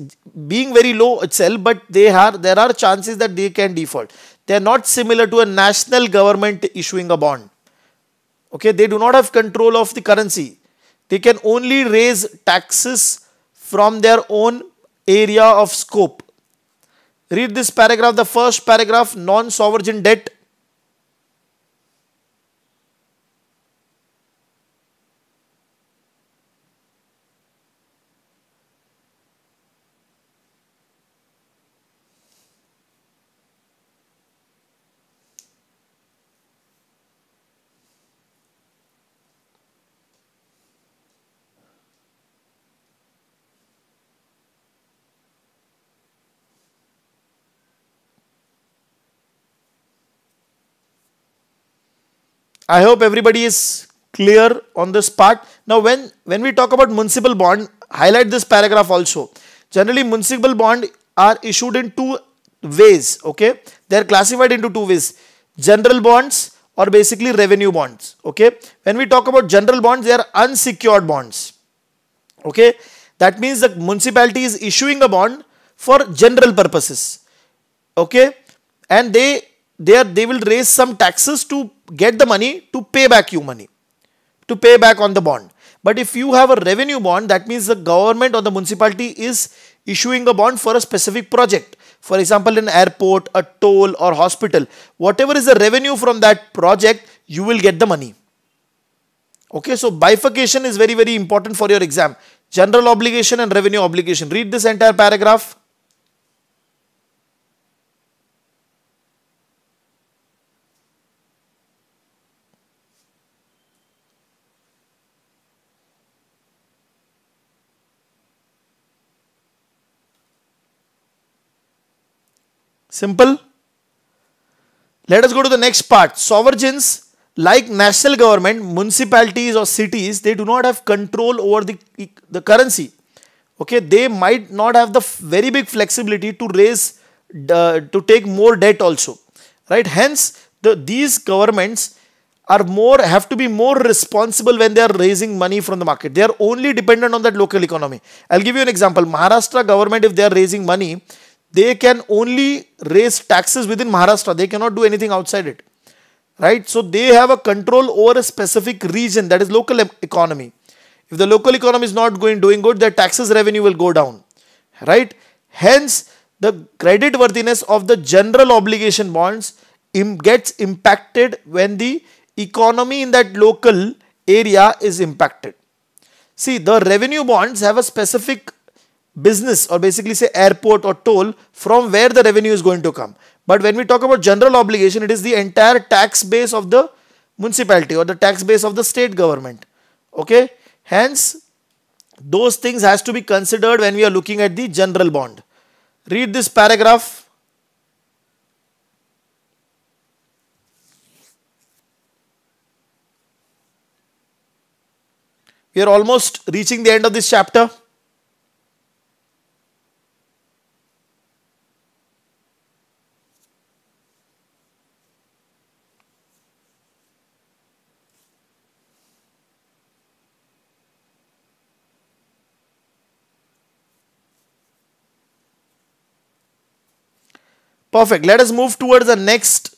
being very low itself but they are there are chances that they can default they are not similar to a national government issuing a bond okay they do not have control of the currency they can only raise taxes from their own area of scope Read this paragraph, the first paragraph, non-sovereign debt I hope everybody is clear on this part. Now when, when we talk about municipal bond, highlight this paragraph also. Generally municipal bond are issued in two ways, okay. They are classified into two ways, general bonds or basically revenue bonds, okay. When we talk about general bonds, they are unsecured bonds, okay. That means the municipality is issuing a bond for general purposes, okay. And they, they, are, they will raise some taxes to get the money to pay back you money, to pay back on the bond. But if you have a revenue bond, that means the government or the municipality is issuing a bond for a specific project. For example, an airport, a toll or hospital. Whatever is the revenue from that project, you will get the money. Okay, so bifurcation is very, very important for your exam. General obligation and revenue obligation. Read this entire paragraph. Simple. Let us go to the next part. Sovereigns like national government, municipalities or cities, they do not have control over the, the currency. Okay, they might not have the very big flexibility to raise, uh, to take more debt also. Right, hence the, these governments are more, have to be more responsible when they are raising money from the market. They are only dependent on that local economy. I'll give you an example. Maharashtra government, if they are raising money, they can only raise taxes within Maharashtra. They cannot do anything outside it. Right? So they have a control over a specific region that is local economy. If the local economy is not going doing good, their taxes revenue will go down. Right? Hence, the credit worthiness of the general obligation bonds Im gets impacted when the economy in that local area is impacted. See, the revenue bonds have a specific business or basically say airport or toll from where the revenue is going to come. But when we talk about general obligation, it is the entire tax base of the municipality or the tax base of the state government. Okay. Hence, those things has to be considered when we are looking at the general bond. Read this paragraph. We are almost reaching the end of this chapter. Perfect. Let us move towards the next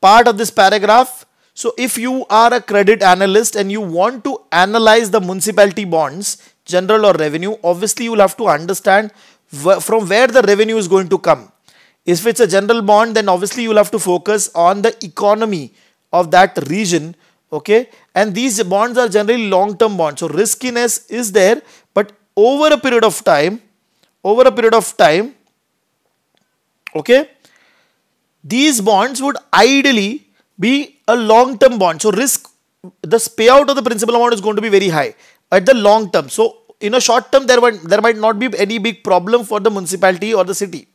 part of this paragraph. So if you are a credit analyst and you want to analyze the municipality bonds, general or revenue, obviously you'll have to understand wh from where the revenue is going to come. If it's a general bond, then obviously you'll have to focus on the economy of that region. Okay. And these bonds are generally long-term bonds. So riskiness is there, but over a period of time, over a period of time, Okay. These bonds would ideally be a long-term bond. So risk, the payout of the principal amount is going to be very high at the long term. So in a short term, there, might, there might not be any big problem for the municipality or the city.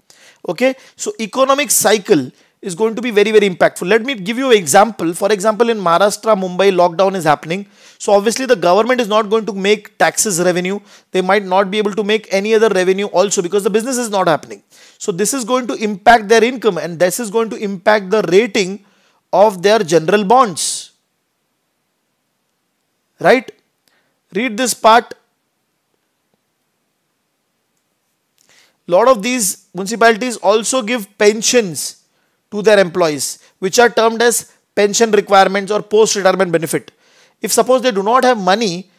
Okay. So economic cycle is going to be very, very impactful. Let me give you an example. For example, in Maharashtra, Mumbai, lockdown is happening. So obviously the government is not going to make taxes revenue. They might not be able to make any other revenue also because the business is not happening. So this is going to impact their income and this is going to impact the rating of their general bonds. Right? Read this part. Lot of these municipalities also give pensions to their employees, which are termed as pension requirements or post retirement benefit. If suppose they do not have money,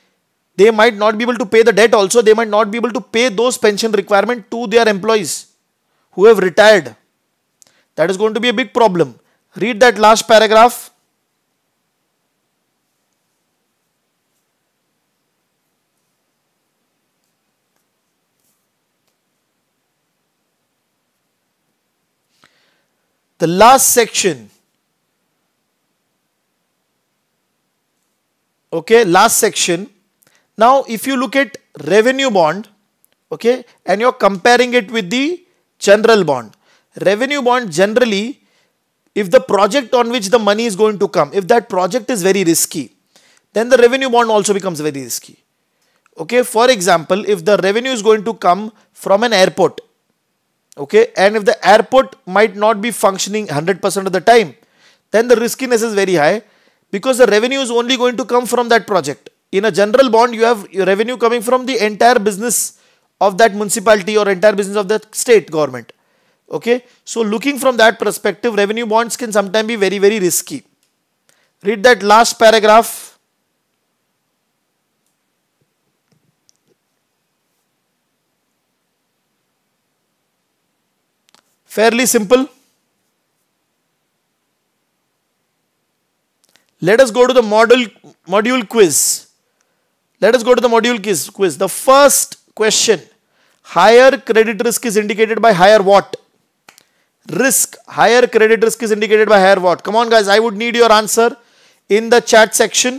they might not be able to pay the debt also, they might not be able to pay those pension requirement to their employees who have retired. That is going to be a big problem. Read that last paragraph The last section, okay, last section. Now, if you look at revenue bond, okay, and you're comparing it with the general bond. Revenue bond generally, if the project on which the money is going to come, if that project is very risky, then the revenue bond also becomes very risky. Okay, for example, if the revenue is going to come from an airport, okay and if the airport might not be functioning 100% of the time then the riskiness is very high because the revenue is only going to come from that project in a general bond you have revenue coming from the entire business of that municipality or entire business of the state government okay so looking from that perspective revenue bonds can sometimes be very very risky read that last paragraph Fairly simple. Let us go to the model, module quiz. Let us go to the module quiz, quiz. The first question. Higher credit risk is indicated by higher what? Risk. Higher credit risk is indicated by higher what? Come on guys, I would need your answer in the chat section.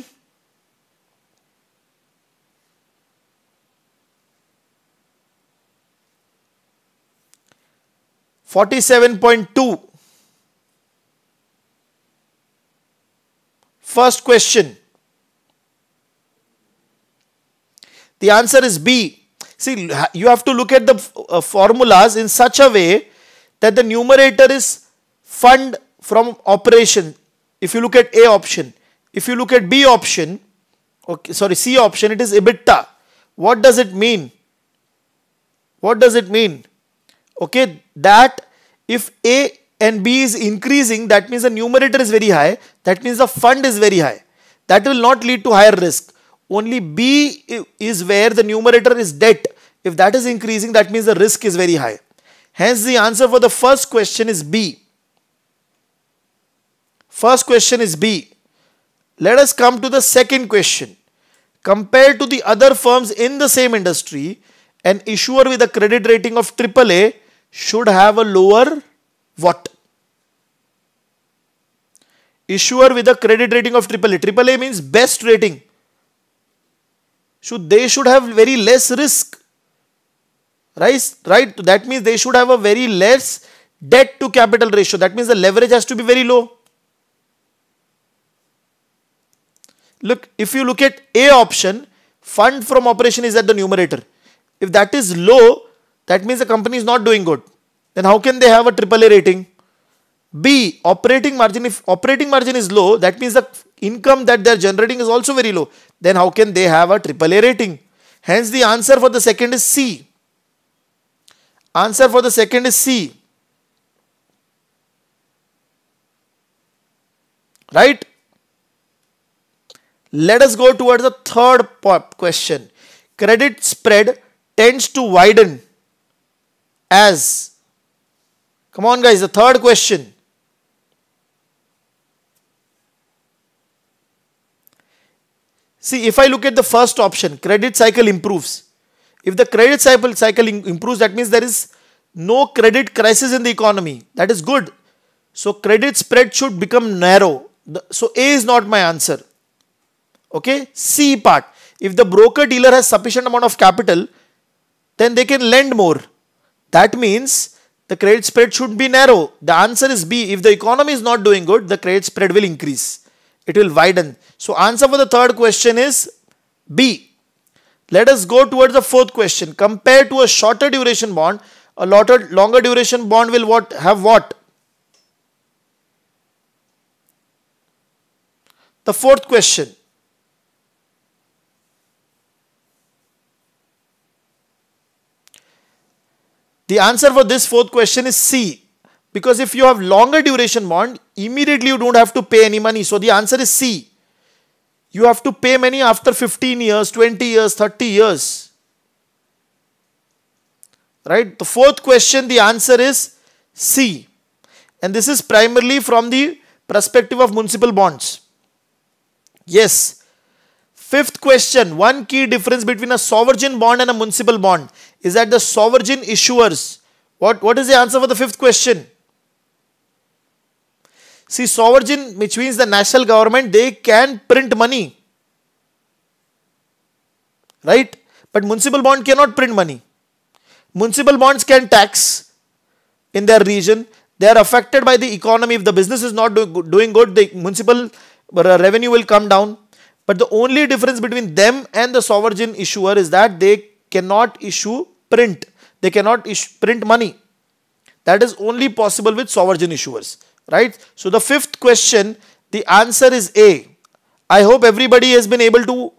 47.2 First question. The answer is B. See, you have to look at the uh, formulas in such a way that the numerator is fund from operation. If you look at A option, if you look at B option, okay, sorry, C option, it is EBITDA. What does it mean? What does it mean? okay, that if A and B is increasing, that means the numerator is very high. That means the fund is very high. That will not lead to higher risk. Only B is where the numerator is debt. If that is increasing, that means the risk is very high. Hence, the answer for the first question is B. First question is B. Let us come to the second question. Compared to the other firms in the same industry, an issuer with a credit rating of AAA should have a lower what? Issuer with a credit rating of AAA. AAA means best rating. Should they should have very less risk. Right? right? That means they should have a very less debt to capital ratio. That means the leverage has to be very low. Look, if you look at A option, fund from operation is at the numerator. If that is low, that means the company is not doing good. Then how can they have a AAA rating? B, operating margin. If operating margin is low, that means the income that they are generating is also very low. Then how can they have a AAA rating? Hence, the answer for the second is C. Answer for the second is C. Right? Let us go towards the third question. Credit spread tends to widen as. Come on, guys, the third question. See, if I look at the first option, credit cycle improves. If the credit cycle, cycle improves, that means there is no credit crisis in the economy. That is good. So, credit spread should become narrow. so, A is not my answer. Okay. C part. If the broker dealer has sufficient amount of capital, then they can lend more. That means the credit spread should be narrow. The answer is B. If the economy is not doing good, the credit spread will increase. It will widen. So answer for the third question is B. Let us go towards the fourth question. Compared to a shorter duration bond, a longer duration bond will what have what? The fourth question. The answer for this fourth question is C. Because if you have longer duration bond, immediately you don't have to pay any money. So the answer is C. You have to pay money after 15 years, 20 years, 30 years. Right? The fourth question, the answer is C. And this is primarily from the perspective of municipal bonds. Yes. Fifth question, one key difference between a sovereign bond and a municipal bond is that the sovereign issuers. What, what is the answer for the fifth question? See, sovereign, which means the national government, they can print money. Right? But municipal bond cannot print money. Municipal bonds can tax in their region. They are affected by the economy. If the business is not do, doing good, the municipal revenue will come down. But the only difference between them and the sovereign issuer is that they cannot issue print. They cannot issue, print money. That is only possible with sovereign issuers, right? So the fifth question, the answer is A. I hope everybody has been able to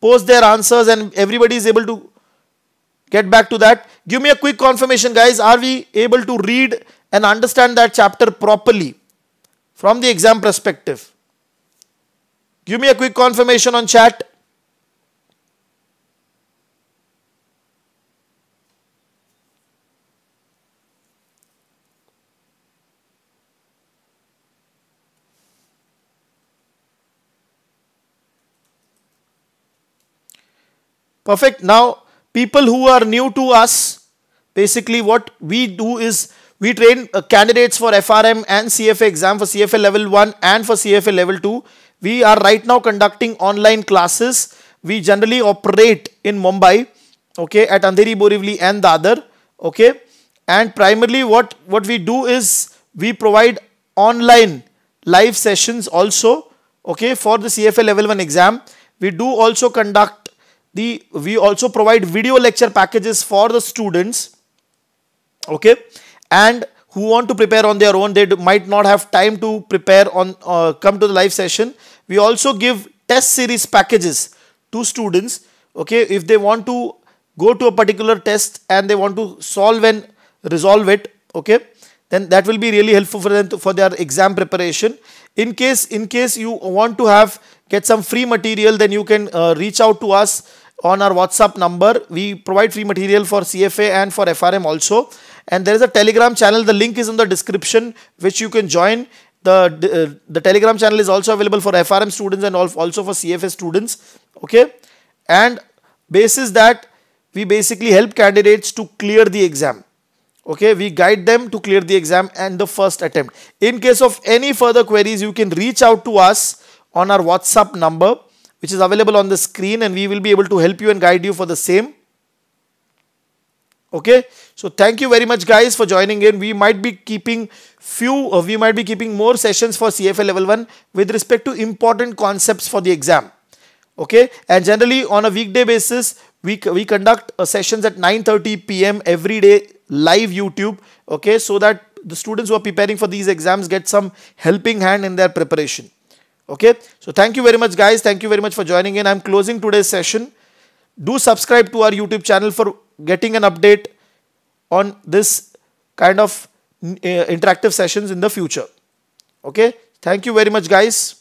post their answers and everybody is able to get back to that. Give me a quick confirmation guys. Are we able to read and understand that chapter properly from the exam perspective? Give me a quick confirmation on chat. Perfect. Now, people who are new to us, basically what we do is we train uh, candidates for FRM and CFA exam for CFA level 1 and for CFA level 2. We are right now conducting online classes. We generally operate in Mumbai, okay, at Andheri, Borivali and Dadar, okay. And primarily what, what we do is we provide online live sessions also, okay, for the CFA level 1 exam. We do also conduct the we also provide video lecture packages for the students okay and who want to prepare on their own they might not have time to prepare on uh, come to the live session we also give test series packages to students okay if they want to go to a particular test and they want to solve and resolve it okay then that will be really helpful for them to, for their exam preparation in case in case you want to have get some free material, then you can uh, reach out to us on our WhatsApp number. We provide free material for CFA and for FRM also. And there is a Telegram channel. The link is in the description, which you can join. The, uh, the Telegram channel is also available for FRM students and also for CFA students. Okay. And basis that we basically help candidates to clear the exam okay we guide them to clear the exam and the first attempt in case of any further queries you can reach out to us on our WhatsApp number which is available on the screen and we will be able to help you and guide you for the same. Okay, so thank you very much guys for joining in. We might be keeping few, or uh, we might be keeping more sessions for CFA level 1 with respect to important concepts for the exam. Okay, and generally on a weekday basis, we, we conduct uh, sessions at 9.30 p.m. every day live YouTube. Okay, so that the students who are preparing for these exams get some helping hand in their preparation. Okay. So thank you very much guys. Thank you very much for joining in. I'm closing today's session. Do subscribe to our YouTube channel for getting an update on this kind of uh, interactive sessions in the future. Okay. Thank you very much guys.